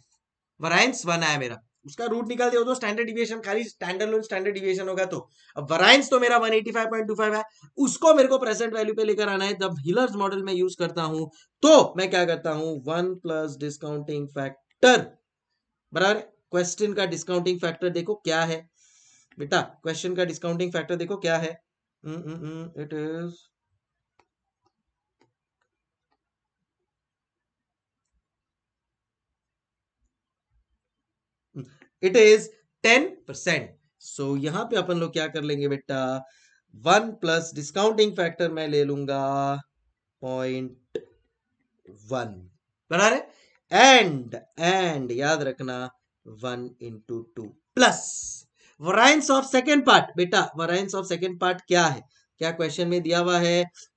variance 1 आया मेरा उसका रूट निकाल दिया तो स्टैंडर्ड डिविएशन खाली स्टैंडर्ड लोन स्टैंडर्ड डिविएशन होगा तो अब वराइंस तो मेरा 185.25 है उसको मेरे को प्रेजेंट वैल्यू पे लेकर आना है जब हिलर्स मॉडल में यूज करता हूं तो मैं क्या करता हूं 1 प्लस डिस्काउंटिंग फैक्टर बराबर क्वेश्चन का डिस्काउंटिंग फैक्टर देखो क्या है बेटा क्वेश्चन का डिस्काउंटिंग फैक्टर देखो क्या है Mm, mm, mm, it is it is ten percent so यहां पे अपन लोग क्या कर लेंगे बेटा वन प्लस डिस्काउंटिंग फैक्टर मैं ले लूंगा पॉइंट वन बना रहे एंड एंड याद रखना one into two plus variance of second part बेटा वराइंस ऑफ सेकेंड पार्ट क्या है क्या क्वेश्चन में दिया हुआ है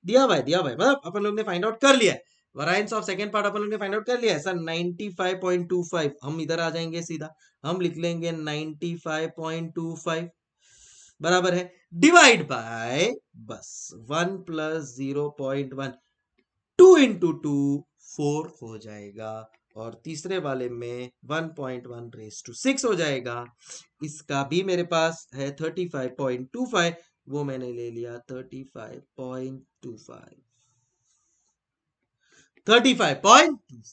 दिया हुआ है दिया हुआ है मतलब अपन लोग ने फाइंड आउट कर लिया है वराइंस ऑफ सेकेंड पार्ट अपन लोग ने फाइंड आउट कर लिया है sir ninety five point two five हम इधर आ जाएंगे सीधा हम लिख लेंगे ninety five point two five बराबर है डिवाइड बाय बस one plus zero point one two into two four हो जाएगा और तीसरे वाले में 1.1 point one raise to six हो जाएगा इसका भी मेरे पास है 35.25 वो मैंने ले लिया 35.25 35.25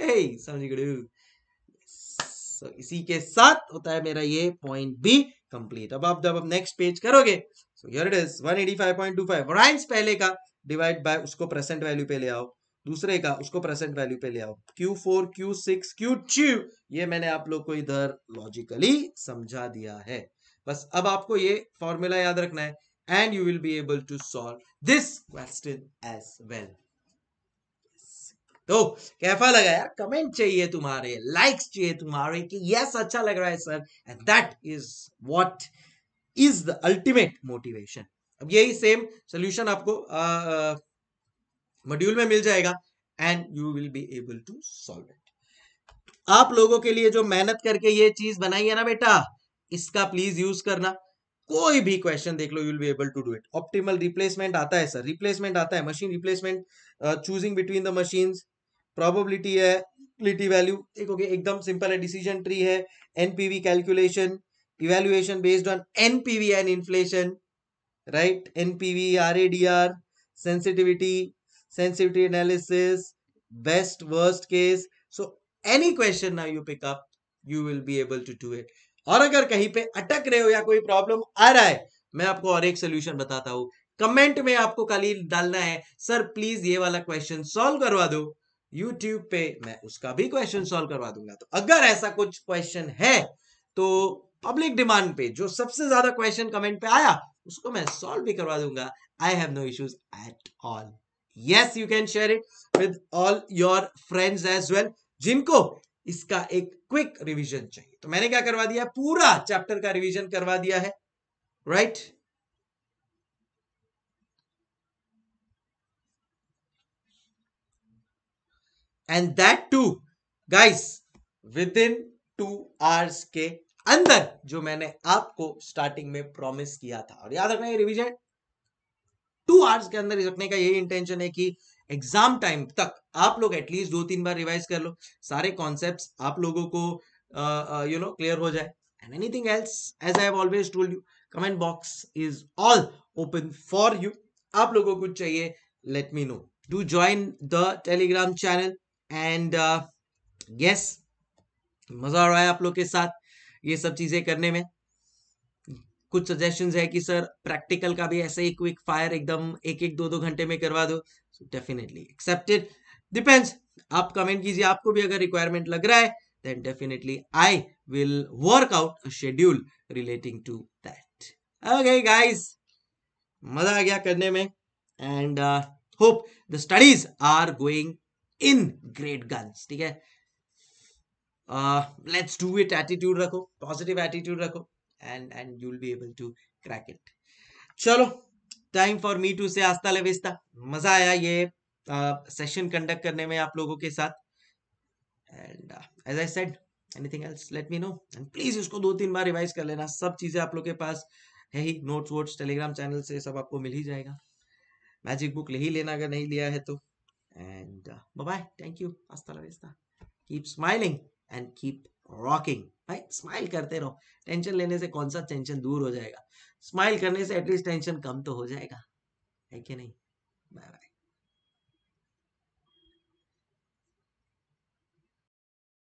हे समझ फाइव सो इसी के साथ होता है मेरा ये पॉइंट भी कंप्लीट अब आप जब आप नेक्स्ट पेज करोगे so here it is 185.25 variance पहले का डिवाइड बाय उसको प्रेजेंट वैल्यू पे ले आओ दूसरे का उसको प्रेजेंट वैल्यू पे ले आओ Q4, Q6, Q2 ये मैंने आप लोग को इधर लॉजिकली समझा दिया है बस अब आपको ये फॉर्मूला याद रखना है and you will be able to solve this question as well तो कैफा लगा यार कमेंट चाहिए तुम्हारे लाइक्स चाहिए तुम्हारे कि यस अच्छा लग रहा है sir and that is what is the ultimate motivation अब यही सेम सॉल्यूशन आपको आ, आ, मॉड्यूल में मिल जाएगा and you will be able to solve it आप लोगों के लिए जो मेहनत करके ये चीज बनाई है ना बेटा इसका प्लीज यूज करना कोई भी क्वेश्चन देख लो you will be able to do it optimal replacement आता है सर रिप्लेसमेंट आता है machine replacement choosing between the machine probability है लिटी वैल्यू देखोगे एकदम सिंपल है डिसीजन ट्री है NPV calculation evaluation based on NPV and inflation right NPV RADR sensitivity sensitivity analysis, best worst case. So any question now you pick up, you will be able to do it. और अगर कहीं पे अटक रहे हो या कोई problem आ रहा है मैं आपको और एक सोल्यूशन बताता हूं कमेंट में आपको खाली डालना है सर प्लीज ये वाला क्वेश्चन सॉल्व करवा दो यूट्यूब पे मैं उसका भी क्वेश्चन सॉल्व करवा दूंगा तो अगर ऐसा कुछ क्वेश्चन है तो पब्लिक डिमांड पे जो सबसे ज्यादा क्वेश्चन कमेंट पे आया उसको मैं सॉल्व भी करवा दूंगा I have no issues at all yes you can share it with all your friends as well जिनको इसका एक क्विक रिवीजन चाहिए तो मैंने क्या करवा दिया पूरा चैप्टर का रिवीजन करवा दिया है right right? And that too guys within two hours के अंदर जो मैंने आपको स्टार्टिंग में प्रॉमिस किया था और याद रखना ये रिविजन टू आवर्स के अंदर रखने का यही इंटेंशन है कि एग्जाम टाइम तक आप लोग एटलीस्ट दो तीन बार रिवाइज कर लो सारे कॉन्सेप्ट आप लोगों को यू नो क्लियर हो जाए and anything else as I always told you comment box is all open for you आप लोगों को कुछ चाहिए let me know do join the Telegram channel and yes मजा आ रहा है आप लोग के साथ ये सब चीजें करने में कुछ सजेशन है कि सर प्रैक्टिकल का भी ऐसे ही क्विक फायर एकदम एक एक दो दो घंटे में करवा दो डेफिनेटली एक्सेप्टेड डिपेंड्स आप कमेंट कीजिए आपको भी अगर रिक्वायरमेंट लग रहा है then definitely I will work out schedule relating to that okay guys मजा आ गया करने में and hope the studies are going in great guns ठीक है लेट्स डू इट एटीट्यूड रखो पॉजिटिव एटीट्यूड रखो and and you'll be able to crack it चलो time for me to say आस्ता लवेस्ता मजा आया ये सेशन uh, कंडक्ट करने में आप लोगों के साथ and as I said anything else let me know and please इसको दो तीन बार रिवाइज कर लेना सब चीजें आप लोग के पास है ही नोट्स वोट्स टेलीग्राम चैनल से सब आपको मिल ही जाएगा मैजिक बुक ले ही लेना अगर नहीं लिया है तो एंड बाय थैंक यू आस्ता लवेस्ता keep smiling and keep rocking भाई स्माइल करते रहो टेंशन लेने से कौन सा टेंशन दूर हो जाएगा स्माइल करने से एटलीस्ट टेंशन कम तो हो जाएगा है कि नहीं बाय बाय